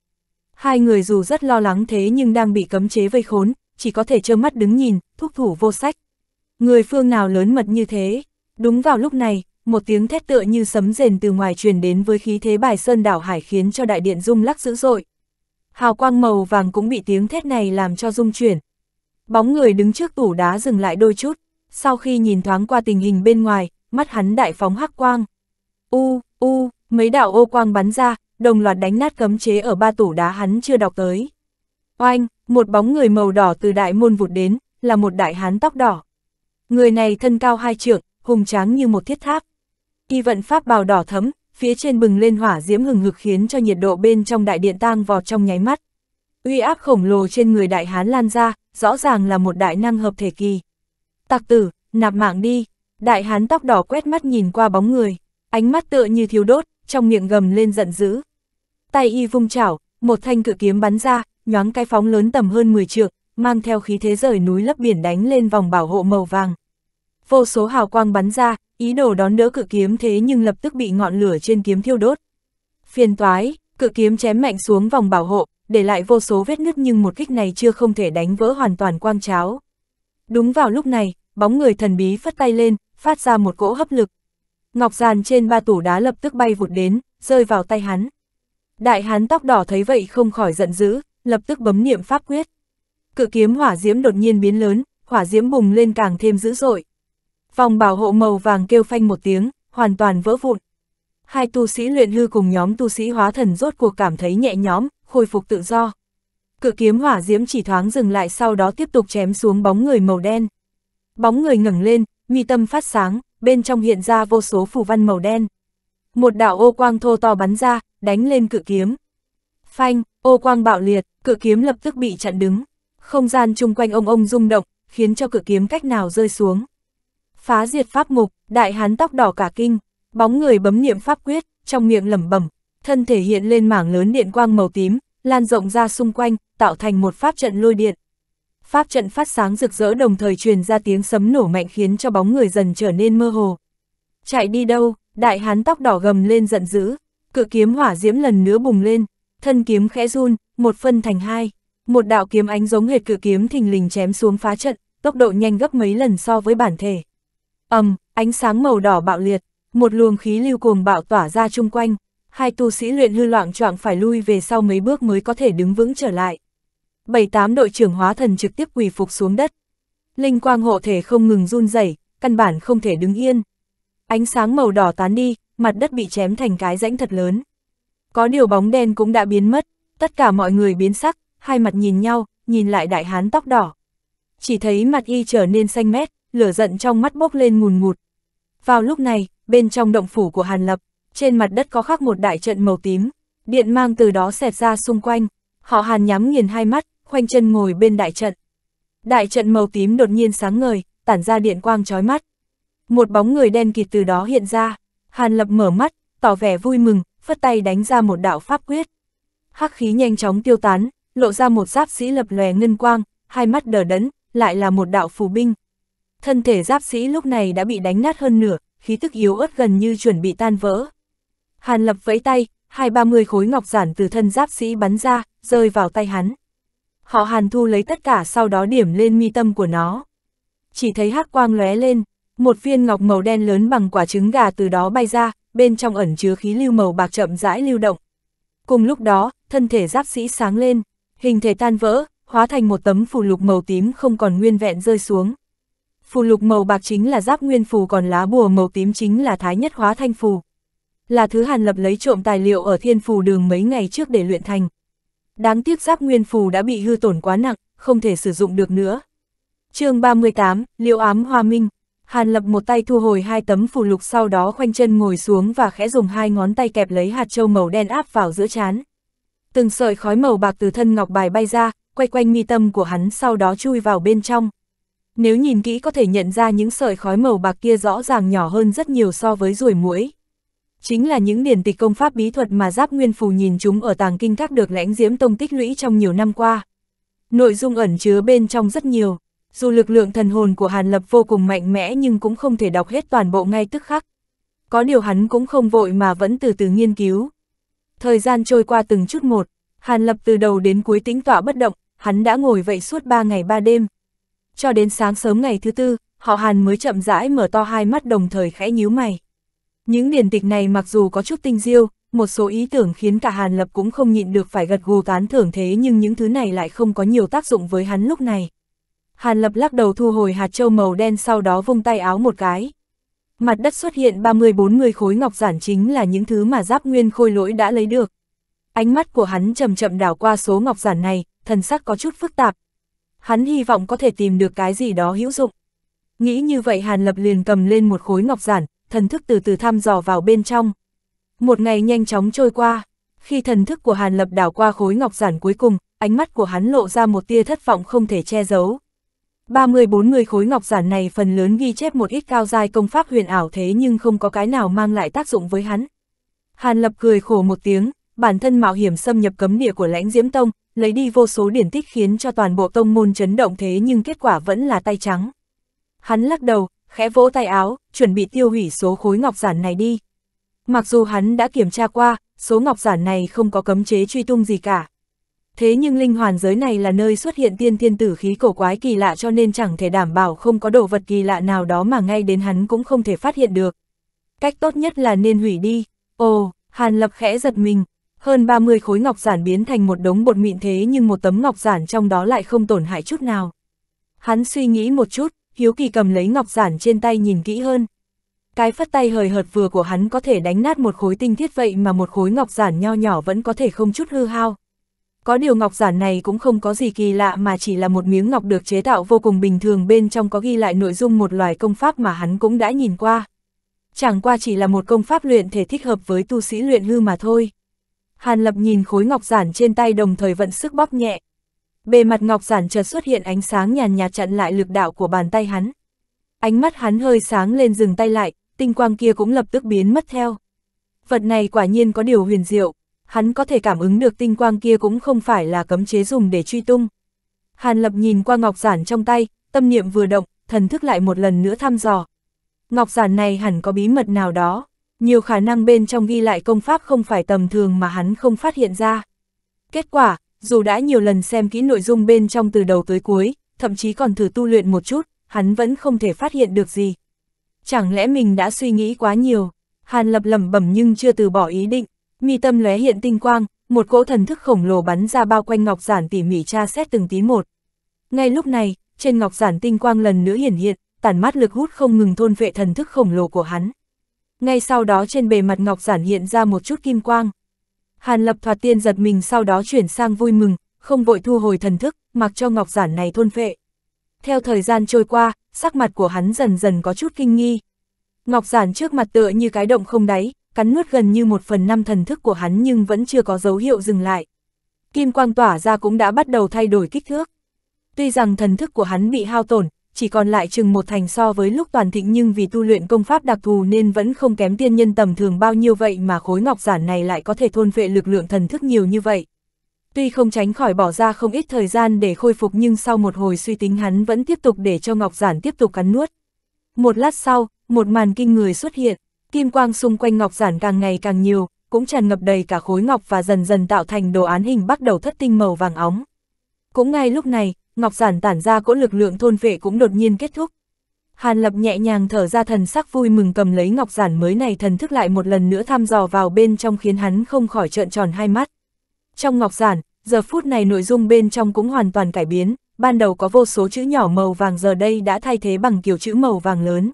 Hai người dù rất lo lắng thế nhưng đang bị cấm chế vây khốn, chỉ có thể trơ mắt đứng nhìn, thúc thủ vô sách. Người phương nào lớn mật như thế? Đúng vào lúc này, một tiếng thét tựa như sấm rền từ ngoài truyền đến với khí thế bài sơn đảo hải khiến cho đại điện rung lắc dữ dội. Hào quang màu vàng cũng bị tiếng thét này làm cho rung chuyển. Bóng người đứng trước tủ đá dừng lại đôi chút, sau khi nhìn thoáng qua tình hình bên ngoài, mắt hắn đại phóng hắc quang. U, U, mấy đạo ô quang bắn ra, đồng loạt đánh nát cấm chế ở ba tủ đá hắn chưa đọc tới. Oanh, một bóng người màu đỏ từ đại môn vụt đến, là một đại hán tóc đỏ. Người này thân cao hai trượng, hùng tráng như một thiết tháp. Y vận pháp bào đỏ thấm, phía trên bừng lên hỏa diễm hừng hực khiến cho nhiệt độ bên trong đại điện tang vọt trong nháy mắt. Uy áp khổng lồ trên người đại hán lan ra, rõ ràng là một đại năng hợp thể kỳ. tặc tử, nạp mạng đi, đại hán tóc đỏ quét mắt nhìn qua bóng người ánh mắt tựa như thiếu đốt, trong miệng gầm lên giận dữ. Tay y vung chảo, một thanh cự kiếm bắn ra, nhoáng cái phóng lớn tầm hơn 10 trượng, mang theo khí thế rời núi lấp biển đánh lên vòng bảo hộ màu vàng. Vô số hào quang bắn ra, ý đồ đón đỡ cự kiếm thế nhưng lập tức bị ngọn lửa trên kiếm thiêu đốt. Phiền toái, cự kiếm chém mạnh xuống vòng bảo hộ, để lại vô số vết nứt nhưng một kích này chưa không thể đánh vỡ hoàn toàn quang cháo. Đúng vào lúc này, bóng người thần bí phất tay lên, phát ra một cỗ hấp lực, ngọc giàn trên ba tủ đá lập tức bay vụt đến, rơi vào tay hắn. Đại hán tóc đỏ thấy vậy không khỏi giận dữ, lập tức bấm niệm pháp quyết. Cự kiếm hỏa diễm đột nhiên biến lớn, hỏa diễm bùng lên càng thêm dữ dội. Vòng bảo hộ màu vàng kêu phanh một tiếng, hoàn toàn vỡ vụn. Hai tu sĩ luyện hư cùng nhóm tu sĩ hóa thần rốt cuộc cảm thấy nhẹ nhõm, khôi phục tự do. Cự kiếm hỏa diễm chỉ thoáng dừng lại sau đó tiếp tục chém xuống bóng người màu đen. Bóng người ngẩng lên, mi tâm phát sáng, bên trong hiện ra vô số phù văn màu đen. Một đạo ô quang thô to bắn ra, đánh lên cự kiếm. Phanh, ô quang bạo liệt, cự kiếm lập tức bị chặn đứng. Không gian chung quanh ông ông rung động, khiến cho cự kiếm cách nào rơi xuống. Phá diệt pháp mục, đại hán tóc đỏ cả kinh, bóng người bấm niệm pháp quyết, trong miệng lẩm bẩm, thân thể hiện lên mảng lớn điện quang màu tím, lan rộng ra xung quanh, tạo thành một pháp trận lôi điện, pháp trận phát sáng rực rỡ đồng thời truyền ra tiếng sấm nổ mạnh khiến cho bóng người dần trở nên mơ hồ. Chạy đi đâu, đại hán tóc đỏ gầm lên giận dữ, cự kiếm hỏa diễm lần nữa bùng lên, thân kiếm khẽ run, một phân thành hai, một đạo kiếm ánh giống hệt cự kiếm thình lình chém xuống phá trận, tốc độ nhanh gấp mấy lần so với bản thể. Ầm, um, ánh sáng màu đỏ bạo liệt, một luồng khí lưu cuồng bạo tỏa ra chung quanh, hai tu sĩ luyện hư loạn choạng phải lui về sau mấy bước mới có thể đứng vững trở lại bảy tám đội trưởng hóa thần trực tiếp quỳ phục xuống đất. Linh quang hộ thể không ngừng run rẩy, căn bản không thể đứng yên. Ánh sáng màu đỏ tán đi, mặt đất bị chém thành cái rãnh thật lớn. Có điều bóng đen cũng đã biến mất, tất cả mọi người biến sắc, hai mặt nhìn nhau, nhìn lại đại hán tóc đỏ. Chỉ thấy mặt y trở nên xanh mét, lửa giận trong mắt bốc lên ngùn ngụt. Vào lúc này, bên trong động phủ của Hàn Lập, trên mặt đất có khắc một đại trận màu tím, điện mang từ đó xẹt ra xung quanh. Họ Hàn nhắm nghiền hai mắt, khoanh chân ngồi bên đại trận. Đại trận màu tím đột nhiên sáng ngời, tản ra điện quang chói mắt. Một bóng người đen kịt từ đó hiện ra, Hàn Lập mở mắt, tỏ vẻ vui mừng, phất tay đánh ra một đạo pháp quyết. Hắc khí nhanh chóng tiêu tán, lộ ra một giáp sĩ lập lòe ngân quang, hai mắt đờ đẫn, lại là một đạo phù binh. Thân thể giáp sĩ lúc này đã bị đánh nát hơn nửa, khí tức yếu ớt gần như chuẩn bị tan vỡ. Hàn Lập vẫy tay, hai ba mươi khối ngọc giản từ thân giáp sĩ bắn ra, rơi vào tay hắn. Họ hàn thu lấy tất cả sau đó điểm lên mi tâm của nó. Chỉ thấy hắc quang lóe lên, một viên ngọc màu đen lớn bằng quả trứng gà từ đó bay ra, bên trong ẩn chứa khí lưu màu bạc chậm rãi lưu động. Cùng lúc đó, thân thể giáp sĩ sáng lên, hình thể tan vỡ, hóa thành một tấm phù lục màu tím không còn nguyên vẹn rơi xuống. Phù lục màu bạc chính là giáp nguyên phù còn lá bùa màu tím chính là thái nhất hóa thanh phù. Là thứ Hàn Lập lấy trộm tài liệu ở thiên phù đường mấy ngày trước để luyện thành. Đáng tiếc giáp nguyên phù đã bị hư tổn quá nặng, không thể sử dụng được nữa. chương 38, Liêu ám hòa minh. Hàn lập một tay thu hồi hai tấm phù lục sau đó khoanh chân ngồi xuống và khẽ dùng hai ngón tay kẹp lấy hạt châu màu đen áp vào giữa chán. Từng sợi khói màu bạc từ thân ngọc bài bay ra, quay quanh mi tâm của hắn sau đó chui vào bên trong. Nếu nhìn kỹ có thể nhận ra những sợi khói màu bạc kia rõ ràng nhỏ hơn rất nhiều so với ruồi muỗi chính là những điển tịch công pháp bí thuật mà Giáp Nguyên Phù nhìn chúng ở tàng kinh các được lãnh diễm tông tích lũy trong nhiều năm qua. Nội dung ẩn chứa bên trong rất nhiều, dù lực lượng thần hồn của Hàn Lập vô cùng mạnh mẽ nhưng cũng không thể đọc hết toàn bộ ngay tức khắc. Có điều hắn cũng không vội mà vẫn từ từ nghiên cứu. Thời gian trôi qua từng chút một, Hàn Lập từ đầu đến cuối tính tọa bất động, hắn đã ngồi vậy suốt ba ngày ba đêm. Cho đến sáng sớm ngày thứ tư, họ Hàn mới chậm rãi mở to hai mắt đồng thời khẽ nhíu mày. Những điển tịch này mặc dù có chút tinh diêu, một số ý tưởng khiến cả Hàn Lập cũng không nhịn được phải gật gù tán thưởng thế nhưng những thứ này lại không có nhiều tác dụng với hắn lúc này. Hàn Lập lắc đầu thu hồi hạt châu màu đen sau đó vung tay áo một cái. Mặt đất xuất hiện 30-40 khối ngọc giản chính là những thứ mà giáp nguyên khôi lỗi đã lấy được. Ánh mắt của hắn chậm chậm đảo qua số ngọc giản này, thần sắc có chút phức tạp. Hắn hy vọng có thể tìm được cái gì đó hữu dụng. Nghĩ như vậy Hàn Lập liền cầm lên một khối ngọc giản, thần thức từ từ thăm dò vào bên trong. Một ngày nhanh chóng trôi qua, khi thần thức của Hàn Lập đảo qua khối ngọc giản cuối cùng, ánh mắt của hắn lộ ra một tia thất vọng không thể che giấu. 30 người khối ngọc giản này phần lớn ghi chép một ít cao dài công pháp huyền ảo thế nhưng không có cái nào mang lại tác dụng với hắn. Hàn Lập cười khổ một tiếng, bản thân mạo hiểm xâm nhập cấm địa của lãnh diễm tông, lấy đi vô số điển tích khiến cho toàn bộ tông môn chấn động thế nhưng kết quả vẫn là tay trắng. Hắn lắc đầu, khẽ vỗ tay áo, chuẩn bị tiêu hủy số khối ngọc giản này đi. Mặc dù hắn đã kiểm tra qua, số ngọc giản này không có cấm chế truy tung gì cả. Thế nhưng linh hoàn giới này là nơi xuất hiện tiên thiên tử khí cổ quái kỳ lạ cho nên chẳng thể đảm bảo không có đồ vật kỳ lạ nào đó mà ngay đến hắn cũng không thể phát hiện được. Cách tốt nhất là nên hủy đi. Ồ, Hàn Lập khẽ giật mình. Hơn 30 khối ngọc giản biến thành một đống bột mịn thế nhưng một tấm ngọc giản trong đó lại không tổn hại chút nào. Hắn suy nghĩ một chút, Hiếu Kỳ cầm lấy ngọc giản trên tay nhìn kỹ hơn. Cái phát tay hời hợt vừa của hắn có thể đánh nát một khối tinh thiết vậy mà một khối ngọc giản nho nhỏ vẫn có thể không chút hư hao. Có điều ngọc giản này cũng không có gì kỳ lạ mà chỉ là một miếng ngọc được chế tạo vô cùng bình thường bên trong có ghi lại nội dung một loài công pháp mà hắn cũng đã nhìn qua. Chẳng qua chỉ là một công pháp luyện thể thích hợp với tu sĩ luyện hư mà thôi. Hàn Lập nhìn khối ngọc giản trên tay đồng thời vận sức bóp nhẹ, Bề mặt ngọc giản chợt xuất hiện ánh sáng nhàn nhạt chặn lại lực đạo của bàn tay hắn. Ánh mắt hắn hơi sáng lên dừng tay lại, tinh quang kia cũng lập tức biến mất theo. Vật này quả nhiên có điều huyền diệu, hắn có thể cảm ứng được tinh quang kia cũng không phải là cấm chế dùng để truy tung. Hàn Lập nhìn qua ngọc giản trong tay, tâm niệm vừa động, thần thức lại một lần nữa thăm dò. Ngọc giản này hẳn có bí mật nào đó, nhiều khả năng bên trong ghi lại công pháp không phải tầm thường mà hắn không phát hiện ra. Kết quả, dù đã nhiều lần xem kỹ nội dung bên trong từ đầu tới cuối, thậm chí còn thử tu luyện một chút, hắn vẫn không thể phát hiện được gì. Chẳng lẽ mình đã suy nghĩ quá nhiều? Hàn lập lẩm bẩm nhưng chưa từ bỏ ý định, mi tâm lóe hiện tinh quang, một cỗ thần thức khổng lồ bắn ra bao quanh ngọc giản tỉ mỉ tra xét từng tí một. Ngay lúc này, trên ngọc giản tinh quang lần nữa hiển hiện, tản mát lực hút không ngừng thôn vệ thần thức khổng lồ của hắn. Ngay sau đó trên bề mặt ngọc giản hiện ra một chút kim quang. Hàn lập thoạt tiên giật mình sau đó chuyển sang vui mừng, không vội thu hồi thần thức, mặc cho ngọc giản này thôn phệ. Theo thời gian trôi qua, sắc mặt của hắn dần dần có chút kinh nghi. Ngọc giản trước mặt tựa như cái động không đáy, cắn nuốt gần như một phần năm thần thức của hắn nhưng vẫn chưa có dấu hiệu dừng lại. Kim quang tỏa ra cũng đã bắt đầu thay đổi kích thước. Tuy rằng thần thức của hắn bị hao tổn, chỉ còn lại chừng một thành so với lúc toàn thịnh nhưng vì tu luyện công pháp đặc thù nên vẫn không kém tiên nhân tầm thường bao nhiêu vậy mà khối ngọc giản này lại có thể thôn vệ lực lượng thần thức nhiều như vậy. Tuy không tránh khỏi bỏ ra không ít thời gian để khôi phục nhưng sau một hồi suy tính hắn vẫn tiếp tục để cho ngọc giản tiếp tục cắn nuốt. Một lát sau, một màn kinh người xuất hiện, kim quang xung quanh ngọc giản càng ngày càng nhiều, cũng tràn ngập đầy cả khối ngọc và dần dần tạo thành đồ án hình bắt đầu thất tinh màu vàng óng. Cũng ngay lúc này, Ngọc Giản tản ra cỗ lực lượng thôn vệ cũng đột nhiên kết thúc. Hàn Lập nhẹ nhàng thở ra thần sắc vui mừng cầm lấy Ngọc Giản mới này thần thức lại một lần nữa thăm dò vào bên trong khiến hắn không khỏi trợn tròn hai mắt. Trong Ngọc Giản, giờ phút này nội dung bên trong cũng hoàn toàn cải biến, ban đầu có vô số chữ nhỏ màu vàng giờ đây đã thay thế bằng kiểu chữ màu vàng lớn.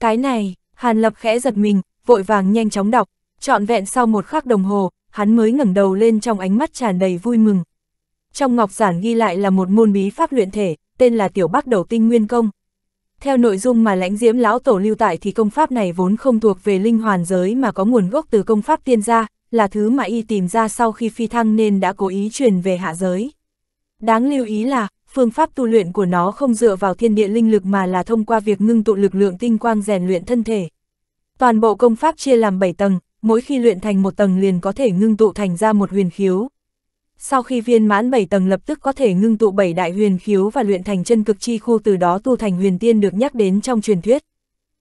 Cái này, Hàn Lập khẽ giật mình, vội vàng nhanh chóng đọc, trọn vẹn sau một khắc đồng hồ, hắn mới ngẩng đầu lên trong ánh mắt tràn đầy vui mừng trong ngọc giản ghi lại là một môn bí pháp luyện thể, tên là Tiểu Bắc Đầu Tinh Nguyên Công. Theo nội dung mà lãnh diễm lão tổ lưu tại thì công pháp này vốn không thuộc về linh hoàn giới mà có nguồn gốc từ công pháp tiên gia, là thứ mà y tìm ra sau khi phi thăng nên đã cố ý truyền về hạ giới. Đáng lưu ý là, phương pháp tu luyện của nó không dựa vào thiên địa linh lực mà là thông qua việc ngưng tụ lực lượng tinh quang rèn luyện thân thể. Toàn bộ công pháp chia làm 7 tầng, mỗi khi luyện thành một tầng liền có thể ngưng tụ thành ra một huyền khiếu, sau khi viên mãn 7 tầng lập tức có thể ngưng tụ 7 đại huyền khiếu và luyện thành chân cực chi khu từ đó tu thành huyền tiên được nhắc đến trong truyền thuyết.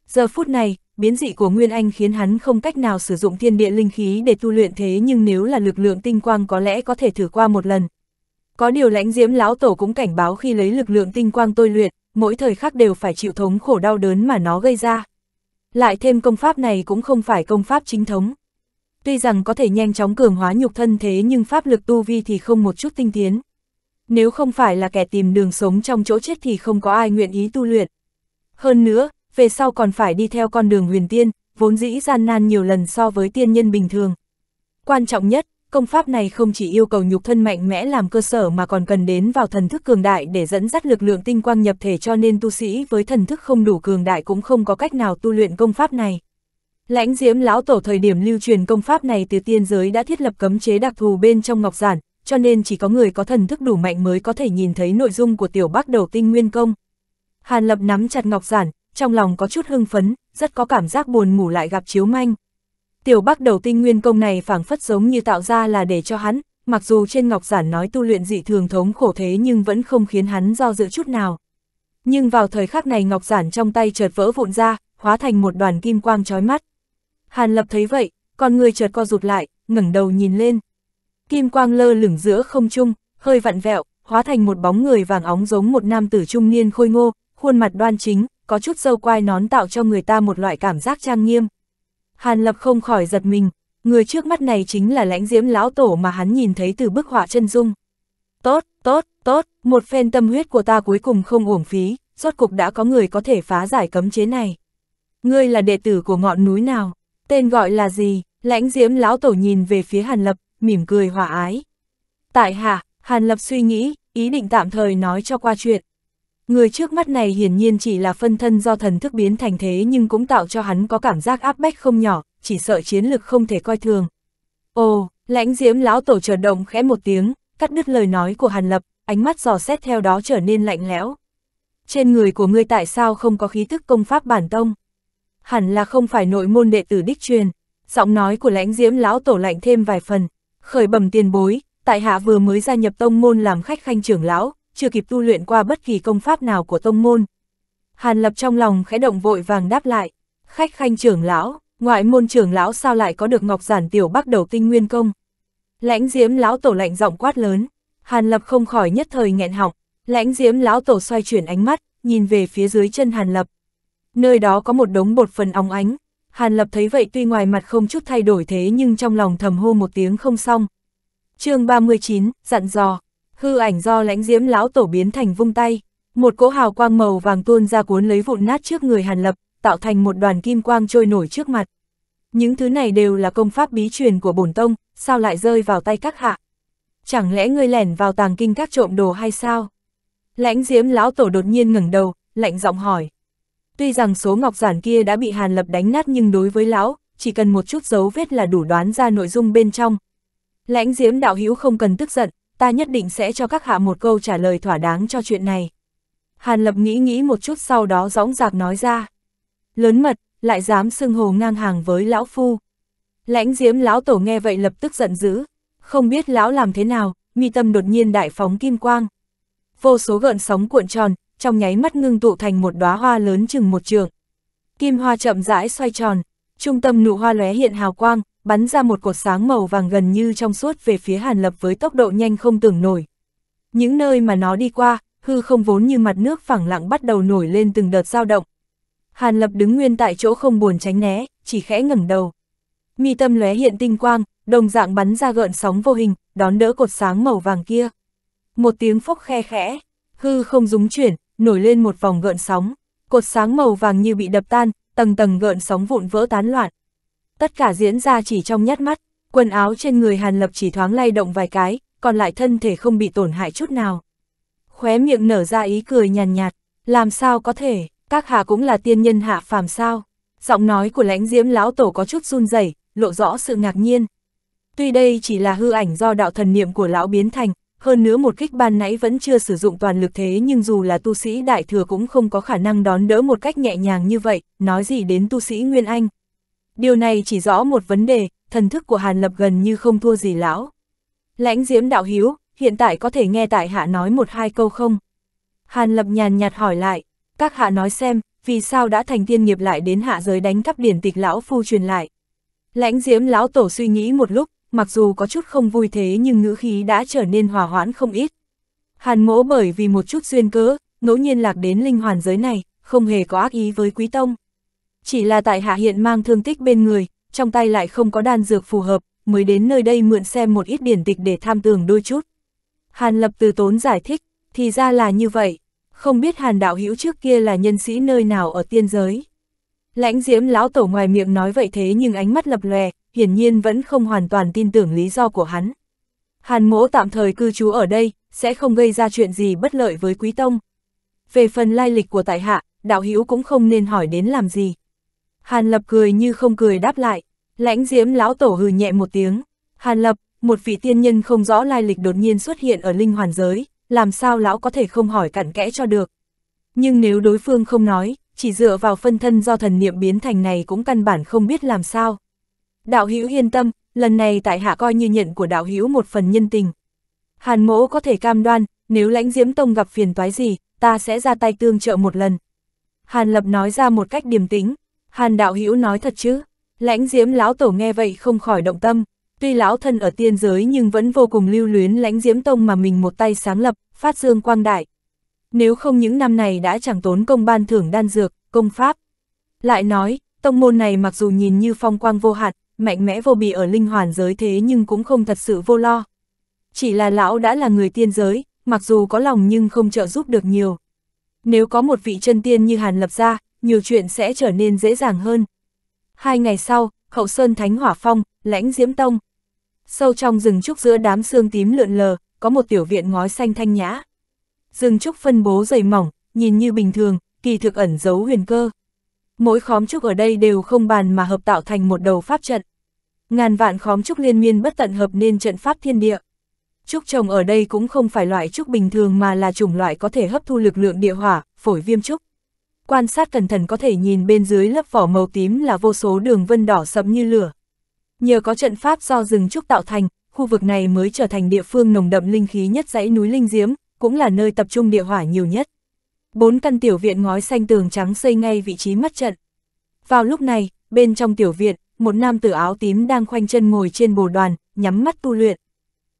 Giờ phút này, biến dị của Nguyên Anh khiến hắn không cách nào sử dụng thiên địa linh khí để tu luyện thế nhưng nếu là lực lượng tinh quang có lẽ có thể thử qua một lần. Có điều lãnh diễm lão tổ cũng cảnh báo khi lấy lực lượng tinh quang tôi luyện, mỗi thời khắc đều phải chịu thống khổ đau đớn mà nó gây ra. Lại thêm công pháp này cũng không phải công pháp chính thống. Tuy rằng có thể nhanh chóng cường hóa nhục thân thế nhưng pháp lực tu vi thì không một chút tinh tiến. Nếu không phải là kẻ tìm đường sống trong chỗ chết thì không có ai nguyện ý tu luyện. Hơn nữa, về sau còn phải đi theo con đường huyền tiên, vốn dĩ gian nan nhiều lần so với tiên nhân bình thường. Quan trọng nhất, công pháp này không chỉ yêu cầu nhục thân mạnh mẽ làm cơ sở mà còn cần đến vào thần thức cường đại để dẫn dắt lực lượng tinh quang nhập thể cho nên tu sĩ với thần thức không đủ cường đại cũng không có cách nào tu luyện công pháp này. Lãnh diễm lão tổ thời điểm lưu truyền công pháp này từ tiên giới đã thiết lập cấm chế đặc thù bên trong ngọc giản, cho nên chỉ có người có thần thức đủ mạnh mới có thể nhìn thấy nội dung của tiểu bác đầu tinh nguyên công. Hàn lập nắm chặt ngọc giản, trong lòng có chút hưng phấn, rất có cảm giác buồn ngủ lại gặp chiếu manh. Tiểu bác đầu tinh nguyên công này phảng phất giống như tạo ra là để cho hắn, mặc dù trên ngọc giản nói tu luyện dị thường thống khổ thế nhưng vẫn không khiến hắn do dự chút nào. Nhưng vào thời khắc này ngọc giản trong tay chợt vỡ vụn ra, hóa thành một đoàn kim quang chói mắt. Hàn Lập thấy vậy, con người chợt co rụt lại, ngẩng đầu nhìn lên. Kim quang lơ lửng giữa không trung, hơi vặn vẹo, hóa thành một bóng người vàng óng giống một nam tử trung niên khôi ngô, khuôn mặt đoan chính, có chút sâu quai nón tạo cho người ta một loại cảm giác trang nghiêm. Hàn Lập không khỏi giật mình, người trước mắt này chính là lãnh diễm lão tổ mà hắn nhìn thấy từ bức họa chân dung. Tốt, tốt, tốt, một phen tâm huyết của ta cuối cùng không uổng phí, rốt cục đã có người có thể phá giải cấm chế này. Ngươi là đệ tử của ngọn núi nào? Tên gọi là gì? Lãnh diễm lão tổ nhìn về phía Hàn Lập, mỉm cười hòa ái. Tại hạ, Hàn Lập suy nghĩ, ý định tạm thời nói cho qua chuyện. Người trước mắt này hiển nhiên chỉ là phân thân do thần thức biến thành thế nhưng cũng tạo cho hắn có cảm giác áp bách không nhỏ, chỉ sợ chiến lực không thể coi thường. Ồ, lãnh diễm lão tổ trở động khẽ một tiếng, cắt đứt lời nói của Hàn Lập, ánh mắt dò xét theo đó trở nên lạnh lẽo. Trên người của ngươi tại sao không có khí thức công pháp bản tông? hẳn là không phải nội môn đệ tử đích truyền. Giọng nói của lãnh diễm lão tổ lạnh thêm vài phần, khởi bẩm tiền bối, tại hạ vừa mới gia nhập tông môn làm khách khanh trưởng lão, chưa kịp tu luyện qua bất kỳ công pháp nào của tông môn. Hàn lập trong lòng khẽ động vội vàng đáp lại, khách khanh trưởng lão, ngoại môn trưởng lão sao lại có được ngọc giản tiểu bắc đầu tinh nguyên công. Lãnh diễm lão tổ lạnh giọng quát lớn, hàn lập không khỏi nhất thời nghẹn họng, lãnh diễm lão tổ xoay chuyển ánh mắt, nhìn về phía dưới chân hàn lập, Nơi đó có một đống bột phần óng ánh. Hàn Lập thấy vậy tuy ngoài mặt không chút thay đổi thế nhưng trong lòng thầm hô một tiếng không xong. chương 39, dặn dò. Hư ảnh do lãnh diễm lão tổ biến thành vung tay. Một cỗ hào quang màu vàng tuôn ra cuốn lấy vụn nát trước người Hàn Lập, tạo thành một đoàn kim quang trôi nổi trước mặt. Những thứ này đều là công pháp bí truyền của bổn tông, sao lại rơi vào tay các hạ? Chẳng lẽ ngươi lẻn vào tàng kinh các trộm đồ hay sao? Lãnh diễm lão tổ đột nhiên ngẩng đầu, lạnh giọng hỏi. Tuy rằng số ngọc giản kia đã bị Hàn Lập đánh nát nhưng đối với lão, chỉ cần một chút dấu vết là đủ đoán ra nội dung bên trong. Lãnh diễm đạo hữu không cần tức giận, ta nhất định sẽ cho các hạ một câu trả lời thỏa đáng cho chuyện này. Hàn Lập nghĩ nghĩ một chút sau đó dõng dạc nói ra. Lớn mật, lại dám xưng hồ ngang hàng với lão phu. Lãnh diễm lão tổ nghe vậy lập tức giận dữ, không biết lão làm thế nào, mi tâm đột nhiên đại phóng kim quang. Vô số gợn sóng cuộn tròn, trong nháy mắt ngưng tụ thành một đóa hoa lớn chừng một trường. Kim hoa chậm rãi xoay tròn, trung tâm nụ hoa lóe hiện hào quang, bắn ra một cột sáng màu vàng gần như trong suốt về phía Hàn Lập với tốc độ nhanh không tưởng nổi. Những nơi mà nó đi qua, hư không vốn như mặt nước phẳng lặng bắt đầu nổi lên từng đợt dao động. Hàn Lập đứng nguyên tại chỗ không buồn tránh né, chỉ khẽ ngẩng đầu. Mi tâm lóe hiện tinh quang, đồng dạng bắn ra gợn sóng vô hình, đón đỡ cột sáng màu vàng kia. Một tiếng phốc khe khẽ, hư không rúng chuyển, nổi lên một vòng gợn sóng, cột sáng màu vàng như bị đập tan, tầng tầng gợn sóng vụn vỡ tán loạn. Tất cả diễn ra chỉ trong nhát mắt, quần áo trên người Hàn Lập chỉ thoáng lay động vài cái, còn lại thân thể không bị tổn hại chút nào. Khóe miệng nở ra ý cười nhàn nhạt, nhạt, làm sao có thể, các hạ cũng là tiên nhân hạ phàm sao. Giọng nói của lãnh diễm lão tổ có chút run rẩy lộ rõ sự ngạc nhiên. Tuy đây chỉ là hư ảnh do đạo thần niệm của lão biến thành, hơn nữa một kích ban nãy vẫn chưa sử dụng toàn lực thế nhưng dù là tu sĩ đại thừa cũng không có khả năng đón đỡ một cách nhẹ nhàng như vậy, nói gì đến tu sĩ Nguyên Anh. Điều này chỉ rõ một vấn đề, thần thức của Hàn Lập gần như không thua gì lão. Lãnh diễm đạo hiếu, hiện tại có thể nghe tại hạ nói một hai câu không? Hàn Lập nhàn nhạt hỏi lại, các hạ nói xem, vì sao đã thành tiên nghiệp lại đến hạ giới đánh cắp điển tịch lão phu truyền lại. Lãnh diễm lão tổ suy nghĩ một lúc, mặc dù có chút không vui thế nhưng ngữ khí đã trở nên hòa hoãn không ít. Hàn mỗ bởi vì một chút duyên cớ, ngẫu nhiên lạc đến linh hoàn giới này, không hề có ác ý với quý tông. Chỉ là tại hạ hiện mang thương tích bên người, trong tay lại không có đan dược phù hợp, mới đến nơi đây mượn xem một ít điển tịch để tham tường đôi chút. Hàn lập từ tốn giải thích, thì ra là như vậy, không biết hàn đạo hữu trước kia là nhân sĩ nơi nào ở tiên giới. Lãnh diễm lão tổ ngoài miệng nói vậy thế nhưng ánh mắt lập lòe, hiển nhiên vẫn không hoàn toàn tin tưởng lý do của hắn. Hàn mỗ tạm thời cư trú ở đây, sẽ không gây ra chuyện gì bất lợi với quý tông. Về phần lai lịch của tại hạ, đạo hữu cũng không nên hỏi đến làm gì. Hàn lập cười như không cười đáp lại, lãnh diễm lão tổ hừ nhẹ một tiếng. Hàn lập, một vị tiên nhân không rõ lai lịch đột nhiên xuất hiện ở linh hoàn giới, làm sao lão có thể không hỏi cặn kẽ cho được. Nhưng nếu đối phương không nói, chỉ dựa vào phân thân do thần niệm biến thành này cũng căn bản không biết làm sao. Đạo hữu yên tâm, lần này tại hạ coi như nhận của đạo hữu một phần nhân tình. Hàn mỗ có thể cam đoan, nếu lãnh diễm tông gặp phiền toái gì, ta sẽ ra tay tương trợ một lần. Hàn lập nói ra một cách điềm tĩnh, Hàn đạo hữu nói thật chứ, lãnh diễm lão tổ nghe vậy không khỏi động tâm. Tuy lão thân ở tiên giới nhưng vẫn vô cùng lưu luyến lãnh diễm tông mà mình một tay sáng lập, phát dương quang đại. Nếu không những năm này đã chẳng tốn công ban thưởng đan dược, công pháp. Lại nói, tông môn này mặc dù nhìn như phong quang vô hạn, mạnh mẽ vô bì ở linh hoàn giới thế nhưng cũng không thật sự vô lo. Chỉ là lão đã là người tiên giới, mặc dù có lòng nhưng không trợ giúp được nhiều. Nếu có một vị chân tiên như Hàn Lập ra, nhiều chuyện sẽ trở nên dễ dàng hơn. Hai ngày sau, Hậu Sơn Thánh Hỏa Phong, Lãnh Diễm Tông. Sâu trong rừng trúc giữa đám xương tím lượn lờ, có một tiểu viện ngói xanh thanh nhã rừng trúc phân bố dày mỏng, nhìn như bình thường, kỳ thực ẩn giấu huyền cơ. Mỗi khóm trúc ở đây đều không bàn mà hợp tạo thành một đầu pháp trận. Ngàn vạn khóm trúc liên miên bất tận hợp nên trận pháp thiên địa. Trúc trồng ở đây cũng không phải loại trúc bình thường mà là chủng loại có thể hấp thu lực lượng địa hỏa, phổi viêm trúc. Quan sát cẩn thận có thể nhìn bên dưới lớp vỏ màu tím là vô số đường vân đỏ sẫm như lửa. Nhờ có trận pháp do rừng trúc tạo thành, khu vực này mới trở thành địa phương nồng đậm linh khí nhất dãy núi Linh Diếm, cũng là nơi tập trung địa hỏa nhiều nhất. Bốn căn tiểu viện ngói xanh tường trắng xây ngay vị trí mất trận. Vào lúc này, bên trong tiểu viện, một nam tử áo tím đang khoanh chân ngồi trên bồ đoàn, nhắm mắt tu luyện.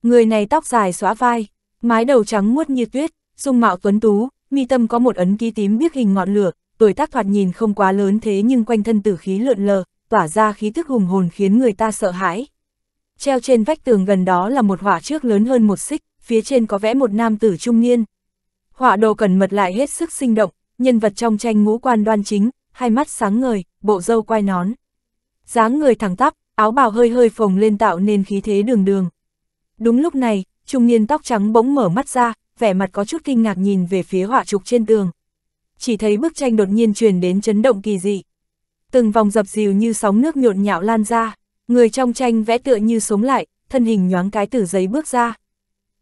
Người này tóc dài xóa vai, mái đầu trắng muốt như tuyết, dung mạo tuấn tú, mi tâm có một ấn ký tím biết hình ngọn lửa, tuổi tác thoạt nhìn không quá lớn thế nhưng quanh thân tử khí lượn lờ, tỏa ra khí thức hùng hồn khiến người ta sợ hãi. Treo trên vách tường gần đó là một hỏa trước lớn hơn một xích, phía trên có vẽ một nam tử trung niên. Họa đồ cẩn mật lại hết sức sinh động, nhân vật trong tranh ngũ quan đoan chính, hai mắt sáng ngời, bộ râu quai nón. dáng người thẳng tắp, áo bào hơi hơi phồng lên tạo nên khí thế đường đường. Đúng lúc này, trung niên tóc trắng bỗng mở mắt ra, vẻ mặt có chút kinh ngạc nhìn về phía họa trục trên tường. Chỉ thấy bức tranh đột nhiên truyền đến chấn động kỳ dị. Từng vòng dập dìu như sóng nước nhộn nhạo lan ra, người trong tranh vẽ tựa như sống lại, thân hình nhoáng cái tử giấy bước ra,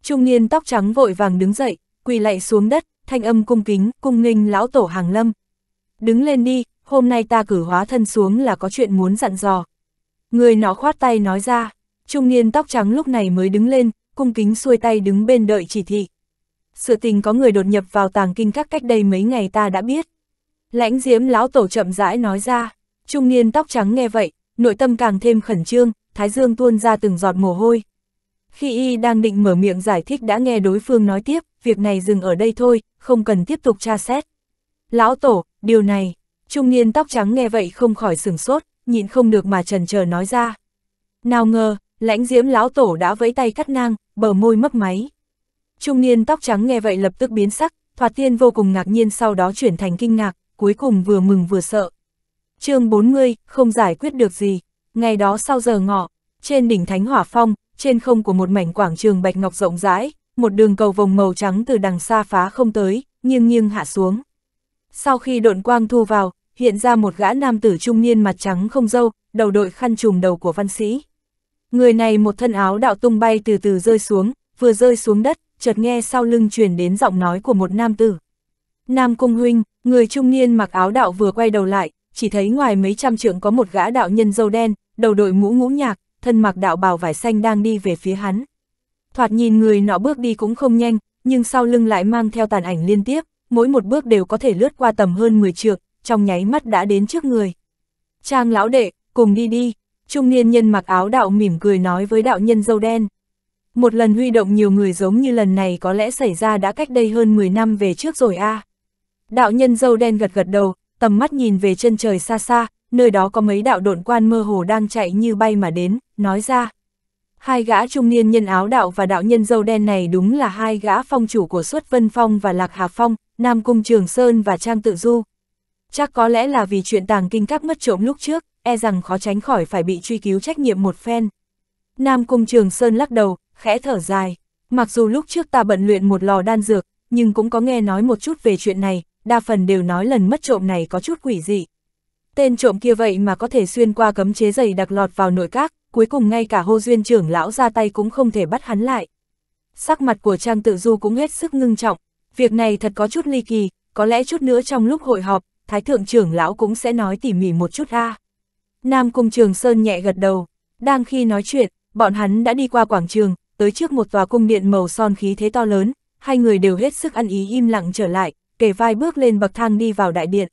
Trung niên tóc trắng vội vàng đứng dậy, quỳ lạy xuống đất, thanh âm cung kính, cung nghênh lão tổ hàng lâm. Đứng lên đi, hôm nay ta cử hóa thân xuống là có chuyện muốn dặn dò. Người nó khoát tay nói ra, trung niên tóc trắng lúc này mới đứng lên, cung kính xuôi tay đứng bên đợi chỉ thị. Sự tình có người đột nhập vào tàng kinh các cách đây mấy ngày ta đã biết. Lãnh diễm lão tổ chậm rãi nói ra, trung niên tóc trắng nghe vậy, nội tâm càng thêm khẩn trương, thái dương tuôn ra từng giọt mồ hôi. Khi y đang định mở miệng giải thích đã nghe đối phương nói tiếp, việc này dừng ở đây thôi, không cần tiếp tục tra xét. Lão tổ, điều này, trung niên tóc trắng nghe vậy không khỏi sửng sốt, nhịn không được mà trần chờ nói ra. Nào ngờ, lãnh diễm lão tổ đã vẫy tay cắt ngang, bờ môi mấp máy. Trung niên tóc trắng nghe vậy lập tức biến sắc, thoạt tiên vô cùng ngạc nhiên sau đó chuyển thành kinh ngạc, cuối cùng vừa mừng vừa sợ. chương 40, không giải quyết được gì. Ngày đó sau giờ ngọ, trên đỉnh Thánh Hỏa Phong, trên không của một mảnh quảng trường bạch ngọc rộng rãi, một đường cầu vồng màu trắng từ đằng xa phá không tới, nghiêng nghiêng hạ xuống. Sau khi độn quang thu vào, hiện ra một gã nam tử trung niên mặt trắng không dâu, đầu đội khăn trùm đầu của văn sĩ. Người này một thân áo đạo tung bay từ từ rơi xuống, vừa rơi xuống đất, chợt nghe sau lưng truyền đến giọng nói của một nam tử. Nam Cung Huynh, người trung niên mặc áo đạo vừa quay đầu lại, chỉ thấy ngoài mấy trăm trượng có một gã đạo nhân dâu đen, đầu đội mũ ngũ nhạc, thân mặc đạo bào vải xanh đang đi về phía hắn. Thoạt nhìn người nọ bước đi cũng không nhanh, nhưng sau lưng lại mang theo tàn ảnh liên tiếp, mỗi một bước đều có thể lướt qua tầm hơn 10 trượng, trong nháy mắt đã đến trước người. Trang lão đệ, cùng đi đi, trung niên nhân mặc áo đạo mỉm cười nói với đạo nhân dâu đen. Một lần huy động nhiều người giống như lần này có lẽ xảy ra đã cách đây hơn 10 năm về trước rồi a à. Đạo nhân dâu đen gật gật đầu, tầm mắt nhìn về chân trời xa xa, nơi đó có mấy đạo độn quan mơ hồ đang chạy như bay mà đến, nói ra. Hai gã trung niên nhân áo đạo và đạo nhân dâu đen này đúng là hai gã phong chủ của Xuất Vân Phong và Lạc Hà Phong, Nam Cung Trường Sơn và Trang Tự Du. Chắc có lẽ là vì chuyện tàng kinh các mất trộm lúc trước, e rằng khó tránh khỏi phải bị truy cứu trách nhiệm một phen. Nam Cung Trường Sơn lắc đầu, khẽ thở dài. Mặc dù lúc trước ta bận luyện một lò đan dược, nhưng cũng có nghe nói một chút về chuyện này, đa phần đều nói lần mất trộm này có chút quỷ dị. Tên trộm kia vậy mà có thể xuyên qua cấm chế dày đặc lọt vào nội các, cuối cùng ngay cả hô duyên trưởng lão ra tay cũng không thể bắt hắn lại. Sắc mặt của Trang Tự Du cũng hết sức ngưng trọng, việc này thật có chút ly kỳ, có lẽ chút nữa trong lúc hội họp, Thái Thượng trưởng lão cũng sẽ nói tỉ mỉ một chút a. Nam Cung Trường Sơn nhẹ gật đầu, đang khi nói chuyện, bọn hắn đã đi qua quảng trường, tới trước một tòa cung điện màu son khí thế to lớn, hai người đều hết sức ăn ý im lặng trở lại, kề vai bước lên bậc thang đi vào đại điện.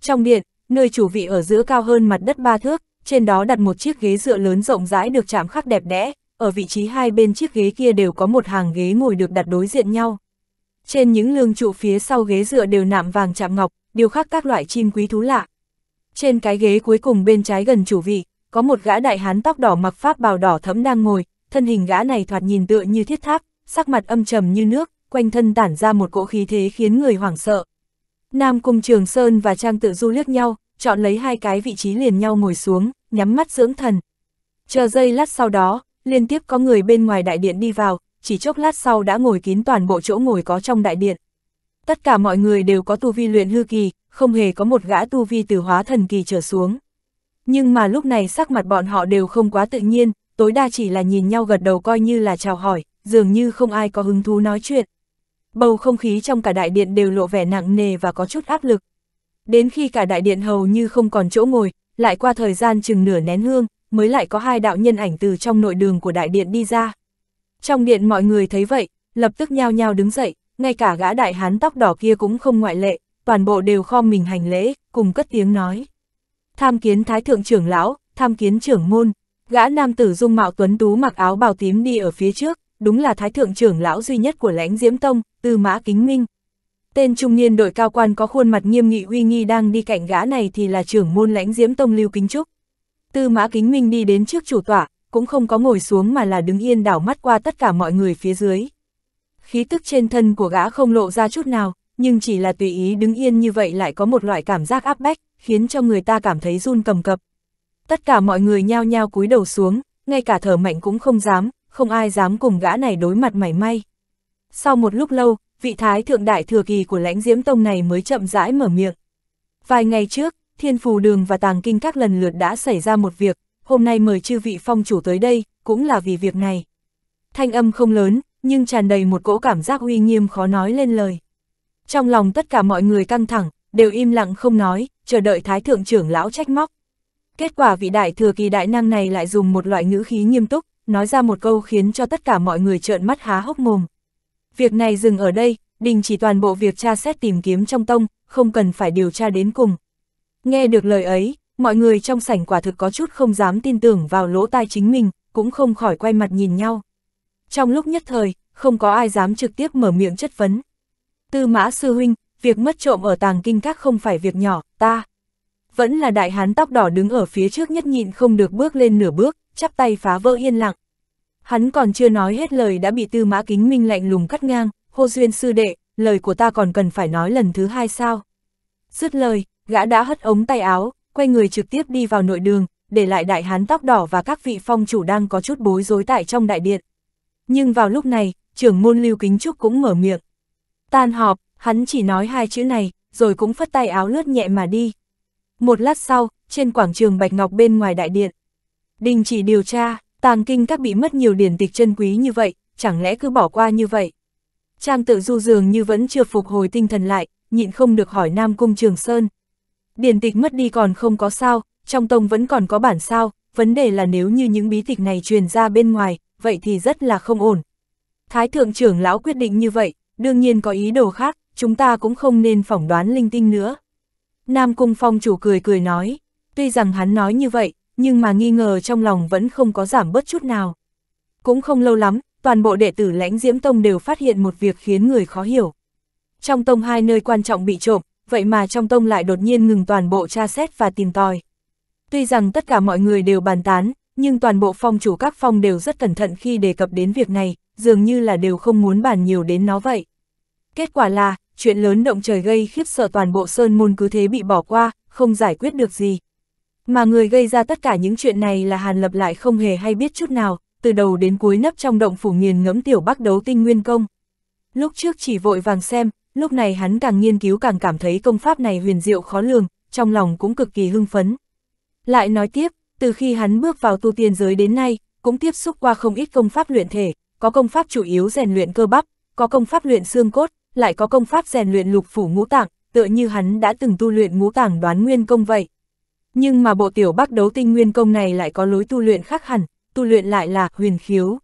Trong điện, nơi chủ vị ở giữa cao hơn mặt đất ba thước, trên đó đặt một chiếc ghế dựa lớn rộng rãi được chạm khắc đẹp đẽ, ở vị trí hai bên chiếc ghế kia đều có một hàng ghế ngồi được đặt đối diện nhau. Trên những lương trụ phía sau ghế dựa đều nạm vàng chạm ngọc, điều khắc các loại chim quý thú lạ. Trên cái ghế cuối cùng bên trái gần chủ vị, có một gã đại hán tóc đỏ mặc pháp bào đỏ thẫm đang ngồi, thân hình gã này thoạt nhìn tựa như thiết tháp, sắc mặt âm trầm như nước, quanh thân tản ra một cỗ khí thế khiến người hoảng sợ. Nam Cung Trường Sơn và Trang Tự Du liếc nhau, chọn lấy hai cái vị trí liền nhau ngồi xuống, nhắm mắt dưỡng thần. Chờ giây lát sau đó, liên tiếp có người bên ngoài đại điện đi vào, chỉ chốc lát sau đã ngồi kín toàn bộ chỗ ngồi có trong đại điện. Tất cả mọi người đều có tu vi luyện hư kỳ, không hề có một gã tu vi từ hóa thần kỳ trở xuống. Nhưng mà lúc này sắc mặt bọn họ đều không quá tự nhiên, tối đa chỉ là nhìn nhau gật đầu coi như là chào hỏi, dường như không ai có hứng thú nói chuyện. Bầu không khí trong cả đại điện đều lộ vẻ nặng nề và có chút áp lực đến khi cả đại điện hầu như không còn chỗ ngồi, lại qua thời gian chừng nửa nén hương, mới lại có hai đạo nhân ảnh từ trong nội đường của đại điện đi ra. Trong điện mọi người thấy vậy, lập tức nhao nhao đứng dậy, ngay cả gã đại hán tóc đỏ kia cũng không ngoại lệ, toàn bộ đều kho mình hành lễ, cùng cất tiếng nói. Tham kiến thái thượng trưởng lão, tham kiến trưởng môn, gã nam tử dung mạo tuấn tú mặc áo bào tím đi ở phía trước, đúng là thái thượng trưởng lão duy nhất của lãnh diễm tông, tư mã kính minh, Tên trung niên đội cao quan có khuôn mặt nghiêm nghị uy nghi đang đi cạnh gã này thì là trưởng môn lãnh diễm tông Lưu Kính Trúc. Tư mã kính minh đi đến trước chủ tọa, cũng không có ngồi xuống mà là đứng yên đảo mắt qua tất cả mọi người phía dưới. Khí tức trên thân của gã không lộ ra chút nào, nhưng chỉ là tùy ý đứng yên như vậy lại có một loại cảm giác áp bách, khiến cho người ta cảm thấy run cầm cập. Tất cả mọi người nhao nhao cúi đầu xuống, ngay cả thở mạnh cũng không dám, không ai dám cùng gã này đối mặt mảy may. Sau một lúc lâu, vị thái thượng đại thừa kỳ của lãnh diễm tông này mới chậm rãi mở miệng. Vài ngày trước, thiên phù đường và tàng kinh các lần lượt đã xảy ra một việc, hôm nay mời chư vị phong chủ tới đây, cũng là vì việc này. Thanh âm không lớn, nhưng tràn đầy một cỗ cảm giác uy nghiêm khó nói lên lời. Trong lòng tất cả mọi người căng thẳng, đều im lặng không nói, chờ đợi thái thượng trưởng lão trách móc. Kết quả vị đại thừa kỳ đại năng này lại dùng một loại ngữ khí nghiêm túc, nói ra một câu khiến cho tất cả mọi người trợn mắt há hốc mồm. Việc này dừng ở đây, đình chỉ toàn bộ việc tra xét tìm kiếm trong tông, không cần phải điều tra đến cùng. Nghe được lời ấy, mọi người trong sảnh quả thực có chút không dám tin tưởng vào lỗ tai chính mình, cũng không khỏi quay mặt nhìn nhau. Trong lúc nhất thời, không có ai dám trực tiếp mở miệng chất vấn. Tư mã sư huynh, việc mất trộm ở tàng kinh các không phải việc nhỏ, ta. Vẫn là đại hán tóc đỏ đứng ở phía trước nhất nhịn không được bước lên nửa bước, chắp tay phá vỡ yên lặng. Hắn còn chưa nói hết lời đã bị tư mã kính minh lạnh lùng cắt ngang, hô duyên sư đệ, lời của ta còn cần phải nói lần thứ hai sao. Dứt lời, gã đã hất ống tay áo, quay người trực tiếp đi vào nội đường, để lại đại hán tóc đỏ và các vị phong chủ đang có chút bối rối tại trong đại điện. Nhưng vào lúc này, trưởng môn lưu kính trúc cũng mở miệng. Tan họp, hắn chỉ nói hai chữ này, rồi cũng phất tay áo lướt nhẹ mà đi. Một lát sau, trên quảng trường Bạch Ngọc bên ngoài đại điện. Đình chỉ điều tra, Tàng kinh các bị mất nhiều điển tịch chân quý như vậy, chẳng lẽ cứ bỏ qua như vậy? Trang tự du dường như vẫn chưa phục hồi tinh thần lại, nhịn không được hỏi Nam Cung Trường Sơn. Điển tịch mất đi còn không có sao, trong tông vẫn còn có bản sao, vấn đề là nếu như những bí tịch này truyền ra bên ngoài, vậy thì rất là không ổn. Thái thượng trưởng lão quyết định như vậy, đương nhiên có ý đồ khác, chúng ta cũng không nên phỏng đoán linh tinh nữa. Nam Cung Phong chủ cười cười nói, tuy rằng hắn nói như vậy, nhưng mà nghi ngờ trong lòng vẫn không có giảm bớt chút nào. Cũng không lâu lắm, toàn bộ đệ tử lãnh diễm tông đều phát hiện một việc khiến người khó hiểu. Trong tông hai nơi quan trọng bị trộm, vậy mà trong tông lại đột nhiên ngừng toàn bộ tra xét và tìm tòi. Tuy rằng tất cả mọi người đều bàn tán, nhưng toàn bộ phong chủ các phong đều rất cẩn thận khi đề cập đến việc này, dường như là đều không muốn bàn nhiều đến nó vậy. Kết quả là, chuyện lớn động trời gây khiếp sợ toàn bộ sơn môn cứ thế bị bỏ qua, không giải quyết được gì, mà người gây ra tất cả những chuyện này là Hàn Lập lại không hề hay biết chút nào, từ đầu đến cuối nấp trong động phủ nghiền ngẫm tiểu bắc đấu tinh nguyên công. Lúc trước chỉ vội vàng xem, lúc này hắn càng nghiên cứu càng cảm thấy công pháp này huyền diệu khó lường, trong lòng cũng cực kỳ hưng phấn. Lại nói tiếp, từ khi hắn bước vào tu tiên giới đến nay, cũng tiếp xúc qua không ít công pháp luyện thể, có công pháp chủ yếu rèn luyện cơ bắp, có công pháp luyện xương cốt, lại có công pháp rèn luyện lục phủ ngũ tạng, tựa như hắn đã từng tu luyện ngũ tạng đoán nguyên công vậy. Nhưng mà bộ tiểu bắc đấu tinh nguyên công này lại có lối tu luyện khác hẳn, tu luyện lại là huyền khiếu.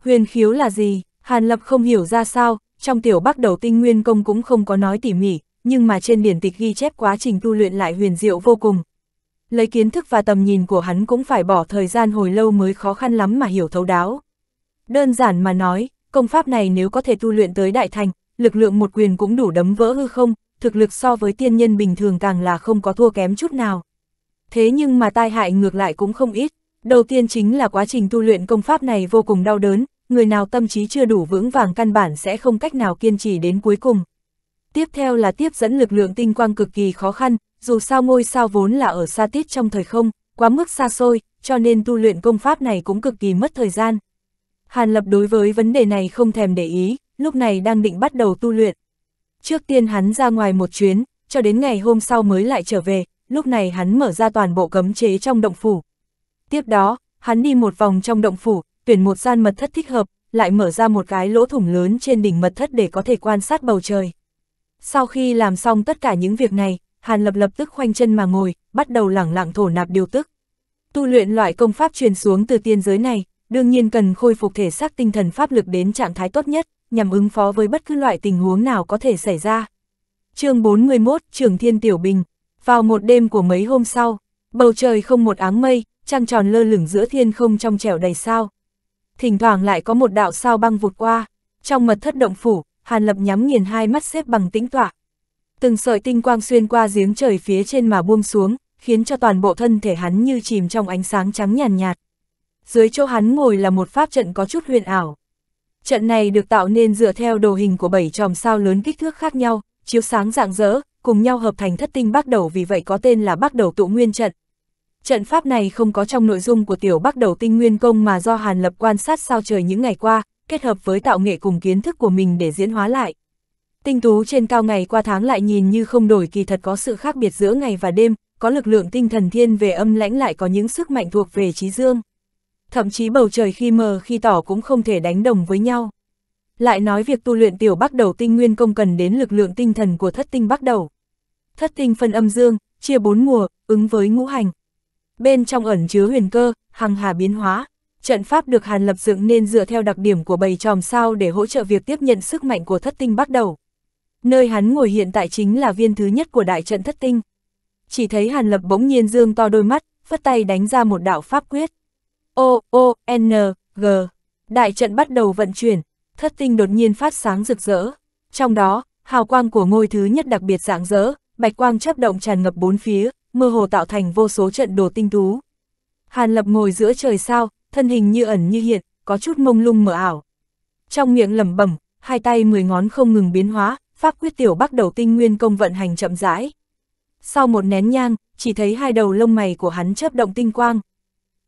Huyền khiếu là gì? Hàn Lập không hiểu ra sao, trong tiểu bắc đầu tinh nguyên công cũng không có nói tỉ mỉ, nhưng mà trên điển tịch ghi chép quá trình tu luyện lại huyền diệu vô cùng. Lấy kiến thức và tầm nhìn của hắn cũng phải bỏ thời gian hồi lâu mới khó khăn lắm mà hiểu thấu đáo. Đơn giản mà nói, công pháp này nếu có thể tu luyện tới đại thành, lực lượng một quyền cũng đủ đấm vỡ hư không, thực lực so với tiên nhân bình thường càng là không có thua kém chút nào thế nhưng mà tai hại ngược lại cũng không ít. Đầu tiên chính là quá trình tu luyện công pháp này vô cùng đau đớn, người nào tâm trí chưa đủ vững vàng căn bản sẽ không cách nào kiên trì đến cuối cùng. Tiếp theo là tiếp dẫn lực lượng tinh quang cực kỳ khó khăn, dù sao ngôi sao vốn là ở xa tiết trong thời không, quá mức xa xôi, cho nên tu luyện công pháp này cũng cực kỳ mất thời gian. Hàn Lập đối với vấn đề này không thèm để ý, lúc này đang định bắt đầu tu luyện. Trước tiên hắn ra ngoài một chuyến, cho đến ngày hôm sau mới lại trở về, lúc này hắn mở ra toàn bộ cấm chế trong động phủ. Tiếp đó, hắn đi một vòng trong động phủ, tuyển một gian mật thất thích hợp, lại mở ra một cái lỗ thủng lớn trên đỉnh mật thất để có thể quan sát bầu trời. Sau khi làm xong tất cả những việc này, Hàn Lập lập tức khoanh chân mà ngồi, bắt đầu lẳng lặng thổ nạp điều tức. Tu luyện loại công pháp truyền xuống từ tiên giới này, đương nhiên cần khôi phục thể xác tinh thần pháp lực đến trạng thái tốt nhất, nhằm ứng phó với bất cứ loại tình huống nào có thể xảy ra. chương 41, Trường Thiên Tiểu Bình vào một đêm của mấy hôm sau, bầu trời không một áng mây, trăng tròn lơ lửng giữa thiên không trong trẻo đầy sao. Thỉnh thoảng lại có một đạo sao băng vụt qua, trong mật thất động phủ, Hàn Lập nhắm nghiền hai mắt xếp bằng tĩnh tọa. Từng sợi tinh quang xuyên qua giếng trời phía trên mà buông xuống, khiến cho toàn bộ thân thể hắn như chìm trong ánh sáng trắng nhàn nhạt, nhạt. Dưới chỗ hắn ngồi là một pháp trận có chút huyền ảo. Trận này được tạo nên dựa theo đồ hình của bảy chòm sao lớn kích thước khác nhau, chiếu sáng rạng rỡ, cùng nhau hợp thành thất tinh bắt đầu vì vậy có tên là bắt đầu tụ nguyên trận. Trận pháp này không có trong nội dung của tiểu bắt đầu tinh nguyên công mà do Hàn Lập quan sát sao trời những ngày qua, kết hợp với tạo nghệ cùng kiến thức của mình để diễn hóa lại. Tinh tú trên cao ngày qua tháng lại nhìn như không đổi kỳ thật có sự khác biệt giữa ngày và đêm, có lực lượng tinh thần thiên về âm lãnh lại có những sức mạnh thuộc về trí dương. Thậm chí bầu trời khi mờ khi tỏ cũng không thể đánh đồng với nhau. Lại nói việc tu luyện tiểu bắc đầu tinh nguyên công cần đến lực lượng tinh thần của thất tinh bắc đầu. Thất tinh phân âm dương, chia bốn mùa, ứng với ngũ hành. Bên trong ẩn chứa huyền cơ, hằng hà biến hóa. Trận pháp được Hàn lập dựng nên dựa theo đặc điểm của bầy tròm sao để hỗ trợ việc tiếp nhận sức mạnh của thất tinh bắt đầu. Nơi hắn ngồi hiện tại chính là viên thứ nhất của đại trận thất tinh. Chỉ thấy Hàn lập bỗng nhiên dương to đôi mắt, phất tay đánh ra một đạo pháp quyết. O, O, N, G. Đại trận bắt đầu vận chuyển, thất tinh đột nhiên phát sáng rực rỡ. Trong đó, hào quang của ngôi thứ nhất đặc biệt rạng rỡ, bạch quang chấp động tràn ngập bốn phía, mơ hồ tạo thành vô số trận đồ tinh tú. Hàn Lập ngồi giữa trời sao, thân hình như ẩn như hiện, có chút mông lung mờ ảo. Trong miệng lẩm bẩm, hai tay mười ngón không ngừng biến hóa, pháp quyết tiểu bắt đầu tinh nguyên công vận hành chậm rãi. Sau một nén nhang, chỉ thấy hai đầu lông mày của hắn chớp động tinh quang.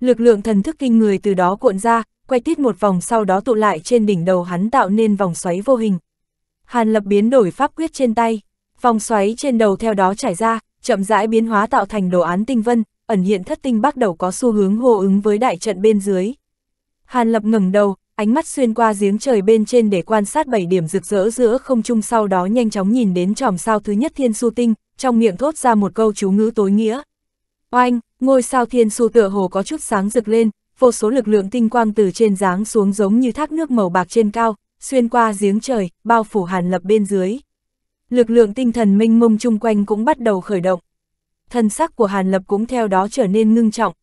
Lực lượng thần thức kinh người từ đó cuộn ra, quay tít một vòng sau đó tụ lại trên đỉnh đầu hắn tạo nên vòng xoáy vô hình. Hàn lập biến đổi pháp quyết trên tay, vòng xoáy trên đầu theo đó trải ra, chậm rãi biến hóa tạo thành đồ án tinh vân, ẩn hiện thất tinh bắt đầu có xu hướng hô ứng với đại trận bên dưới. Hàn lập ngẩng đầu, ánh mắt xuyên qua giếng trời bên trên để quan sát bảy điểm rực rỡ giữa không trung sau đó nhanh chóng nhìn đến tròm sao thứ nhất thiên su tinh, trong miệng thốt ra một câu chú ngữ tối nghĩa. Oanh, ngôi sao thiên su tựa hồ có chút sáng rực lên, vô số lực lượng tinh quang từ trên dáng xuống giống như thác nước màu bạc trên cao, xuyên qua giếng trời, bao phủ hàn lập bên dưới. Lực lượng tinh thần minh mông chung quanh cũng bắt đầu khởi động. Thân sắc của hàn lập cũng theo đó trở nên ngưng trọng.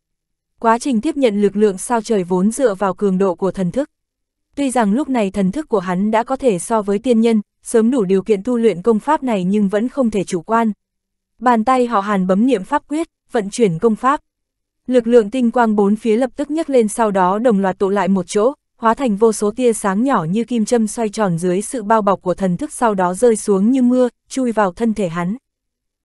Quá trình tiếp nhận lực lượng sao trời vốn dựa vào cường độ của thần thức. Tuy rằng lúc này thần thức của hắn đã có thể so với tiên nhân, sớm đủ điều kiện tu luyện công pháp này nhưng vẫn không thể chủ quan. Bàn tay họ hàn bấm niệm pháp quyết, vận chuyển công pháp. Lực lượng tinh quang bốn phía lập tức nhấc lên sau đó đồng loạt tụ lại một chỗ, hóa thành vô số tia sáng nhỏ như kim châm xoay tròn dưới sự bao bọc của thần thức sau đó rơi xuống như mưa, chui vào thân thể hắn.